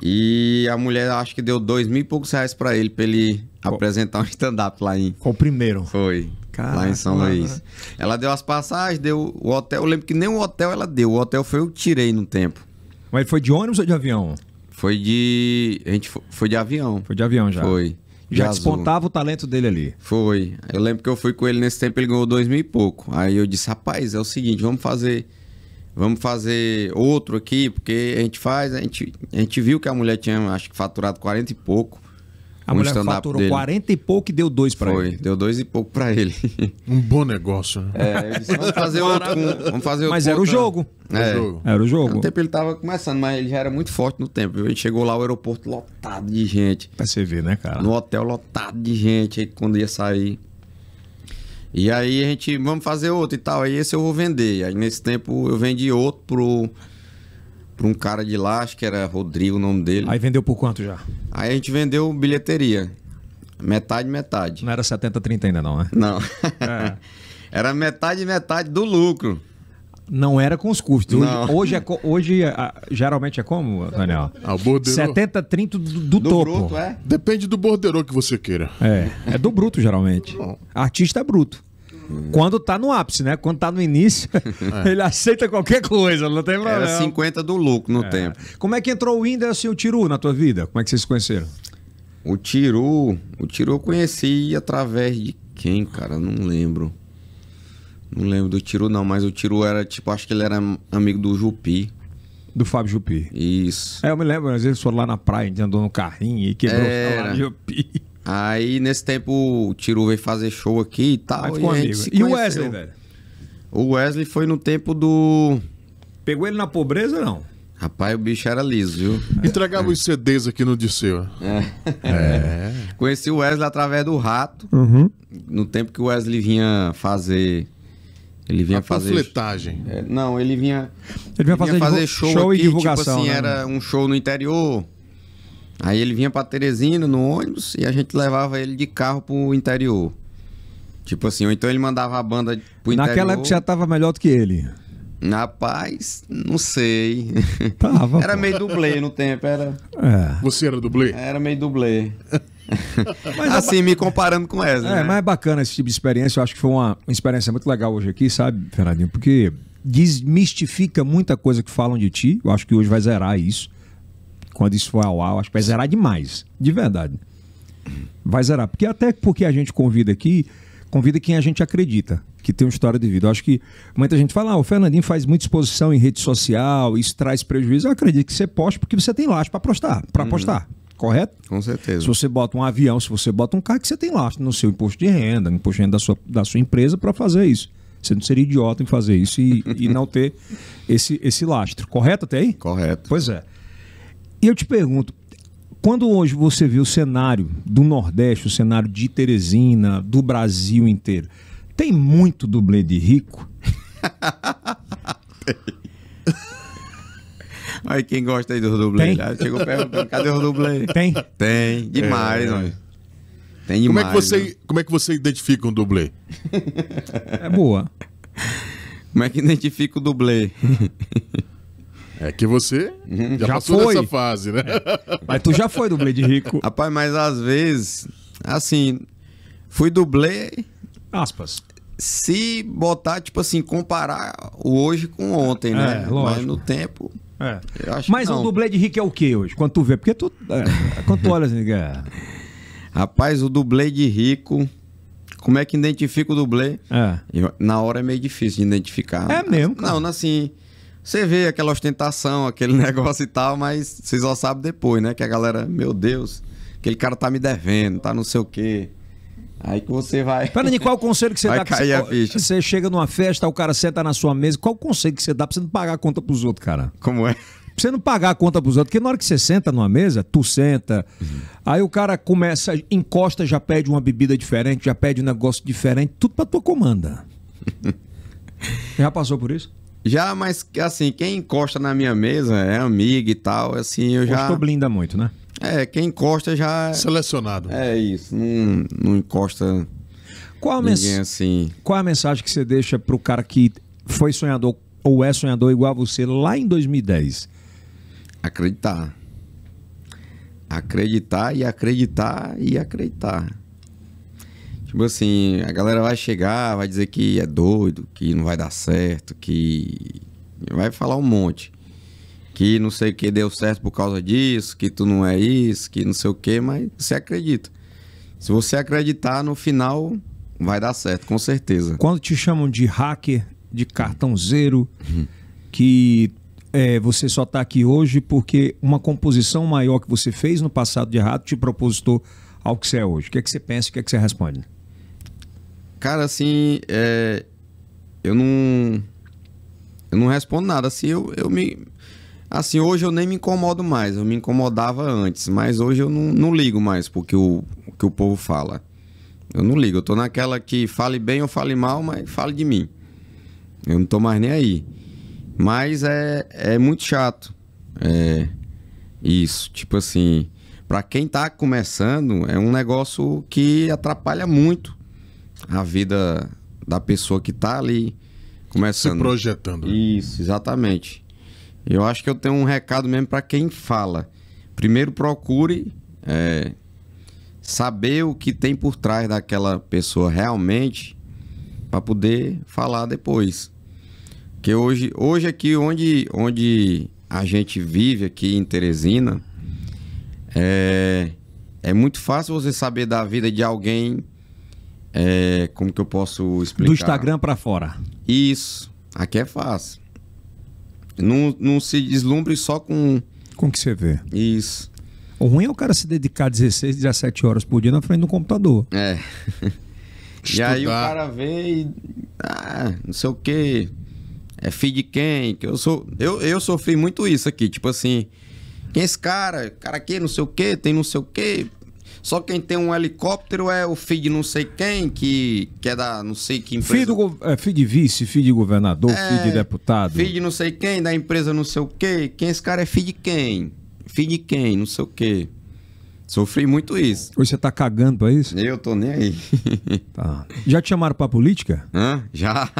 E a mulher acho que deu dois mil e poucos reais para ele, para ele apresentar um stand-up lá em. Qual o primeiro? Foi. Caraca, lá em São mano. Luís. Ela deu as passagens, deu o hotel. Eu lembro que nem o hotel ela deu. O hotel foi eu que tirei no tempo. Mas foi de ônibus ou de avião? Foi de. A gente foi, foi de avião. Foi de avião já. Foi. Já despontava o talento dele ali. Foi. Eu lembro que eu fui com ele nesse tempo, ele ganhou dois mil e pouco. Aí eu disse, rapaz, é o seguinte, vamos fazer. Vamos fazer outro aqui, porque a gente faz, a gente, a gente viu que a mulher tinha, acho que faturado 40 e pouco. A um mulher faturou dele. 40 e pouco e deu dois para ele. Foi, deu dois e pouco para ele. Um bom negócio. Né? É, disse, vamos fazer outro. vamos fazer mas era o né? jogo. É, era o jogo. No tempo ele tava começando, mas ele já era muito forte no tempo. Ele chegou lá, o aeroporto lotado de gente. Pra você ver, né, cara? No hotel lotado de gente, aí quando ia sair. E aí a gente, vamos fazer outro e tal. Aí esse eu vou vender. Aí nesse tempo eu vendi outro pro para um cara de lá, acho que era Rodrigo o nome dele. Aí vendeu por quanto já? Aí a gente vendeu bilheteria. Metade, metade. Não era 70, 30 ainda não, né? Não. É. era metade, metade do lucro. Não era com os custos. Hoje, hoje, é, hoje a, geralmente é como, Daniel? Ah, 70, 30 do, do, do topo. Bruto, é? Depende do borderô que você queira. É, é do bruto geralmente. Artista é bruto. Quando tá no ápice, né? Quando tá no início, é. ele aceita qualquer coisa, não tem problema. Era 50 do lucro no é. tempo. Como é que entrou o Whindersson e o Tiru na tua vida? Como é que vocês se conheceram? O Tiru, o Tiru eu conheci através de quem, cara? não lembro. Não lembro do Tiru não, mas o Tiru era tipo, acho que ele era amigo do Jupi. Do Fábio Jupi. Isso. É, eu me lembro, às vezes foram lá na praia, a gente andou no carrinho e quebrou era. o Jupi. Aí, nesse tempo, o Tiru veio fazer show aqui e tal. e, e o Wesley, velho? O Wesley foi no tempo do. Pegou ele na pobreza, não? Rapaz, o bicho era liso, viu? Entregava é. os CDs aqui no Disseu. É. é. Conheci o Wesley através do Rato. Uhum. No tempo que o Wesley vinha fazer. Ele vinha a fazer. Panfletagem. É, não, ele vinha. Ele vinha fazer, vinha fazer show, show aqui, e tipo divulgação. Tipo assim, né? era um show no interior. Aí ele vinha para Teresina no ônibus e a gente levava ele de carro pro interior. Tipo assim, ou então ele mandava a banda pro Naquela interior. Naquela época já tava melhor do que ele. Rapaz, não sei. Tava, era meio dublê no tempo, era. É. Você era dublê? Era meio dublê. mas assim, é ba... me comparando com essa. É, né? mas é bacana esse tipo de experiência. Eu acho que foi uma, uma experiência muito legal hoje aqui, sabe, Fernandinho? Porque desmistifica muita coisa que falam de ti. Eu acho que hoje vai zerar isso quando isso ao ar, acho que vai zerar demais. De verdade. Vai zerar. Porque até porque a gente convida aqui, convida quem a gente acredita que tem uma história de vida. Eu acho que muita gente fala, ah, o Fernandinho faz muita exposição em rede social, isso traz prejuízo. Eu acredito que você poste porque você tem lastro para apostar, para apostar. Uhum. Correto? Com certeza. Se você bota um avião, se você bota um carro, que você tem lastro no seu imposto de renda, no imposto de renda da sua, da sua empresa para fazer isso. Você não seria idiota em fazer isso e, e não ter esse, esse lastro. Correto até aí? Correto. Pois é. E eu te pergunto, quando hoje você vê o cenário do Nordeste, o cenário de Teresina, do Brasil inteiro, tem muito dublê de rico? Mas quem gosta aí do dublê? Tem? Chegou perguntando, cadê o dublê? Tem? Tem, demais, é. Tem demais. Como é que você, como é que você identifica um dublê? É boa. Como é que identifica o dublê? É que você uhum. já, já passou foi. dessa fase, né? É. Mas tu já foi dublê de rico. Rapaz, mas às vezes, assim, fui dublê. Aspas. Se botar, tipo assim, comparar o hoje com ontem, é, né? É, lógico. Mas no tempo. É. mas o dublê de rico é o que hoje? Quando tu vê? Porque tu. É, quando tu olha assim, é... Rapaz, o dublê de rico. Como é que identifica o dublê? É. Eu, na hora é meio difícil de identificar. É mesmo? Cara. Não, assim. Você vê aquela ostentação, aquele negócio e tal, mas vocês só sabem depois, né? Que a galera, meu Deus, aquele cara tá me devendo, tá não sei o quê. Aí que você vai. Peraí, qual o conselho que você vai dá? Cair você, a ficha. você chega numa festa, o cara senta na sua mesa. Qual o conselho que você dá pra você não pagar a conta pros outros, cara? Como é? Pra você não pagar a conta pros outros, porque na hora que você senta numa mesa, tu senta. Uhum. Aí o cara começa, encosta, já pede uma bebida diferente, já pede um negócio diferente, tudo pra tua comanda. já passou por isso? Já, mas assim, quem encosta na minha mesa é amigo e tal, assim, eu já... estou blinda muito, né? É, quem encosta já... É Selecionado. É isso, não, não encosta qual a mens... assim... Qual a mensagem que você deixa pro cara que foi sonhador ou é sonhador igual a você lá em 2010? Acreditar. Acreditar e acreditar e acreditar. Tipo assim, a galera vai chegar, vai dizer que é doido, que não vai dar certo, que vai falar um monte. Que não sei o que deu certo por causa disso, que tu não é isso, que não sei o que, mas você acredita. Se você acreditar, no final vai dar certo, com certeza. Quando te chamam de hacker, de cartãozeiro, uhum. que é, você só está aqui hoje porque uma composição maior que você fez no passado de errado te propositou ao que você é hoje. O que é que você pensa? O que é que você responde? Cara, assim, é, eu não. Eu não respondo nada. Assim, eu, eu me. Assim, hoje eu nem me incomodo mais. Eu me incomodava antes, mas hoje eu não, não ligo mais porque o, o que o povo fala. Eu não ligo. Eu tô naquela que fale bem ou fale mal, mas fale de mim. Eu não tô mais nem aí. Mas é, é muito chato. É. Isso. Tipo assim. Pra quem tá começando, é um negócio que atrapalha muito a vida da pessoa que está ali começando. Se projetando. Né? Isso, exatamente. Eu acho que eu tenho um recado mesmo para quem fala. Primeiro procure é, saber o que tem por trás daquela pessoa realmente para poder falar depois. Que hoje, hoje aqui onde, onde a gente vive aqui em Teresina é, é muito fácil você saber da vida de alguém é, como que eu posso explicar? Do Instagram para fora. Isso. Aqui é fácil. Não, não se deslumbre só com. Com o que você vê. Isso. O ruim é o cara se dedicar 16, 17 horas por dia na frente do computador. É. e aí o cara vê e. Ah, não sei o quê. É filho de quem? Que eu, sou, eu, eu sofri muito isso aqui. Tipo assim. Quem é esse cara? Cara aqui, não sei o quê, tem não sei o quê. Só quem tem um helicóptero é o filho de não sei quem, que, que é da não sei que empresa. Filho, do, é, filho de vice, filho de governador, é, filho de deputado. Filho de não sei quem, da empresa não sei o quê. Quem esse cara é filho de quem? Filho de quem? Não sei o quê. Sofri muito isso. Hoje você tá cagando pra isso? Eu tô nem aí. tá. Já te chamaram pra política? Hã? Já.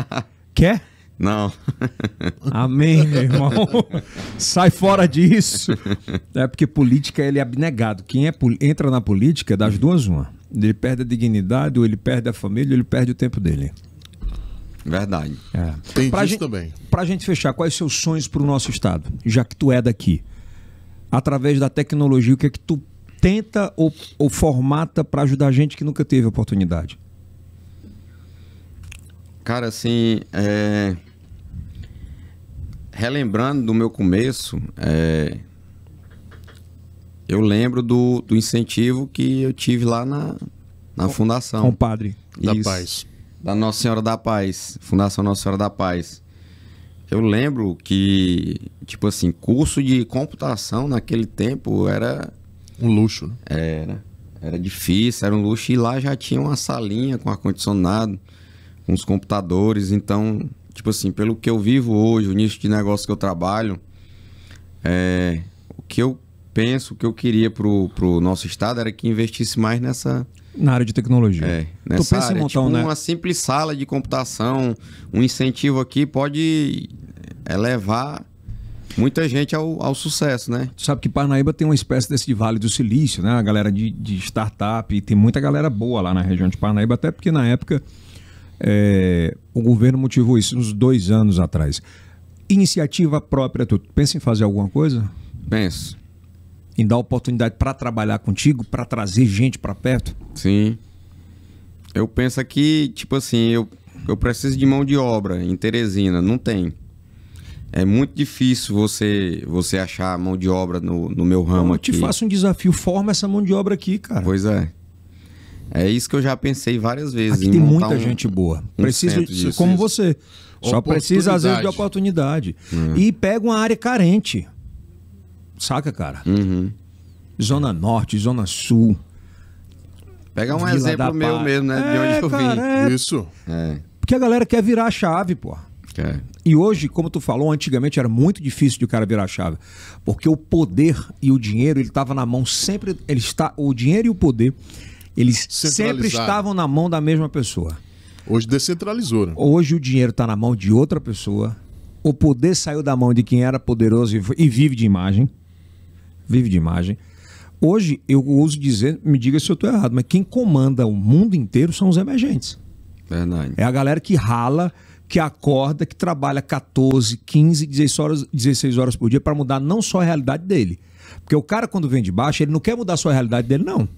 Quer? Não. Amém, meu irmão. Sai fora disso. É porque política ele é abnegado. Quem é, entra na política das duas uma. Ele perde a dignidade, ou ele perde a família, ou ele perde o tempo dele. Verdade. É. Tem pra gente, também. Pra gente fechar, quais seus sonhos para o nosso estado? Já que tu é daqui. Através da tecnologia, o que é que tu tenta ou, ou formata para ajudar gente que nunca teve oportunidade? Cara, assim, é... relembrando do meu começo, é... eu lembro do, do incentivo que eu tive lá na, na com, fundação. Com o padre da paz. Da Nossa Senhora da Paz, Fundação Nossa Senhora da Paz. Eu lembro que, tipo assim, curso de computação naquele tempo era. Um luxo, né? Era. Era difícil, era um luxo. E lá já tinha uma salinha com ar-condicionado com os computadores. Então, tipo assim, pelo que eu vivo hoje, o nicho de negócio que eu trabalho, é, o que eu penso, o que eu queria pro, pro nosso estado era que investisse mais nessa. Na área de tecnologia. É, nessa tu pensa área. Em montar tipo, né? uma simples sala de computação, um incentivo aqui pode elevar é, muita gente ao, ao sucesso, né? Tu sabe que Parnaíba tem uma espécie desse de Vale do Silício, né? A galera de, de startup, tem muita galera boa lá na região de Parnaíba, até porque na época é, o governo motivou isso uns dois anos atrás. Iniciativa própria, tu pensa em fazer alguma coisa? Penso. Em dar oportunidade para trabalhar contigo, para trazer gente para perto? Sim. Eu penso que, tipo assim, eu, eu preciso de mão de obra em Teresina, não tem. É muito difícil você você achar mão de obra no, no meu ramo eu aqui. Eu te faço um desafio, forma essa mão de obra aqui, cara. Pois é. É isso que eu já pensei várias vezes. Aqui tem muita um, gente boa. Um Preciso, disso, como isso. você. Só precisa, às vezes, de oportunidade. Uhum. E pega uma área carente. Saca, cara? Uhum. Zona Norte, Zona Sul. Pega um Vila exemplo meu mesmo, né? É, de onde é, eu vim. É... Isso. É. Porque a galera quer virar a chave, pô. É. E hoje, como tu falou, antigamente era muito difícil de o cara virar a chave, porque o poder e o dinheiro, ele estava na mão sempre, ele está, o dinheiro e o poder eles sempre estavam na mão da mesma pessoa. Hoje descentralizou. Né? Hoje o dinheiro está na mão de outra pessoa. O poder saiu da mão de quem era poderoso e vive de imagem. Vive de imagem. Hoje eu uso dizer, me diga se eu estou errado, mas quem comanda o mundo inteiro são os emergentes. Verdade. É a galera que rala, que acorda, que trabalha 14, 15, 16 horas, 16 horas por dia para mudar não só a realidade dele. Porque o cara, quando vem de baixo, ele não quer mudar só a realidade dele, não.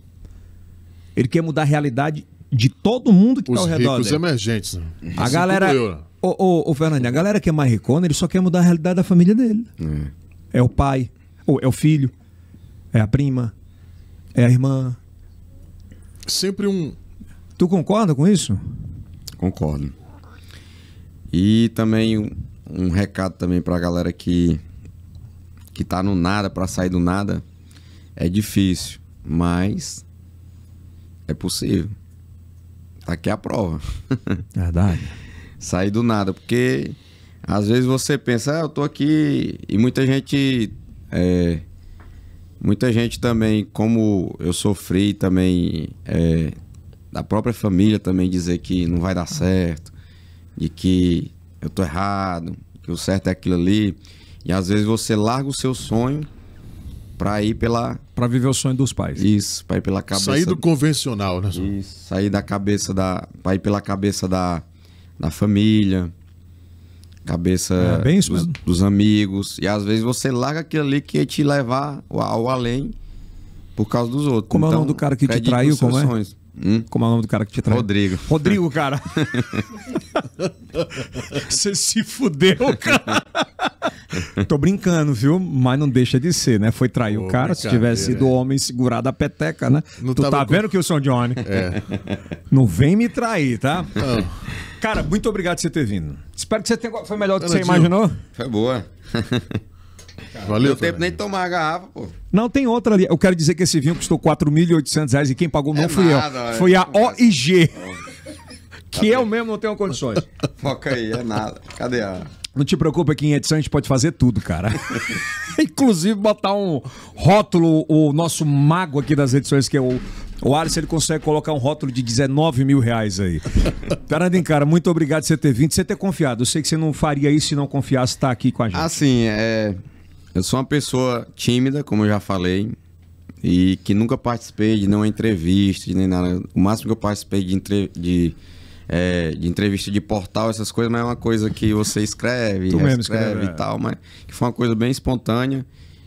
Ele quer mudar a realidade de todo mundo que está ao redor ricos dele. emergentes. Né? A assim galera... Né? Ô, ô, ô, Fernando, a galera que é mais ricona, ele só quer mudar a realidade da família dele. É, é o pai, ou é o filho, é a prima, é a irmã. Sempre um... Tu concorda com isso? Concordo. E também um, um recado também para a galera que que tá no nada para sair do nada é difícil, mas é possível. Tá aqui a prova. Verdade. Sair do nada, porque às vezes você pensa, ah, eu tô aqui e muita gente é, muita gente também, como eu sofri também é, da própria família também dizer que não vai dar certo, de que eu tô errado, que o certo é aquilo ali. E às vezes você larga o seu sonho para ir pela para viver o sonho dos pais. Isso, para ir pela cabeça. Sair do convencional, né? Isso, sair da cabeça da para ir pela cabeça da, da família, cabeça é, isso, dos, dos, amigos e às vezes você larga aquilo ali que ia te levar ao, ao além por causa dos outros. Como então, é o nome então, do cara que te traiu, como é? Hum? Como é o nome do cara que te traiu? Rodrigo. Rodrigo, cara. Você se fudeu, cara. Tô brincando, viu? Mas não deixa de ser, né? Foi trair Pô, o cara. Se tivesse sido é. homem segurado a peteca, né? Não tu tá vendo com... que o São Johnny? É. Não vem me trair, tá? Não. Cara, muito obrigado por você ter vindo. Espero que você tenha. Foi melhor do que você imaginou? Foi boa. Valeu. Deu tempo nem de tomar a garrafa, pô. Não, tem outra ali. Eu quero dizer que esse vinho custou 4.800 reais e quem pagou não é fui nada, eu. Foi é a OIG. Tá que eu mesmo não tenho condições. Foca aí, é nada. Cadê a. Não te preocupa que em edição a gente pode fazer tudo, cara. Inclusive botar um rótulo, o nosso mago aqui das edições, que é o, o Alisson, ele consegue colocar um rótulo de 19 mil reais aí. Tarandim, cara, muito obrigado por você ter vindo, você ter confiado. Eu sei que você não faria isso se não confiasse estar tá aqui com a gente. Assim, é... Eu sou uma pessoa tímida, como eu já falei, e que nunca participei de nenhuma entrevista, nem nada. O máximo que eu participei de, entre... de, é, de entrevista de portal, essas coisas, mas é uma coisa que você escreve, tu escreve, escreve e é. tal, mas que foi uma coisa bem espontânea.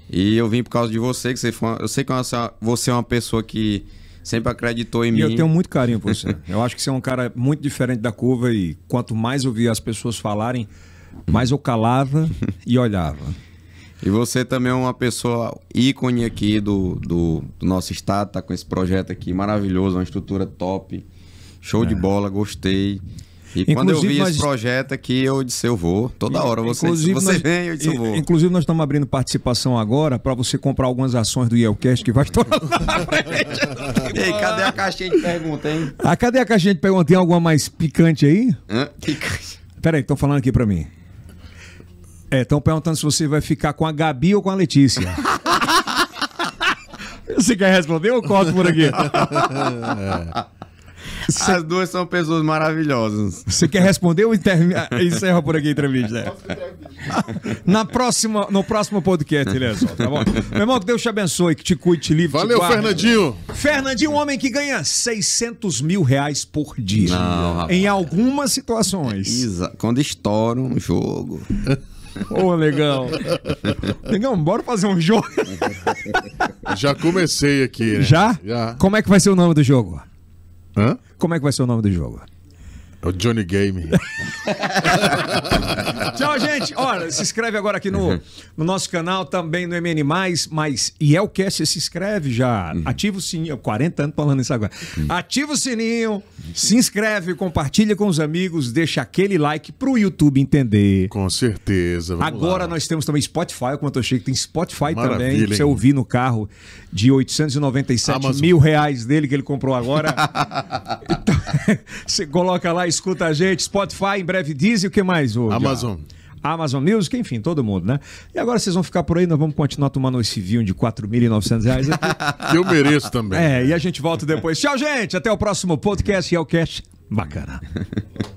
E eu vim por causa de você, que você foi uma... eu sei que é é você é uma pessoa que sempre acreditou em e mim. E eu tenho muito carinho por você. eu acho que você é um cara muito diferente da curva e quanto mais eu via as pessoas falarem, mais eu calava e olhava. E você também é uma pessoa ícone aqui do, do, do nosso estado, tá com esse projeto aqui maravilhoso, uma estrutura top. Show é. de bola, gostei. E inclusive, quando eu vi nós... esse projeto aqui, eu disse, eu vou. Toda hora você, inclusive, você nós... vem, eu disse, eu vou. Inclusive, nós estamos abrindo participação agora para você comprar algumas ações do Yelcast que vai estourar Ei, cadê a caixinha de pergunta, hein? Ah, cadê a caixinha de pergunta? Tem alguma mais picante aí? Hã? Picante. Peraí, estão falando aqui para mim. É, estão perguntando se você vai ficar com a Gabi ou com a Letícia. você quer responder ou corto por aqui? Cê... As duas são pessoas maravilhosas. Você quer responder ou inter... Ah, encerra por aqui a entrevista? Né? Na próxima, no próximo podcast, ele resolve, tá bom? Meu irmão, que Deus te abençoe, que te cuide, te livre. Valeu, te Fernandinho. Fernandinho, um homem que ganha 600 mil reais por dia. Não, em algumas situações. Isa, Quando estoura um jogo. Ô, Negão. Negão, bora fazer um jogo. Já comecei aqui. Né? Já? Já? Como é que vai ser o nome do jogo? Hã? Como é que vai ser o nome do jogo? É o Johnny Game. Tchau, gente. Olha, se inscreve agora aqui no, no nosso canal, também no MN, mas e é o que se inscreve já. Uhum. Ativa o sininho. 40 anos falando isso agora. Uhum. Ativa o sininho, se inscreve, compartilha com os amigos, deixa aquele like pro YouTube entender. Com certeza. agora lá. nós temos também Spotify, como eu tô cheio, tem Spotify Maravilha, também. Pra você ouvir no carro de 897 Amazon. mil reais dele que ele comprou agora. então, você coloca lá escuta a gente. Spotify, em breve diz e o que mais, Hugo? Amazon. Amazon Music, enfim, todo mundo, né? E agora vocês vão ficar por aí, nós vamos continuar tomando esse vinho de R$ 4.900 Eu mereço também. É, e a gente volta depois. Tchau, gente. Até o próximo podcast e é o Cash. Bacana.